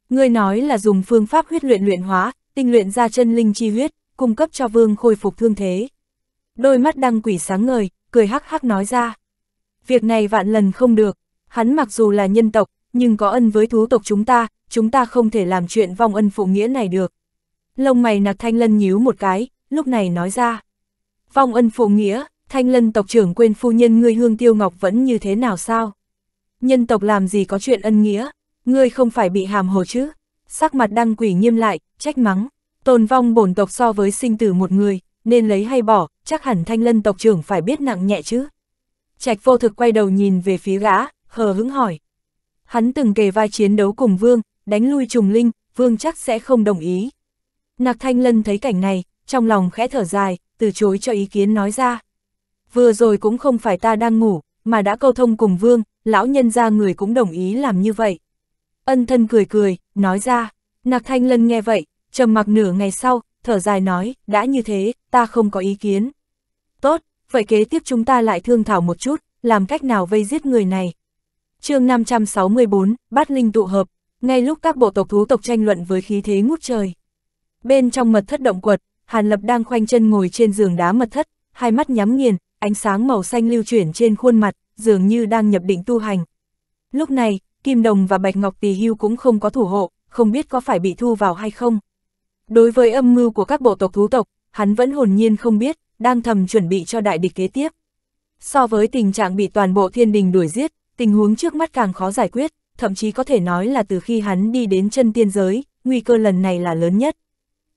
Ngươi nói là dùng phương pháp huyết luyện luyện hóa, tinh luyện ra chân linh chi huyết, cung cấp cho vương khôi phục thương thế. Đôi mắt đăng quỷ sáng ngời, cười hắc hắc nói ra. Việc này vạn lần không được, hắn mặc dù là nhân tộc, nhưng có ân với thú tộc chúng ta, chúng ta không thể làm chuyện vong ân phụ nghĩa này được. Lông mày nạc thanh lân nhíu một cái, lúc này nói ra. Vong ân phụ nghĩa, thanh lân tộc trưởng quên phu nhân ngươi hương tiêu ngọc vẫn như thế nào sao? Nhân tộc làm gì có chuyện ân nghĩa, ngươi không phải bị hàm hồ chứ? sắc mặt đăng quỷ nghiêm lại, trách mắng, tồn vong bổn tộc so với sinh tử một người, nên lấy hay bỏ, chắc hẳn thanh lân tộc trưởng phải biết nặng nhẹ chứ. Trạch vô thực quay đầu nhìn về phía gã, hờ hững hỏi. Hắn từng kề vai chiến đấu cùng vương, đánh lui trùng linh, vương chắc sẽ không đồng ý. Nạc thanh lân thấy cảnh này, trong lòng khẽ thở dài, từ chối cho ý kiến nói ra. Vừa rồi cũng không phải ta đang ngủ, mà đã câu thông cùng vương, lão nhân ra người cũng đồng ý làm như vậy. Ân thân cười cười, nói ra, Nạc Thanh Lân nghe vậy, trầm mặc nửa ngày sau, thở dài nói, đã như thế, ta không có ý kiến. Tốt, vậy kế tiếp chúng ta lại thương thảo một chút, làm cách nào vây giết người này. chương 564, Bát Linh tụ hợp, ngay lúc các bộ tộc thú tộc tranh luận với khí thế ngút trời. Bên trong mật thất động quật, Hàn Lập đang khoanh chân ngồi trên giường đá mật thất, hai mắt nhắm nghiền, ánh sáng màu xanh lưu chuyển trên khuôn mặt, dường như đang nhập định tu hành. Lúc này, Kim Đồng và Bạch Ngọc Tỳ Hưu cũng không có thủ hộ, không biết có phải bị thu vào hay không. Đối với âm mưu của các bộ tộc thú tộc, hắn vẫn hồn nhiên không biết, đang thầm chuẩn bị cho đại địch kế tiếp. So với tình trạng bị toàn bộ thiên đình đuổi giết, tình huống trước mắt càng khó giải quyết, thậm chí có thể nói là từ khi hắn đi đến chân tiên giới, nguy cơ lần này là lớn nhất.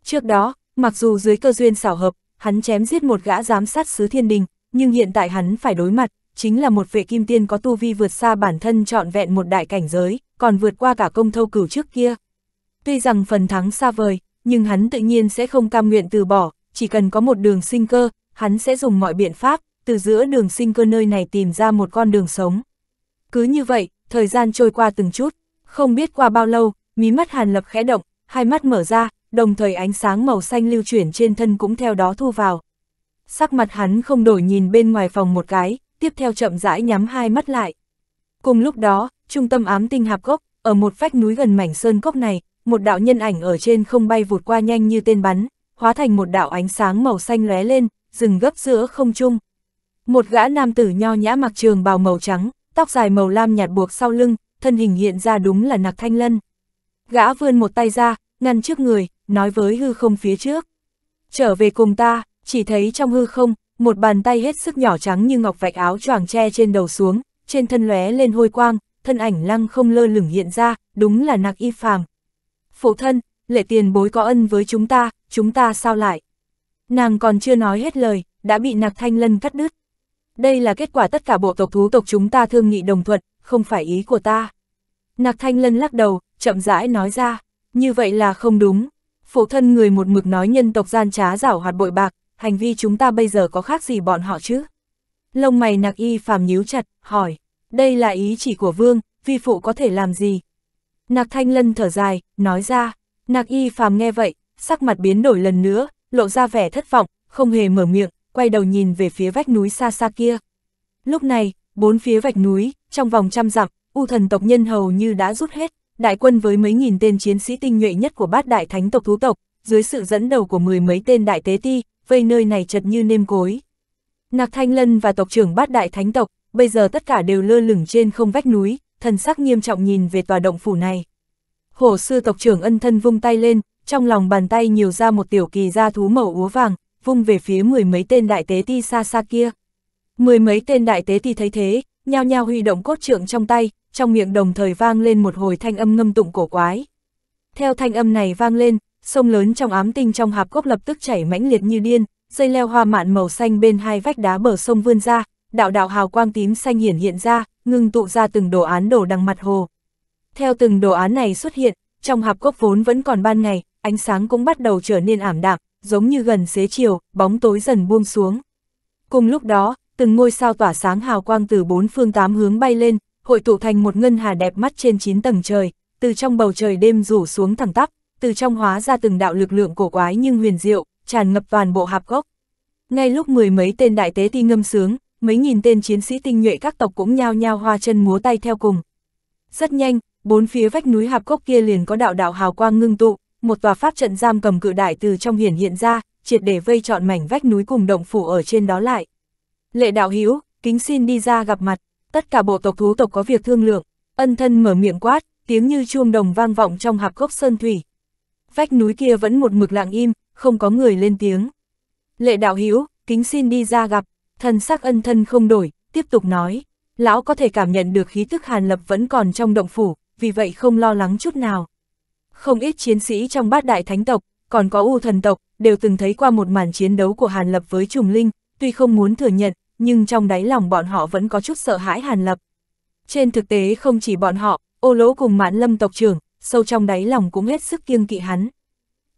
Trước đó, mặc dù dưới cơ duyên xảo hợp, hắn chém giết một gã giám sát sứ thiên đình, nhưng hiện tại hắn phải đối mặt chính là một vệ kim tiên có tu vi vượt xa bản thân trọn vẹn một đại cảnh giới, còn vượt qua cả công thâu cửu trước kia. Tuy rằng phần thắng xa vời, nhưng hắn tự nhiên sẽ không cam nguyện từ bỏ, chỉ cần có một đường sinh cơ, hắn sẽ dùng mọi biện pháp, từ giữa đường sinh cơ nơi này tìm ra một con đường sống. Cứ như vậy, thời gian trôi qua từng chút, không biết qua bao lâu, mí mắt hàn lập khẽ động, hai mắt mở ra, đồng thời ánh sáng màu xanh lưu chuyển trên thân cũng theo đó thu vào. Sắc mặt hắn không đổi nhìn bên ngoài phòng một cái, tiếp theo chậm rãi nhắm hai mắt lại. Cùng lúc đó, trung tâm ám tinh hạp gốc, ở một vách núi gần mảnh sơn cốc này, một đạo nhân ảnh ở trên không bay vụt qua nhanh như tên bắn, hóa thành một đạo ánh sáng màu xanh lóe lên, dừng gấp giữa không trung. Một gã nam tử nho nhã mặc trường bào màu trắng, tóc dài màu lam nhạt buộc sau lưng, thân hình hiện ra đúng là Nặc Thanh Lân. Gã vươn một tay ra, ngăn trước người, nói với hư không phía trước. Trở về cùng ta, chỉ thấy trong hư không, một bàn tay hết sức nhỏ trắng như ngọc vạch áo choàng tre trên đầu xuống, trên thân lóe lên hôi quang, thân ảnh lăng không lơ lửng hiện ra, đúng là nạc y phàm. Phụ thân, lệ tiền bối có ân với chúng ta, chúng ta sao lại? Nàng còn chưa nói hết lời, đã bị nạc thanh lân cắt đứt. Đây là kết quả tất cả bộ tộc thú tộc chúng ta thương nghị đồng thuận, không phải ý của ta. Nạc thanh lân lắc đầu, chậm rãi nói ra, như vậy là không đúng. Phụ thân người một mực nói nhân tộc gian trá giảo hoạt bội bạc, hành vi chúng ta bây giờ có khác gì bọn họ chứ? Lông mày nạc y phàm nhíu chặt, hỏi, đây là ý chỉ của vương, vi phụ có thể làm gì? Nạc thanh lân thở dài, nói ra, nạc y phàm nghe vậy, sắc mặt biến đổi lần nữa, lộ ra vẻ thất vọng, không hề mở miệng, quay đầu nhìn về phía vách núi xa xa kia. Lúc này, bốn phía vách núi, trong vòng trăm dặm, u thần tộc nhân hầu như đã rút hết, đại quân với mấy nghìn tên chiến sĩ tinh nhuệ nhất của bát đại thánh tộc thú tộc, dưới sự dẫn đầu của mười mấy tên đại tế ti, vây nơi này chật như nêm cối. Nạc Thanh Lân và tộc trưởng bát đại thánh tộc, bây giờ tất cả đều lơ lửng trên không vách núi, thần sắc nghiêm trọng nhìn về tòa động phủ này. Hổ sư tộc trưởng ân thân vung tay lên, trong lòng bàn tay nhiều ra một tiểu kỳ gia thú màu úa vàng, vung về phía mười mấy tên đại tế ti xa xa kia. Mười mấy tên đại tế ti thấy thế, nhao nhao huy động cốt trượng trong tay, trong miệng đồng thời vang lên một hồi thanh âm ngâm tụng cổ quái. Theo thanh âm này vang lên, sông lớn trong ám tinh trong hạp cốc lập tức chảy mãnh liệt như điên, dây leo hoa mạn màu xanh bên hai vách đá bờ sông vươn ra, đạo đạo hào quang tím xanh hiển hiện ra, ngưng tụ ra từng đồ án đổ đằng mặt hồ. Theo từng đồ án này xuất hiện, trong hạp cốc vốn vẫn còn ban ngày, ánh sáng cũng bắt đầu trở nên ảm đạm, giống như gần xế chiều, bóng tối dần buông xuống. Cùng lúc đó, từng ngôi sao tỏa sáng hào quang từ bốn phương tám hướng bay lên, hội tụ thành một ngân hà đẹp mắt trên chín tầng trời, từ trong bầu trời đêm rủ xuống thẳng tắp, từ trong hóa ra từng đạo lực lượng cổ quái nhưng huyền diệu, tràn ngập toàn bộ hạp gốc. Ngay lúc mười mấy tên đại tế ti ngâm sướng, mấy nghìn tên chiến sĩ tinh nhuệ các tộc cũng nhao nhao hoa chân múa tay theo cùng. Rất nhanh, bốn phía vách núi hạp cốc kia liền có đạo đạo hào quang ngưng tụ, một tòa pháp trận giam cầm cự đại từ trong hiển hiện ra, triệt để vây trọn mảnh vách núi cùng động phủ ở trên đó lại. Lệ đạo hữu kính xin đi ra gặp mặt, tất cả bộ tộc thú tộc có việc thương lượng, ân thân mở miệng quát, tiếng như chuông đồng vang vọng trong hạp gốc sơn thủy vách núi kia vẫn một mực lặng im, không có người lên tiếng. Lệ đạo Hiếu kính xin đi ra gặp, thần sắc ân thân không đổi, tiếp tục nói, lão có thể cảm nhận được khí tức hàn lập vẫn còn trong động phủ, vì vậy không lo lắng chút nào. Không ít chiến sĩ trong bát đại thánh tộc, còn có u thần tộc, đều từng thấy qua một màn chiến đấu của hàn lập với trùng linh, tuy không muốn thừa nhận, nhưng trong đáy lòng bọn họ vẫn có chút sợ hãi hàn lập. Trên thực tế không chỉ bọn họ, ô lỗ cùng mãn lâm tộc trưởng, sâu trong đáy lòng cũng hết sức kiêng kỵ hắn.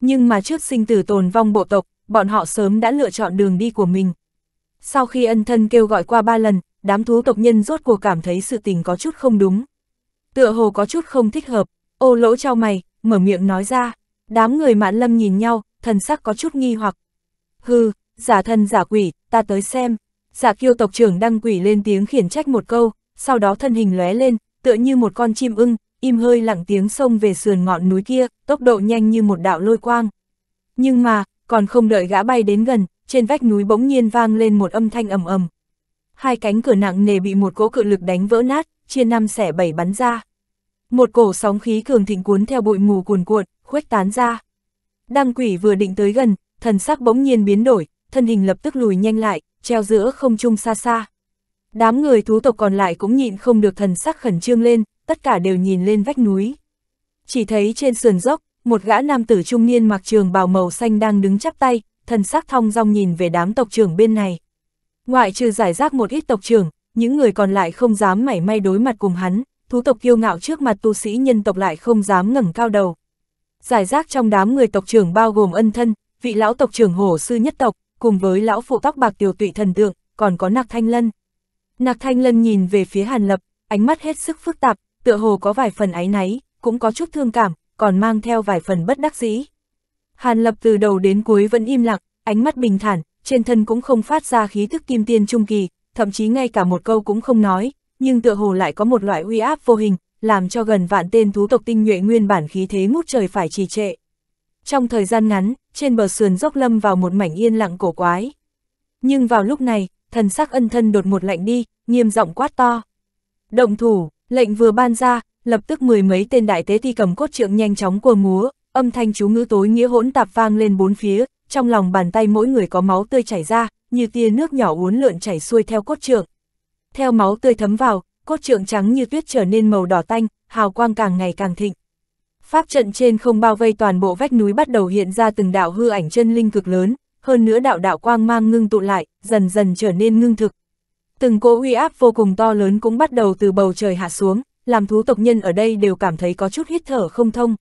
Nhưng mà trước sinh tử tồn vong bộ tộc, bọn họ sớm đã lựa chọn đường đi của mình. Sau khi ân thân kêu gọi qua ba lần, đám thú tộc nhân rốt cuộc cảm thấy sự tình có chút không đúng. Tựa hồ có chút không thích hợp, ô lỗ trao mày, mở miệng nói ra, đám người mạn lâm nhìn nhau, thần sắc có chút nghi hoặc. Hừ, giả thân giả quỷ, ta tới xem. Giả kiêu tộc trưởng đăng quỷ lên tiếng khiển trách một câu, sau đó thân hình lóe lên, tựa như một con chim ưng, im hơi lặng tiếng sông về sườn ngọn núi kia, tốc độ nhanh như một đạo lôi quang. Nhưng mà, còn không đợi gã bay đến gần, trên vách núi bỗng nhiên vang lên một âm thanh ầm ầm. Hai cánh cửa nặng nề bị một cỗ cự lực đánh vỡ nát, chia năm xẻ bảy bắn ra. Một cổ sóng khí cường thịnh cuốn theo bụi mù cuồn cuộn, khuếch tán ra. Đăng quỷ vừa định tới gần, thần sắc bỗng nhiên biến đổi, thân hình lập tức lùi nhanh lại, treo giữa không trung xa xa. Đám người thú tộc còn lại cũng nhịn không được thần sắc khẩn trương lên, tất cả đều nhìn lên vách núi. Chỉ thấy trên sườn dốc, một gã nam tử trung niên mặc trường bào màu xanh đang đứng chắp tay, thần sắc thong dong nhìn về đám tộc trưởng bên này. Ngoại trừ giải rác một ít tộc trưởng, những người còn lại không dám mảy may đối mặt cùng hắn, thú tộc kiêu ngạo trước mặt tu sĩ nhân tộc lại không dám ngẩng cao đầu. Giải rác trong đám người tộc trưởng bao gồm ân thân, vị lão tộc trưởng hổ sư nhất tộc, cùng với lão phụ tóc bạc tiểu tụy thần tượng, còn có Nạc Thanh Lân. Nạc Thanh Lân nhìn về phía Hàn Lập, ánh mắt hết sức phức tạp, tựa hồ có vài phần áy náy, cũng có chút thương cảm, còn mang theo vài phần bất đắc dĩ. Hàn Lập từ đầu đến cuối vẫn im lặng, ánh mắt bình thản, trên thân cũng không phát ra khí thức kim tiên trung kỳ, thậm chí ngay cả một câu cũng không nói, nhưng tựa hồ lại có một loại uy áp vô hình, làm cho gần vạn tên thú tộc tinh nhuệ nguyên bản khí thế ngút trời phải trì trệ. Trong thời gian ngắn, trên bờ sườn dốc lâm vào một mảnh yên lặng cổ quái. Nhưng vào lúc này, thần sắc ân thân đột một lạnh đi, nghiêm giọng quát to. Động thủ! Lệnh vừa ban ra, lập tức mười mấy tên đại tế thi cầm cốt trượng nhanh chóng cua múa, âm thanh chú ngữ tối nghĩa hỗn tạp vang lên bốn phía, trong lòng bàn tay mỗi người có máu tươi chảy ra, như tia nước nhỏ uốn lượn chảy xuôi theo cốt trượng. Theo máu tươi thấm vào, cốt trượng trắng như tuyết trở nên màu đỏ tanh, hào quang càng ngày càng thịnh. Pháp trận trên không bao vây toàn bộ vách núi bắt đầu hiện ra từng đạo hư ảnh chân linh cực lớn, hơn nữa đạo đạo quang mang ngưng tụ lại, dần dần trở nên ngưng thực. Từng cỗ uy áp vô cùng to lớn cũng bắt đầu từ bầu trời hạ xuống, làm thú tộc nhân ở đây đều cảm thấy có chút hít thở không thông.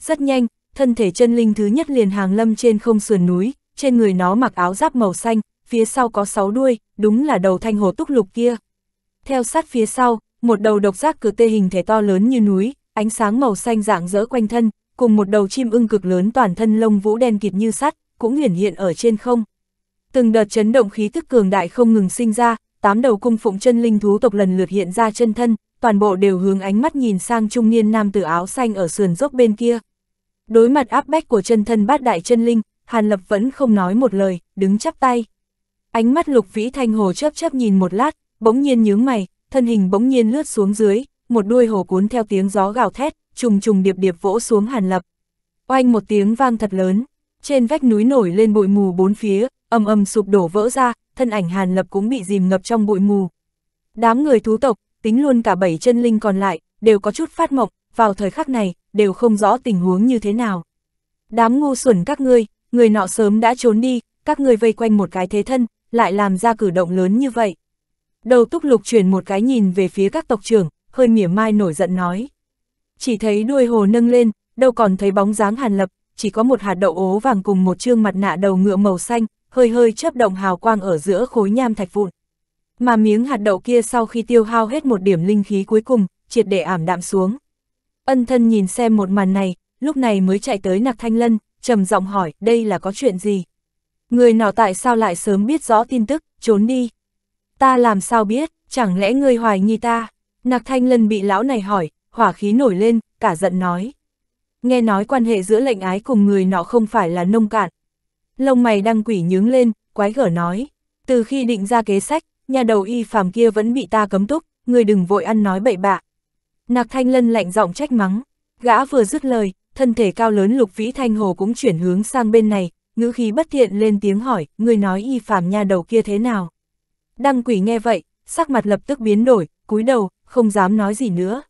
Rất nhanh, thân thể chân linh thứ nhất liền hàng lâm trên không sườn núi, trên người nó mặc áo giáp màu xanh, phía sau có sáu đuôi, đúng là đầu thanh hồ túc lục kia. Theo sát phía sau, một đầu độc giác cử tê hình thể to lớn như núi, ánh sáng màu xanh dạng rỡ quanh thân, cùng một đầu chim ưng cực lớn toàn thân lông vũ đen kịt như sắt, cũng hiển hiện ở trên không. Từng đợt chấn động khí tức cường đại không ngừng sinh ra, tám đầu cung phụng chân linh thú tộc lần lượt hiện ra chân thân, toàn bộ đều hướng ánh mắt nhìn sang trung niên nam tử áo xanh ở sườn dốc bên kia. Đối mặt áp bách của chân thân bát đại chân linh, Hàn Lập vẫn không nói một lời, đứng chắp tay. Ánh mắt Lục Vĩ Thanh Hồ chớp chớp nhìn một lát, bỗng nhiên nhướng mày, thân hình bỗng nhiên lướt xuống dưới, một đuôi hồ cuốn theo tiếng gió gào thét, trùng trùng điệp điệp vỗ xuống Hàn Lập. Oanh một tiếng vang thật lớn, trên vách núi nổi lên bụi mù bốn phía, âm âm sụp đổ vỡ ra, thân ảnh Hàn Lập cũng bị dìm ngập trong bụi mù. Đám người thú tộc, tính luôn cả bảy chân linh còn lại, đều có chút phát mộng vào thời khắc này, đều không rõ tình huống như thế nào. Đám ngu xuẩn các ngươi, người nọ sớm đã trốn đi, các ngươi vây quanh một cái thế thân, lại làm ra cử động lớn như vậy. Đầu túc lục chuyển một cái nhìn về phía các tộc trưởng, hơi mỉa mai nổi giận nói. Chỉ thấy đuôi hồ nâng lên, đâu còn thấy bóng dáng hàn lập, chỉ có một hạt đậu ố vàng cùng một chương mặt nạ đầu ngựa màu xanh, hơi hơi chớp động hào quang ở giữa khối nham thạch vụn. Mà miếng hạt đậu kia sau khi tiêu hao hết một điểm linh khí cuối cùng, triệt để ảm đạm xuống. Ân thân nhìn xem một màn này, lúc này mới chạy tới Nạc Thanh Lân, trầm giọng hỏi đây là có chuyện gì? Người nào tại sao lại sớm biết rõ tin tức, trốn đi? Ta làm sao biết, chẳng lẽ ngươi hoài nghi ta? Nạc Thanh Lân bị lão này hỏi, hỏa khí nổi lên, cả giận nói. Nghe nói quan hệ giữa lệnh ái cùng người nọ không phải là nông cạn, Lông mày đăng quỷ nhướng lên, quái gở nói. Từ khi định ra kế sách, nhà đầu y phàm kia vẫn bị ta cấm túc, người đừng vội ăn nói bậy bạ. Nạc Thanh Lân lạnh giọng trách mắng. Gã vừa dứt lời, thân thể cao lớn Lục Vĩ Thanh Hồ cũng chuyển hướng sang bên này, ngữ khí bất thiện lên tiếng hỏi, người nói y phàm nhà đầu kia thế nào. Đăng quỷ nghe vậy, sắc mặt lập tức biến đổi, cúi đầu, không dám nói gì nữa.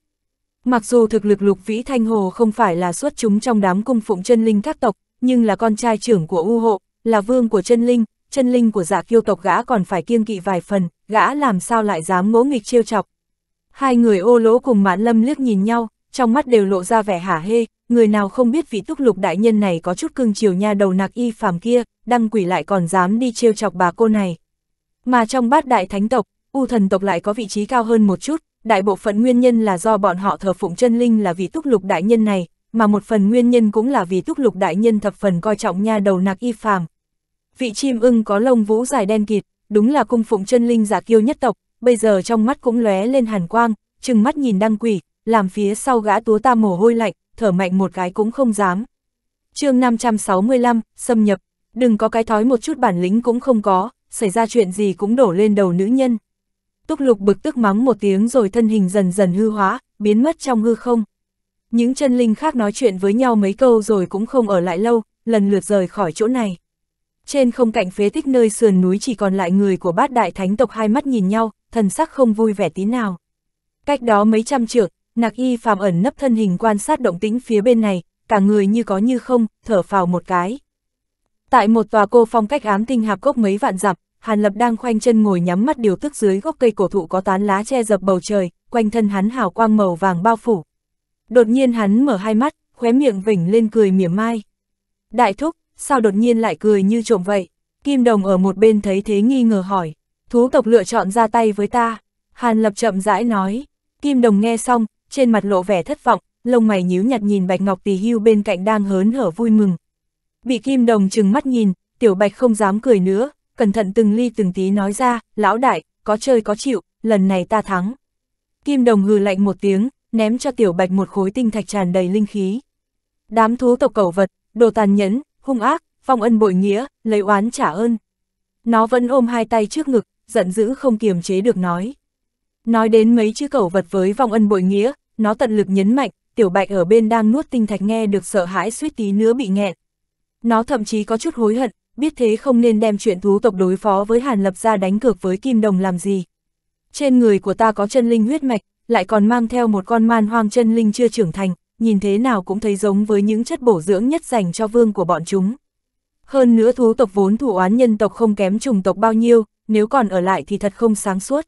Mặc dù thực lực Lục Vĩ Thanh Hồ không phải là xuất chúng trong đám cung phụng chân linh các tộc, nhưng là con trai trưởng của U hộ, là vương của chân linh, chân linh của giả dạ kiêu tộc gã còn phải kiêng kỵ vài phần, gã làm sao lại dám ngỗ nghịch trêu chọc. Hai người ô lỗ cùng mãn lâm liếc nhìn nhau, trong mắt đều lộ ra vẻ hả hê, người nào không biết vị túc lục đại nhân này có chút cưng chiều nha đầu nạc y phàm kia, đăng quỷ lại còn dám đi trêu chọc bà cô này. Mà trong bát đại thánh tộc, u thần tộc lại có vị trí cao hơn một chút, đại bộ phận nguyên nhân là do bọn họ thờ phụng chân linh là vị túc lục đại nhân này, mà một phần nguyên nhân cũng là vì túc lục đại nhân thập phần coi trọng nha đầu nạc y phàm. Vị chim ưng có lông vũ dài đen kịt, đúng là cung phụng chân linh giả kiêu nhất tộc, bây giờ trong mắt cũng lóe lên hàn quang, chừng mắt nhìn đăng quỷ, làm phía sau gã túa ta mồ hôi lạnh, thở mạnh một cái cũng không dám. chương 565, xâm nhập, đừng có cái thói một chút bản lĩnh cũng không có, xảy ra chuyện gì cũng đổ lên đầu nữ nhân. Túc lục bực tức mắng một tiếng rồi thân hình dần dần hư hóa, biến mất trong hư không. Những chân linh khác nói chuyện với nhau mấy câu rồi cũng không ở lại lâu, lần lượt rời khỏi chỗ này. Trên không cạnh phế tích nơi sườn núi chỉ còn lại người của bát đại thánh tộc hai mắt nhìn nhau, thần sắc không vui vẻ tí nào. Cách đó mấy trăm trượng, nạc y phàm ẩn nấp thân hình quan sát động tĩnh phía bên này, cả người như có như không, thở phào một cái. Tại một tòa cô phong cách ám tinh hạp gốc mấy vạn dặm, Hàn Lập đang khoanh chân ngồi nhắm mắt điều tức dưới gốc cây cổ thụ có tán lá che dập bầu trời, quanh thân hắn hào quang màu vàng bao phủ, Đột nhiên hắn mở hai mắt, khóe miệng vỉnh lên cười mỉa mai. Đại thúc, sao đột nhiên lại cười như trộm vậy? Kim Đồng ở một bên thấy thế nghi ngờ hỏi. Thú tộc lựa chọn ra tay với ta. Hàn Lập chậm rãi nói. Kim Đồng nghe xong, trên mặt lộ vẻ thất vọng, lông mày nhíu nhặt nhìn Bạch Ngọc Tỳ Hưu bên cạnh đang hớn hở vui mừng. Bị Kim Đồng chừng mắt nhìn, Tiểu Bạch không dám cười nữa, cẩn thận từng ly từng tí nói ra, lão đại, có chơi có chịu, lần này ta thắng. Kim Đồng hừ lạnh một tiếng, ném cho tiểu bạch một khối tinh thạch tràn đầy linh khí. Đám thú tộc cẩu vật, đồ tàn nhẫn, hung ác, phong ân bội nghĩa, lấy oán trả ơn. Nó vẫn ôm hai tay trước ngực, giận dữ không kiềm chế được nói. Nói đến mấy chữ cẩu vật với vong ân bội nghĩa, nó tận lực nhấn mạnh, tiểu bạch ở bên đang nuốt tinh thạch nghe được sợ hãi suýt tí nữa bị nghẹn. Nó thậm chí có chút hối hận, biết thế không nên đem chuyện thú tộc đối phó với Hàn Lập ra đánh cược với Kim Đồng làm gì. Trên người của ta có chân linh huyết mạch, lại còn mang theo một con man hoang chân linh chưa trưởng thành, nhìn thế nào cũng thấy giống với những chất bổ dưỡng nhất dành cho vương của bọn chúng. Hơn nữa thú tộc vốn thủ oán nhân tộc không kém trùng tộc bao nhiêu, nếu còn ở lại thì thật không sáng suốt.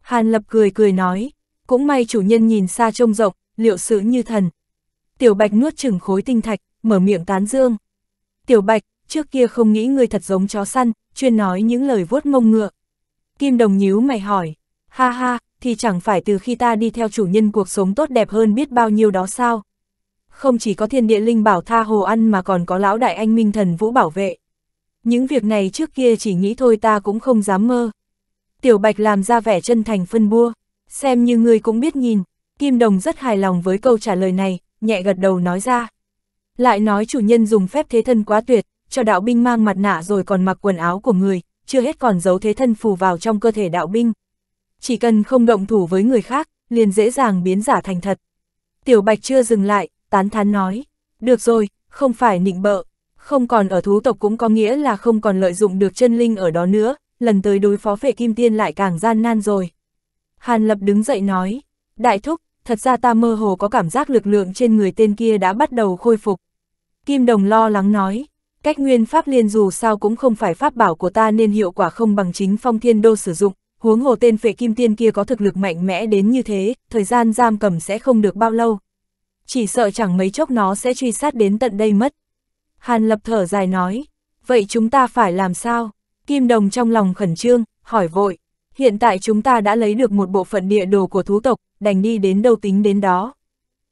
Hàn Lập cười cười nói, cũng may chủ nhân nhìn xa trông rộng, liệu sự như thần. Tiểu Bạch nuốt chừng khối tinh thạch, mở miệng tán dương. Tiểu Bạch, trước kia không nghĩ người thật giống chó săn, chuyên nói những lời vuốt mông ngựa. Kim Đồng nhíu mày hỏi, ha ha, thì chẳng phải từ khi ta đi theo chủ nhân cuộc sống tốt đẹp hơn biết bao nhiêu đó sao. Không chỉ có thiên địa linh bảo tha hồ ăn mà còn có lão đại anh minh thần vũ bảo vệ. Những việc này trước kia chỉ nghĩ thôi ta cũng không dám mơ. Tiểu Bạch làm ra vẻ chân thành phân bua, xem như ngươi cũng biết nhìn, Kim Đồng rất hài lòng với câu trả lời này, nhẹ gật đầu nói ra. Lại nói chủ nhân dùng phép thế thân quá tuyệt, cho đạo binh mang mặt nạ rồi còn mặc quần áo của người, chưa hết còn giấu thế thân phù vào trong cơ thể đạo binh, chỉ cần không động thủ với người khác, liền dễ dàng biến giả thành thật. Tiểu Bạch chưa dừng lại, tán thán nói, được rồi, không phải nịnh bợ, không còn ở thú tộc cũng có nghĩa là không còn lợi dụng được chân linh ở đó nữa, lần tới đối phó phệ kim tiên lại càng gian nan rồi. Hàn Lập đứng dậy nói, đại thúc, thật ra ta mơ hồ có cảm giác lực lượng trên người tên kia đã bắt đầu khôi phục. Kim Đồng lo lắng nói, cách nguyên pháp liên dù sao cũng không phải pháp bảo của ta nên hiệu quả không bằng chính phong thiên đô sử dụng, huống hồ tên phệ kim tiên kia có thực lực mạnh mẽ đến như thế, thời gian giam cầm sẽ không được bao lâu. Chỉ sợ chẳng mấy chốc nó sẽ truy sát đến tận đây mất. Hàn lập thở dài nói, vậy chúng ta phải làm sao? Kim đồng trong lòng khẩn trương, hỏi vội, hiện tại chúng ta đã lấy được một bộ phận địa đồ của thú tộc, đành đi đến đâu tính đến đó.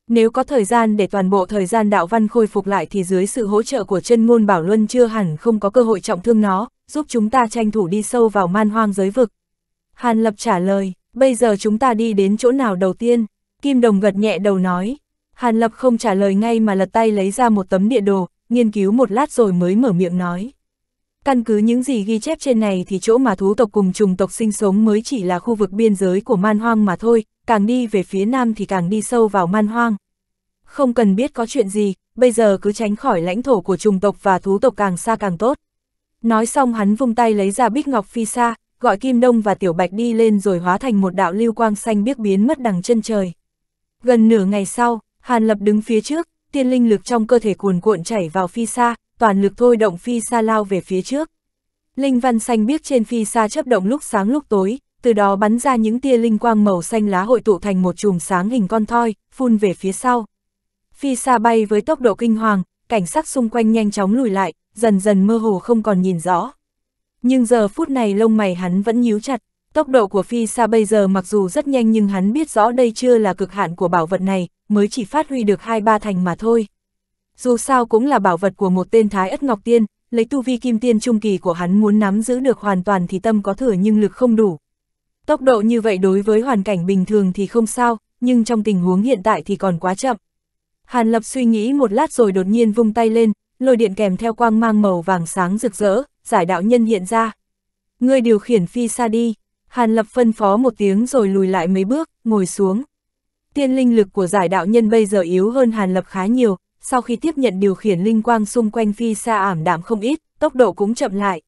Nếu có thời gian để toàn bộ thời gian đạo văn khôi phục lại thì dưới sự hỗ trợ của chân môn Bảo Luân chưa hẳn không có cơ hội trọng thương nó, giúp chúng ta tranh thủ đi sâu vào man hoang giới vực. Hàn Lập trả lời, bây giờ chúng ta đi đến chỗ nào đầu tiên? Kim Đồng gật nhẹ đầu nói. Hàn Lập không trả lời ngay mà lật tay lấy ra một tấm địa đồ, nghiên cứu một lát rồi mới mở miệng nói. Căn cứ những gì ghi chép trên này thì chỗ mà thú tộc cùng trùng tộc sinh sống mới chỉ là khu vực biên giới của man hoang mà thôi, càng đi về phía nam thì càng đi sâu vào man hoang. Không cần biết có chuyện gì, bây giờ cứ tránh khỏi lãnh thổ của trùng tộc và thú tộc càng xa càng tốt. Nói xong hắn vung tay lấy ra bích ngọc phi xa, gọi Kim Đông và Tiểu Bạch đi lên rồi hóa thành một đạo lưu quang xanh biếc biến mất đằng chân trời. Gần nửa ngày sau, Hàn Lập đứng phía trước, tiên linh lực trong cơ thể cuồn cuộn chảy vào phi xa, toàn lực thôi động phi xa lao về phía trước. Linh văn xanh biếc trên phi xa chấp động lúc sáng lúc tối, từ đó bắn ra những tia linh quang màu xanh lá hội tụ thành một chùm sáng hình con thoi, phun về phía sau. Phi xa bay với tốc độ kinh hoàng, cảnh sắc xung quanh nhanh chóng lùi lại, dần dần mơ hồ không còn nhìn rõ. Nhưng giờ phút này lông mày hắn vẫn nhíu chặt, tốc độ của phi xa bây giờ mặc dù rất nhanh nhưng hắn biết rõ đây chưa là cực hạn của bảo vật này, mới chỉ phát huy được hai ba thành mà thôi. Dù sao cũng là bảo vật của một tên thái ất ngọc tiên, lấy tu vi kim tiên trung kỳ của hắn muốn nắm giữ được hoàn toàn thì tâm có thừa nhưng lực không đủ. Tốc độ như vậy đối với hoàn cảnh bình thường thì không sao, nhưng trong tình huống hiện tại thì còn quá chậm. Hàn Lập suy nghĩ một lát rồi đột nhiên vung tay lên, lôi điện kèm theo quang mang màu vàng sáng rực rỡ, giải đạo nhân hiện ra. Ngươi điều khiển phi xa đi, Hàn Lập phân phó một tiếng rồi lùi lại mấy bước, ngồi xuống. Tiên linh lực của giải đạo nhân bây giờ yếu hơn Hàn Lập khá nhiều, sau khi tiếp nhận điều khiển linh quang xung quanh phi xa ảm đạm không ít, tốc độ cũng chậm lại.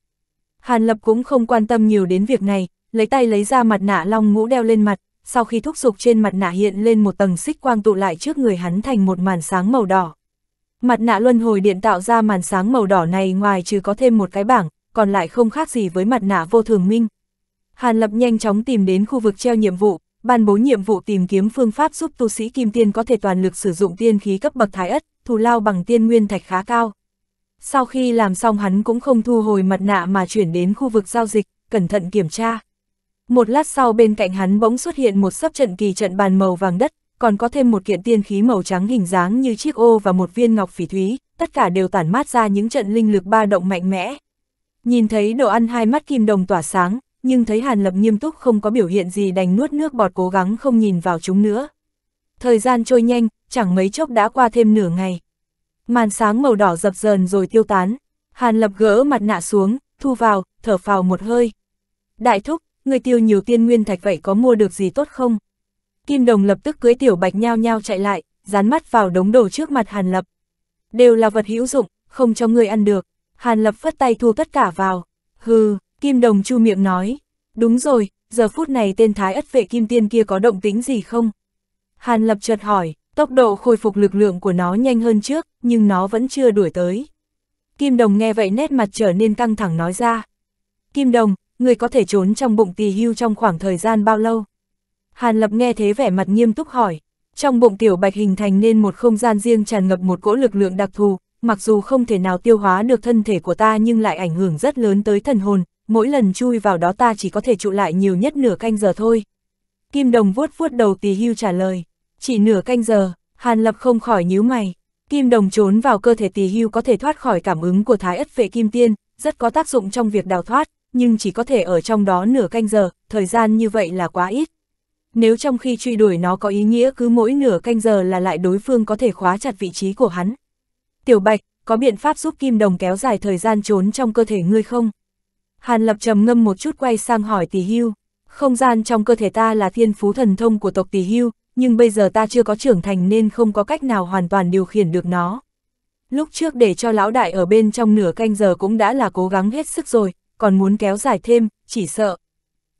Hàn Lập cũng không quan tâm nhiều đến việc này, lấy tay lấy ra mặt nạ long ngũ đeo lên mặt, sau khi thúc giục trên mặt nạ hiện lên một tầng xích quang tụ lại trước người hắn thành một màn sáng màu đỏ. Mặt nạ luân hồi điện tạo ra màn sáng màu đỏ này ngoài trừ có thêm một cái bảng, còn lại không khác gì với mặt nạ vô thường minh. Hàn Lập nhanh chóng tìm đến khu vực treo nhiệm vụ, ban bố nhiệm vụ tìm kiếm phương pháp giúp tu sĩ kim tiên có thể toàn lực sử dụng tiên khí cấp bậc thái ất, thù lao bằng tiên nguyên thạch khá cao. Sau khi làm xong hắn cũng không thu hồi mặt nạ mà chuyển đến khu vực giao dịch, cẩn thận kiểm tra. Một lát sau bên cạnh hắn bỗng xuất hiện một sấp trận kỳ trận bàn màu vàng đất, còn có thêm một kiện tiên khí màu trắng hình dáng như chiếc ô và một viên ngọc phỉ thúy, tất cả đều tản mát ra những trận linh lực ba động mạnh mẽ. Nhìn thấy đồ ăn hai mắt kim đồng tỏa sáng, nhưng thấy Hàn Lập nghiêm túc không có biểu hiện gì đành nuốt nước bọt cố gắng không nhìn vào chúng nữa. Thời gian trôi nhanh, chẳng mấy chốc đã qua thêm nửa ngày. Màn sáng màu đỏ dập dờn rồi tiêu tán, Hàn Lập gỡ mặt nạ xuống, thu vào, thở phào một hơi. Đại thúc, người tiêu nhiều tiên nguyên thạch vậy có mua được gì tốt không? Kim Đồng lập tức cưới Tiểu Bạch nhao nhao chạy lại, dán mắt vào đống đồ trước mặt Hàn Lập. Đều là vật hữu dụng, không cho người ăn được. Hàn Lập phất tay thu tất cả vào. Hừ, Kim Đồng chu miệng nói. Đúng rồi, giờ phút này tên thái ất vệ kim tiên kia có động tính gì không? Hàn Lập chợt hỏi, tốc độ khôi phục lực lượng của nó nhanh hơn trước, nhưng nó vẫn chưa đuổi tới. Kim Đồng nghe vậy nét mặt trở nên căng thẳng nói ra. Kim Đồng, người có thể trốn trong bụng tỳ hưu trong khoảng thời gian bao lâu? Hàn Lập nghe thế vẻ mặt nghiêm túc hỏi. Trong bụng tiểu bạch hình thành nên một không gian riêng tràn ngập một cỗ lực lượng đặc thù, mặc dù không thể nào tiêu hóa được thân thể của ta nhưng lại ảnh hưởng rất lớn tới thần hồn, mỗi lần chui vào đó ta chỉ có thể trụ lại nhiều nhất nửa canh giờ thôi. Kim Đồng vuốt vuốt đầu tì hưu trả lời, chỉ nửa canh giờ, Hàn Lập không khỏi nhíu mày. Kim Đồng trốn vào cơ thể tì hưu có thể thoát khỏi cảm ứng của thái ất vệ kim tiên, rất có tác dụng trong việc đào thoát, nhưng chỉ có thể ở trong đó nửa canh giờ, thời gian như vậy là quá ít nếu trong khi truy đuổi nó có ý nghĩa cứ mỗi nửa canh giờ là lại đối phương có thể khóa chặt vị trí của hắn. Tiểu Bạch, có biện pháp giúp Kim Đồng kéo dài thời gian trốn trong cơ thể ngươi không? Hàn Lập trầm ngâm một chút quay sang hỏi Tỷ Hưu. Không gian trong cơ thể ta là thiên phú thần thông của tộc Tỷ Hưu, nhưng bây giờ ta chưa có trưởng thành nên không có cách nào hoàn toàn điều khiển được nó. Lúc trước để cho lão đại ở bên trong nửa canh giờ cũng đã là cố gắng hết sức rồi, còn muốn kéo dài thêm, chỉ sợ.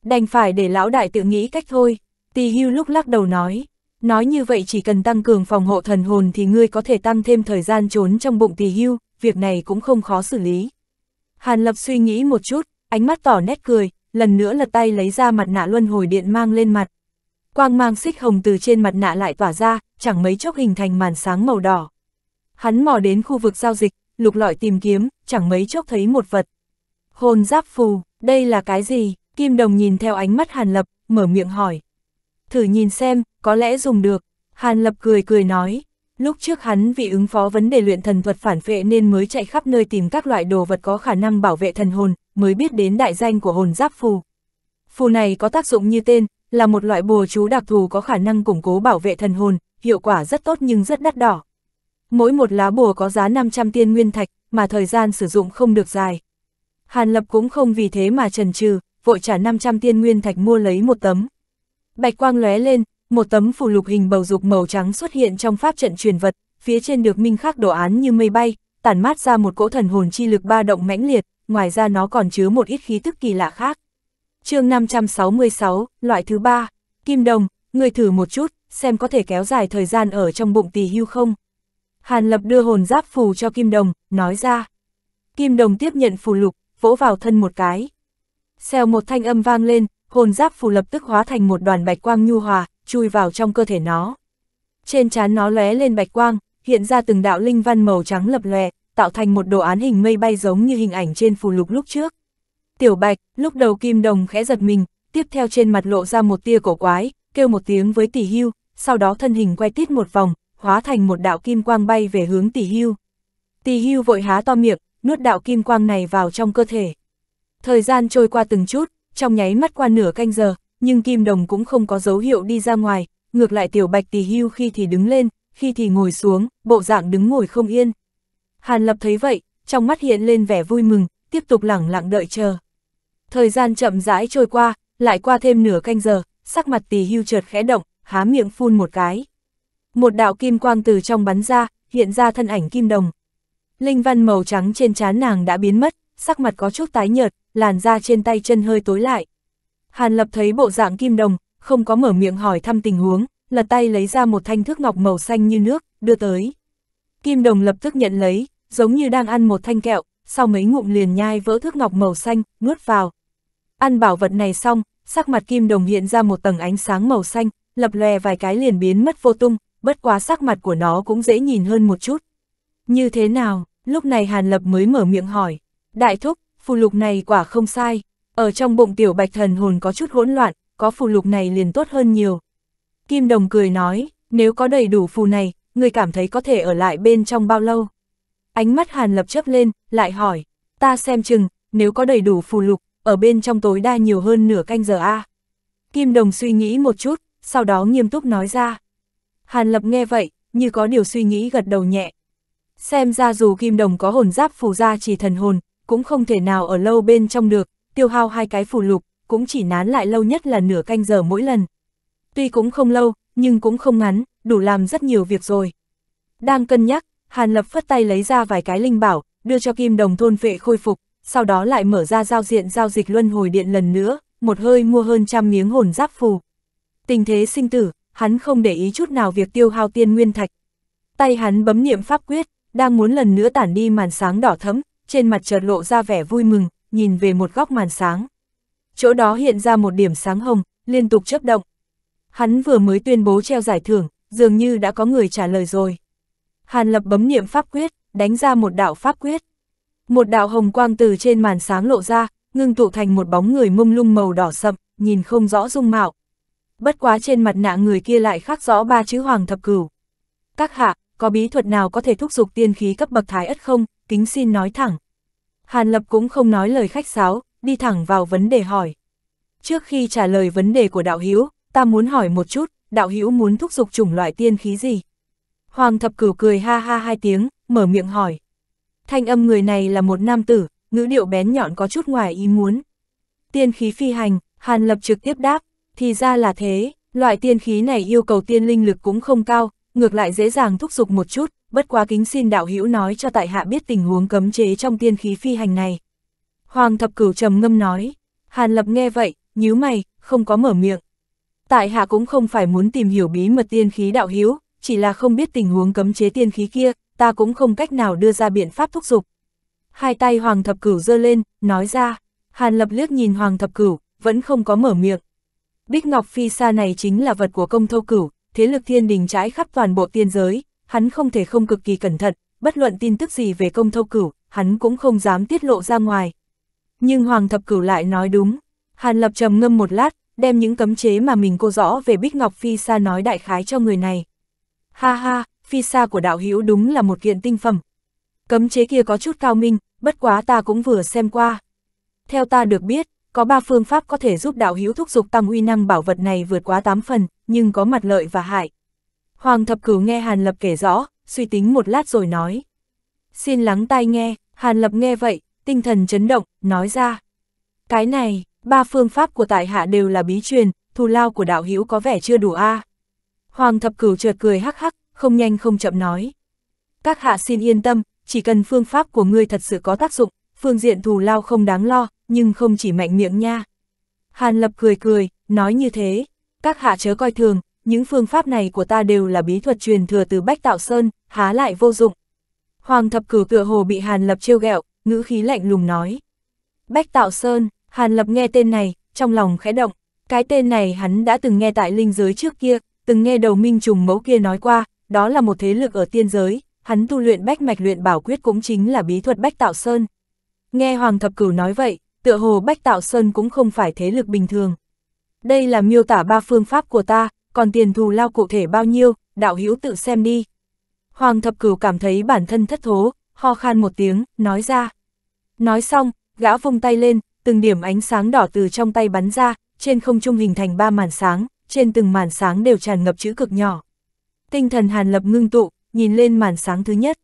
Đành phải để lão đại tự nghĩ cách thôi. Tì hưu lúc lắc đầu nói, nói như vậy chỉ cần tăng cường phòng hộ thần hồn thì ngươi có thể tăng thêm thời gian trốn trong bụng tì hưu, việc này cũng không khó xử lý. Hàn Lập suy nghĩ một chút, ánh mắt tỏ nét cười, lần nữa lật tay lấy ra mặt nạ luân hồi điện mang lên mặt. Quang mang xích hồng từ trên mặt nạ lại tỏa ra, chẳng mấy chốc hình thành màn sáng màu đỏ. Hắn mò đến khu vực giao dịch, lục lọi tìm kiếm, chẳng mấy chốc thấy một vật. Hồn giáp phù, đây là cái gì? Kim Đồng nhìn theo ánh mắt Hàn Lập, mở miệng hỏi thử nhìn xem, có lẽ dùng được. Hàn Lập cười cười nói, lúc trước hắn vì ứng phó vấn đề luyện thần thuật phản phệ nên mới chạy khắp nơi tìm các loại đồ vật có khả năng bảo vệ thần hồn, mới biết đến đại danh của hồn giáp phù. Phù này có tác dụng như tên, là một loại bùa chú đặc thù có khả năng củng cố bảo vệ thần hồn, hiệu quả rất tốt nhưng rất đắt đỏ. Mỗi một lá bùa có giá 500 tiên nguyên thạch, mà thời gian sử dụng không được dài. Hàn Lập cũng không vì thế mà trần trừ, vội trả 500 tiên nguyên thạch mua lấy một tấm. Bạch quang lóe lên, một tấm phù lục hình bầu dục màu trắng xuất hiện trong pháp trận truyền vật, phía trên được minh khắc đồ án như mây bay, tản mát ra một cỗ thần hồn chi lực ba động mãnh liệt, ngoài ra nó còn chứa một ít khí tức kỳ lạ khác. chương 566, loại thứ ba Kim Đồng, người thử một chút, xem có thể kéo dài thời gian ở trong bụng tỳ hưu không. Hàn Lập đưa hồn giáp phù cho Kim Đồng, nói ra. Kim Đồng tiếp nhận phù lục, vỗ vào thân một cái. Xèo một thanh âm vang lên, hồn giáp phù lập tức hóa thành một đoàn bạch quang nhu hòa, chui vào trong cơ thể nó. Trên trán nó lóe lên bạch quang, hiện ra từng đạo linh văn màu trắng lập lòe, tạo thành một đồ án hình mây bay giống như hình ảnh trên phù lục lúc trước. Tiểu Bạch, lúc đầu Kim Đồng khẽ giật mình, tiếp theo trên mặt lộ ra một tia cổ quái, kêu một tiếng với Tỷ Hưu, sau đó thân hình quay tít một vòng, hóa thành một đạo kim quang bay về hướng Tỷ Hưu. Tỷ Hưu vội há to miệng, nuốt đạo kim quang này vào trong cơ thể. Thời gian trôi qua từng chút, trong nháy mắt qua nửa canh giờ, nhưng Kim Đồng cũng không có dấu hiệu đi ra ngoài, ngược lại Tiểu Bạch tì Hưu khi thì đứng lên, khi thì ngồi xuống, bộ dạng đứng ngồi không yên. Hàn Lập thấy vậy, trong mắt hiện lên vẻ vui mừng, tiếp tục lẳng lặng đợi chờ. Thời gian chậm rãi trôi qua, lại qua thêm nửa canh giờ, sắc mặt tì Hưu chợt khẽ động, há miệng phun một cái. Một đạo kim quang từ trong bắn ra, hiện ra thân ảnh Kim Đồng. Linh văn màu trắng trên trán nàng đã biến mất, sắc mặt có chút tái nhợt, làn da trên tay chân hơi tối lại. Hàn Lập thấy bộ dạng kim đồng, không có mở miệng hỏi thăm tình huống, lật tay lấy ra một thanh thước ngọc màu xanh như nước, đưa tới. Kim đồng lập tức nhận lấy, giống như đang ăn một thanh kẹo, sau mấy ngụm liền nhai vỡ thước ngọc màu xanh, nuốt vào. Ăn bảo vật này xong, sắc mặt kim đồng hiện ra một tầng ánh sáng màu xanh, lập lè vài cái liền biến mất vô tung, bất quá sắc mặt của nó cũng dễ nhìn hơn một chút. Như thế nào, lúc này Hàn Lập mới mở miệng hỏi. Đại thúc, phù lục này quả không sai, ở trong bụng tiểu bạch thần hồn có chút hỗn loạn, có phù lục này liền tốt hơn nhiều. Kim Đồng cười nói, nếu có đầy đủ phù này, người cảm thấy có thể ở lại bên trong bao lâu? Ánh mắt Hàn Lập chấp lên, lại hỏi, ta xem chừng, nếu có đầy đủ phù lục, ở bên trong tối đa nhiều hơn nửa canh giờ a. Kim Đồng suy nghĩ một chút, sau đó nghiêm túc nói ra. Hàn Lập nghe vậy, như có điều suy nghĩ gật đầu nhẹ. Xem ra dù Kim Đồng có hồn giáp phù ra chỉ thần hồn, cũng không thể nào ở lâu bên trong được, tiêu hao hai cái phù lục, cũng chỉ nán lại lâu nhất là nửa canh giờ mỗi lần. Tuy cũng không lâu, nhưng cũng không ngắn, đủ làm rất nhiều việc rồi. Đang cân nhắc, Hàn Lập phất tay lấy ra vài cái linh bảo, đưa cho kim đồng thôn vệ khôi phục, sau đó lại mở ra giao diện giao dịch luân hồi điện lần nữa, một hơi mua hơn trăm miếng hồn giáp phù. Tình thế sinh tử, hắn không để ý chút nào việc tiêu hao tiên nguyên thạch. Tay hắn bấm niệm pháp quyết, đang muốn lần nữa tản đi màn sáng đỏ thấm, trên mặt chợt lộ ra vẻ vui mừng, nhìn về một góc màn sáng. Chỗ đó hiện ra một điểm sáng hồng, liên tục chấp động. Hắn vừa mới tuyên bố treo giải thưởng, dường như đã có người trả lời rồi. Hàn Lập bấm niệm pháp quyết, đánh ra một đạo pháp quyết. Một đạo hồng quang từ trên màn sáng lộ ra, ngưng tụ thành một bóng người mông lung màu đỏ sậm, nhìn không rõ dung mạo. Bất quá trên mặt nạ người kia lại khắc rõ ba chữ Hoàng Thập Cửu. Các hạ, có bí thuật nào có thể thúc giục tiên khí cấp bậc thái ất không, kính xin nói thẳng. Hàn Lập cũng không nói lời khách sáo, đi thẳng vào vấn đề hỏi. Trước khi trả lời vấn đề của đạo hữu ta muốn hỏi một chút, đạo hữu muốn thúc giục chủng loại tiên khí gì? Hoàng thập cửu cười ha ha hai tiếng, mở miệng hỏi. Thanh âm người này là một nam tử, ngữ điệu bén nhọn có chút ngoài ý muốn. Tiên khí phi hành, Hàn Lập trực tiếp đáp, thì ra là thế, loại tiên khí này yêu cầu tiên linh lực cũng không cao, ngược lại dễ dàng thúc giục một chút, bất quá kính xin đạo hữu nói cho tại hạ biết tình huống cấm chế trong tiên khí phi hành này. Hoàng thập cửu trầm ngâm nói, Hàn Lập nghe vậy, nhíu mày, không có mở miệng. Tại hạ cũng không phải muốn tìm hiểu bí mật tiên khí đạo hữu, chỉ là không biết tình huống cấm chế tiên khí kia, ta cũng không cách nào đưa ra biện pháp thúc giục. Hai tay Hoàng thập cửu giơ lên, nói ra, Hàn Lập liếc nhìn Hoàng thập cửu, vẫn không có mở miệng. Bích Ngọc Phi Sa này chính là vật của công thâu cửu, thế lực thiên đình trái khắp toàn bộ tiên giới, hắn không thể không cực kỳ cẩn thận, bất luận tin tức gì về công thâu cửu, hắn cũng không dám tiết lộ ra ngoài. Nhưng Hoàng Thập Cửu lại nói đúng, Hàn Lập trầm ngâm một lát, đem những cấm chế mà mình cô rõ về Bích Ngọc Phi Sa nói đại khái cho người này. Ha ha, Phi Sa của đạo hữu đúng là một kiện tinh phẩm. Cấm chế kia có chút cao minh, bất quá ta cũng vừa xem qua. Theo ta được biết, có ba phương pháp có thể giúp đạo hữu thúc giục tăng uy năng bảo vật này vượt quá 8 phần, nhưng có mặt lợi và hại. Hoàng thập cửu nghe Hàn Lập kể rõ, suy tính một lát rồi nói. Xin lắng tai nghe, Hàn Lập nghe vậy, tinh thần chấn động, nói ra. Cái này, ba phương pháp của tại hạ đều là bí truyền, thù lao của đạo hữu có vẻ chưa đủ a. À. Hoàng thập cửu chợt cười hắc hắc, không nhanh không chậm nói. Các hạ xin yên tâm, chỉ cần phương pháp của ngươi thật sự có tác dụng, phương diện thù lao không đáng lo, nhưng không chỉ mạnh miệng nha. Hàn Lập cười cười, nói như thế, các hạ chớ coi thường, những phương pháp này của ta đều là bí thuật truyền thừa từ Bách Tạo Sơn, há lại vô dụng. Hoàng thập cử tựa hồ bị Hàn Lập trêu ghẹo, ngữ khí lạnh lùng nói. Bách Tạo Sơn, Hàn Lập nghe tên này, trong lòng khẽ động, cái tên này hắn đã từng nghe tại linh giới trước kia, từng nghe đầu minh trùng mẫu kia nói qua, đó là một thế lực ở tiên giới, hắn tu luyện bách mạch luyện bảo quyết cũng chính là bí thuật Bách Tạo Sơn. Nghe Hoàng Thập Cửu nói vậy, tựa hồ Bách Tạo Sơn cũng không phải thế lực bình thường. Đây là miêu tả ba phương pháp của ta, còn tiền thù lao cụ thể bao nhiêu, đạo hữu tự xem đi. Hoàng thập cửu cảm thấy bản thân thất thố, ho khan một tiếng, nói ra. Nói xong, gã vung tay lên, từng điểm ánh sáng đỏ từ trong tay bắn ra, trên không trung hình thành ba màn sáng, trên từng màn sáng đều tràn ngập chữ cực nhỏ. Tinh thần Hàn Lập ngưng tụ, nhìn lên màn sáng thứ nhất.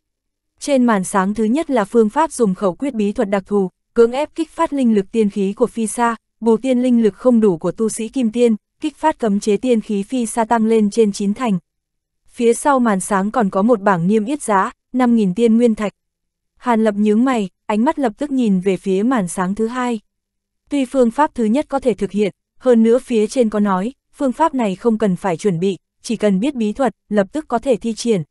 Trên màn sáng thứ nhất là phương pháp dùng khẩu quyết bí thuật đặc thù, cưỡng ép kích phát linh lực tiên khí của phi xa bù tiên linh lực không đủ của tu sĩ kim tiên, kích phát cấm chế tiên khí phi xa tăng lên trên chín thành. Phía sau màn sáng còn có một bảng niêm yết giá, 5.000 tiên nguyên thạch. Hàn lập nhướng mày, ánh mắt lập tức nhìn về phía màn sáng thứ hai. Tuy phương pháp thứ nhất có thể thực hiện, hơn nữa phía trên có nói, phương pháp này không cần phải chuẩn bị, chỉ cần biết bí thuật, lập tức có thể thi triển.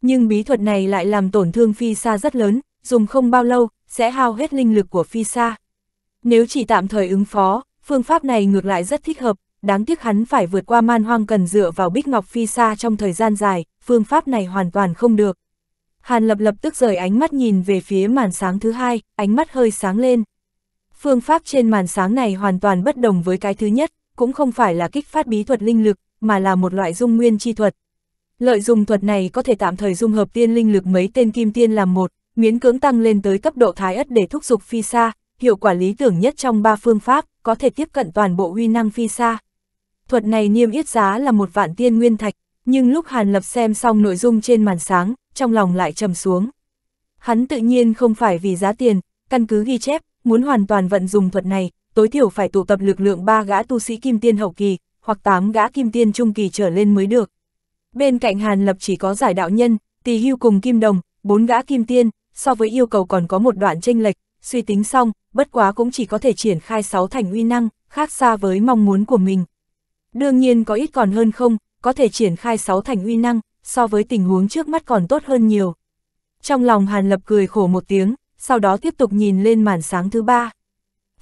Nhưng bí thuật này lại làm tổn thương phi xa rất lớn, dùng không bao lâu, sẽ hao hết linh lực của phi xa. Nếu chỉ tạm thời ứng phó, phương pháp này ngược lại rất thích hợp, đáng tiếc hắn phải vượt qua man hoang cần dựa vào bích ngọc phi xa trong thời gian dài, phương pháp này hoàn toàn không được. Hàn lập lập tức rời ánh mắt nhìn về phía màn sáng thứ hai, ánh mắt hơi sáng lên. Phương pháp trên màn sáng này hoàn toàn bất đồng với cái thứ nhất, cũng không phải là kích phát bí thuật linh lực, mà là một loại dung nguyên chi thuật. Lợi dụng thuật này có thể tạm thời dung hợp tiên linh lực mấy tên kim tiên làm một, miễn cưỡng tăng lên tới cấp độ thái ất để thúc giục phi xa, hiệu quả lý tưởng nhất trong ba phương pháp, có thể tiếp cận toàn bộ uy năng phi xa. Thuật này niêm yết giá là một vạn tiên nguyên thạch, nhưng lúc Hàn Lập xem xong nội dung trên màn sáng, trong lòng lại trầm xuống. Hắn tự nhiên không phải vì giá tiền, căn cứ ghi chép, muốn hoàn toàn vận dụng thuật này, tối thiểu phải tụ tập lực lượng ba gã tu sĩ kim tiên hậu kỳ, hoặc 8 gã kim tiên trung kỳ trở lên mới được. Bên cạnh Hàn Lập chỉ có giải đạo nhân, Tỳ Hưu cùng Kim Đồng, bốn gã kim tiên, so với yêu cầu còn có một đoạn tranh lệch, suy tính xong, bất quá cũng chỉ có thể triển khai 6 thành uy năng, khác xa với mong muốn của mình. Đương nhiên có ít còn hơn không, có thể triển khai 6 thành uy năng, so với tình huống trước mắt còn tốt hơn nhiều. Trong lòng Hàn Lập cười khổ một tiếng, sau đó tiếp tục nhìn lên màn sáng thứ ba.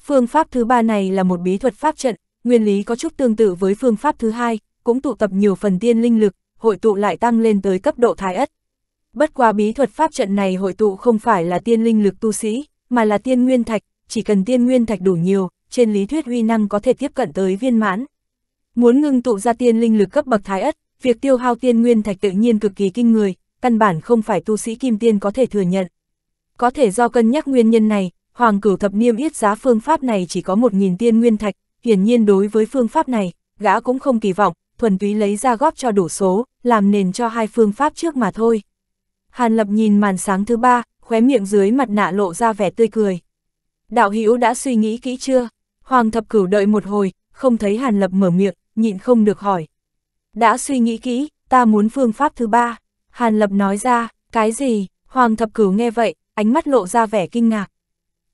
Phương pháp thứ ba này là một bí thuật pháp trận, nguyên lý có chút tương tự với phương pháp thứ hai, cũng tụ tập nhiều phần tiên linh lực, hội tụ lại tăng lên tới cấp độ thái ất. Bất quá bí thuật pháp trận này hội tụ không phải là tiên linh lực tu sĩ, mà là tiên nguyên thạch, chỉ cần tiên nguyên thạch đủ nhiều, trên lý thuyết uy năng có thể tiếp cận tới viên mãn. Muốn ngưng tụ ra tiên linh lực cấp bậc thái ất, việc tiêu hao tiên nguyên thạch tự nhiên cực kỳ kinh người, căn bản không phải tu sĩ kim tiên có thể thừa nhận. Có thể do cân nhắc nguyên nhân này, Hoàng Cửu thập niêm yết giá phương pháp này chỉ có 1000 tiên nguyên thạch, hiển nhiên đối với phương pháp này, gã cũng không kỳ vọng, thuần túy lấy ra góp cho đủ số, làm nền cho hai phương pháp trước mà thôi. Hàn Lập nhìn màn sáng thứ ba, khóe miệng dưới mặt nạ lộ ra vẻ tươi cười. Đạo Hữu đã suy nghĩ kỹ chưa? Hoàng Thập Cửu đợi một hồi, không thấy Hàn Lập mở miệng, nhịn không được hỏi. Đã suy nghĩ kỹ, ta muốn phương pháp thứ ba. Hàn Lập nói ra, cái gì? Hoàng Thập Cửu nghe vậy, ánh mắt lộ ra vẻ kinh ngạc.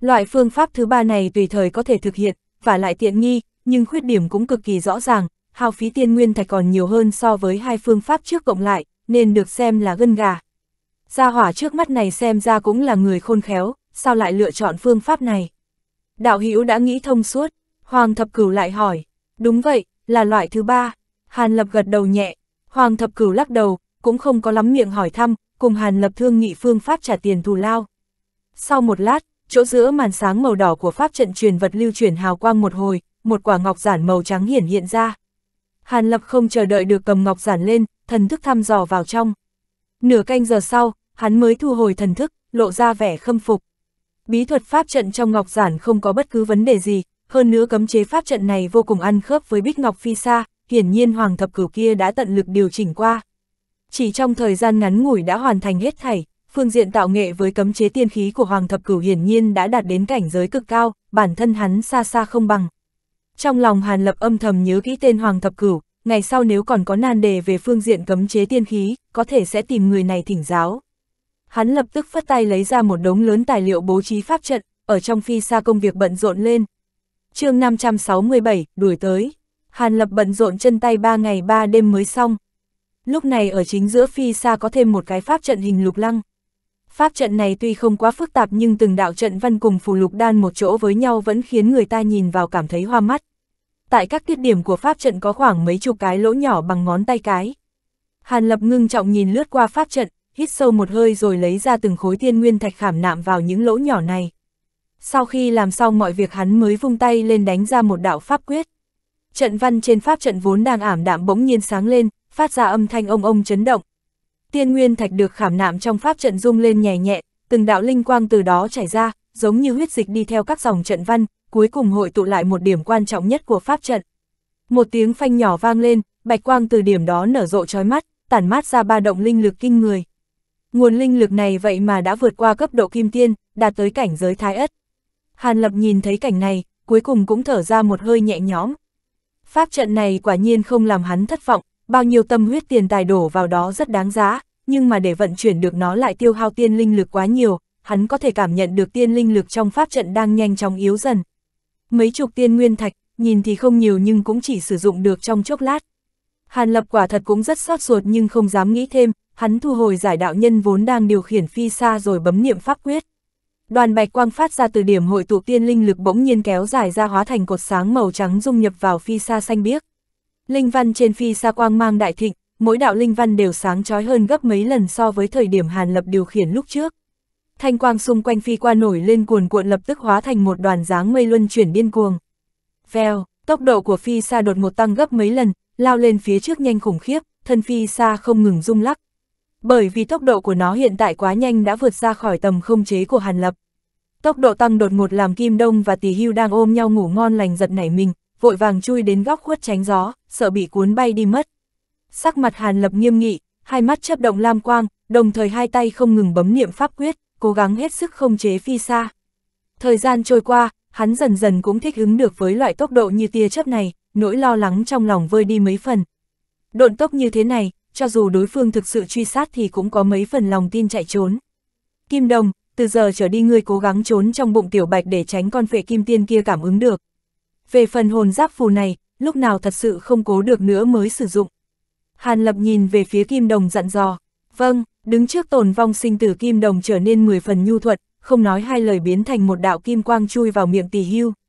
Loại phương pháp thứ ba này tùy thời có thể thực hiện, và lại tiện nghi, nhưng khuyết điểm cũng cực kỳ rõ ràng, hao phí tiên nguyên thạch còn nhiều hơn so với hai phương pháp trước cộng lại, nên được xem là gân gà, Gia hỏa trước mắt này xem ra cũng là người khôn khéo, sao lại lựa chọn phương pháp này? Đạo Hữu đã nghĩ thông suốt, Hoàng Thập Cửu lại hỏi, đúng vậy, là loại thứ ba. Hàn Lập gật đầu nhẹ, Hoàng Thập Cửu lắc đầu, cũng không có lắm miệng hỏi thăm, cùng Hàn Lập thương nghị phương pháp trả tiền thù lao. Sau một lát, chỗ giữa màn sáng màu đỏ của pháp trận truyền vật lưu chuyển hào quang một hồi, một quả ngọc giản màu trắng hiển hiện ra. Hàn Lập không chờ đợi được cầm ngọc giản lên, thần thức thăm dò vào trong nửa canh giờ sau, hắn mới thu hồi thần thức, lộ ra vẻ khâm phục. Bí thuật pháp trận trong ngọc giản không có bất cứ vấn đề gì, hơn nữa cấm chế pháp trận này vô cùng ăn khớp với bích ngọc phi xa, hiển nhiên hoàng thập cửu kia đã tận lực điều chỉnh qua. Chỉ trong thời gian ngắn ngủi đã hoàn thành hết thảy, phương diện tạo nghệ với cấm chế tiên khí của hoàng thập cửu hiển nhiên đã đạt đến cảnh giới cực cao, bản thân hắn xa xa không bằng. Trong lòng Hàn Lập âm thầm nhớ kỹ tên hoàng thập cửu, ngày sau nếu còn có nan đề về phương diện cấm chế tiên khí, có thể sẽ tìm người này thỉnh giáo. Hắn lập tức phất tay lấy ra một đống lớn tài liệu bố trí pháp trận, ở trong phi xa công việc bận rộn lên. chương 567, đuổi tới. Hàn Lập bận rộn chân tay 3 ngày 3 đêm mới xong. Lúc này ở chính giữa phi xa có thêm một cái pháp trận hình lục lăng. Pháp trận này tuy không quá phức tạp nhưng từng đạo trận văn cùng phù lục đan một chỗ với nhau vẫn khiến người ta nhìn vào cảm thấy hoa mắt tại các tiết điểm của pháp trận có khoảng mấy chục cái lỗ nhỏ bằng ngón tay cái. Hàn Lập ngưng trọng nhìn lướt qua pháp trận, hít sâu một hơi rồi lấy ra từng khối thiên nguyên thạch khảm nạm vào những lỗ nhỏ này. Sau khi làm xong mọi việc hắn mới vung tay lên đánh ra một đạo pháp quyết. Trận văn trên pháp trận vốn đang ảm đạm bỗng nhiên sáng lên, phát ra âm thanh ông ông chấn động. Tiên nguyên thạch được khảm nạm trong pháp trận rung lên nhẹ nhẹ, từng đạo linh quang từ đó chảy ra, giống như huyết dịch đi theo các dòng trận văn, cuối cùng hội tụ lại một điểm quan trọng nhất của pháp trận. Một tiếng phanh nhỏ vang lên, bạch quang từ điểm đó nở rộ trói mắt, tản mát ra ba động linh lực kinh người. Nguồn linh lực này vậy mà đã vượt qua cấp độ kim tiên, đạt tới cảnh giới thái ất. Hàn Lập nhìn thấy cảnh này, cuối cùng cũng thở ra một hơi nhẹ nhõm. Pháp trận này quả nhiên không làm hắn thất vọng, bao nhiêu tâm huyết tiền tài đổ vào đó rất đáng giá, nhưng mà để vận chuyển được nó lại tiêu hao tiên linh lực quá nhiều, hắn có thể cảm nhận được tiên linh lực trong pháp trận đang nhanh chóng yếu dần, Mấy chục tiên nguyên thạch, nhìn thì không nhiều nhưng cũng chỉ sử dụng được trong chốc lát. Hàn Lập quả thật cũng rất sót ruột nhưng không dám nghĩ thêm, hắn thu hồi giải đạo nhân vốn đang điều khiển phi xa rồi bấm niệm pháp quyết. Đoàn bạch quang phát ra từ điểm hội tụ tiên linh lực bỗng nhiên kéo dài ra hóa thành cột sáng màu trắng dung nhập vào phi xa xanh biếc. Linh văn trên phi xa quang mang đại thịnh, mỗi đạo linh văn đều sáng chói hơn gấp mấy lần so với thời điểm Hàn Lập điều khiển lúc trước thanh quang xung quanh phi qua nổi lên cuồn cuộn lập tức hóa thành một đoàn dáng mây luân chuyển điên cuồng. Vèo, tốc độ của phi xa đột ngột tăng gấp mấy lần, lao lên phía trước nhanh khủng khiếp, thân phi xa không ngừng rung lắc. Bởi vì tốc độ của nó hiện tại quá nhanh đã vượt ra khỏi tầm không chế của Hàn Lập. Tốc độ tăng đột ngột làm Kim Đông và Tỷ Hưu đang ôm nhau ngủ ngon lành giật nảy mình, vội vàng chui đến góc khuất tránh gió, sợ bị cuốn bay đi mất. Sắc mặt Hàn Lập nghiêm nghị, hai mắt chớp động lam quang, đồng thời hai tay không ngừng bấm niệm pháp quyết cố gắng hết sức không chế phi xa. Thời gian trôi qua, hắn dần dần cũng thích ứng được với loại tốc độ như tia chớp này, nỗi lo lắng trong lòng vơi đi mấy phần. Độn tốc như thế này, cho dù đối phương thực sự truy sát thì cũng có mấy phần lòng tin chạy trốn. Kim Đồng, từ giờ trở đi ngươi cố gắng trốn trong bụng tiểu bạch để tránh con phệ kim tiên kia cảm ứng được. Về phần hồn giáp phù này, lúc nào thật sự không cố được nữa mới sử dụng. Hàn Lập nhìn về phía Kim Đồng dặn dò, vâng, đứng trước tồn vong sinh tử kim đồng trở nên 10 phần nhu thuật, không nói hai lời biến thành một đạo kim quang chui vào miệng tỷ hưu.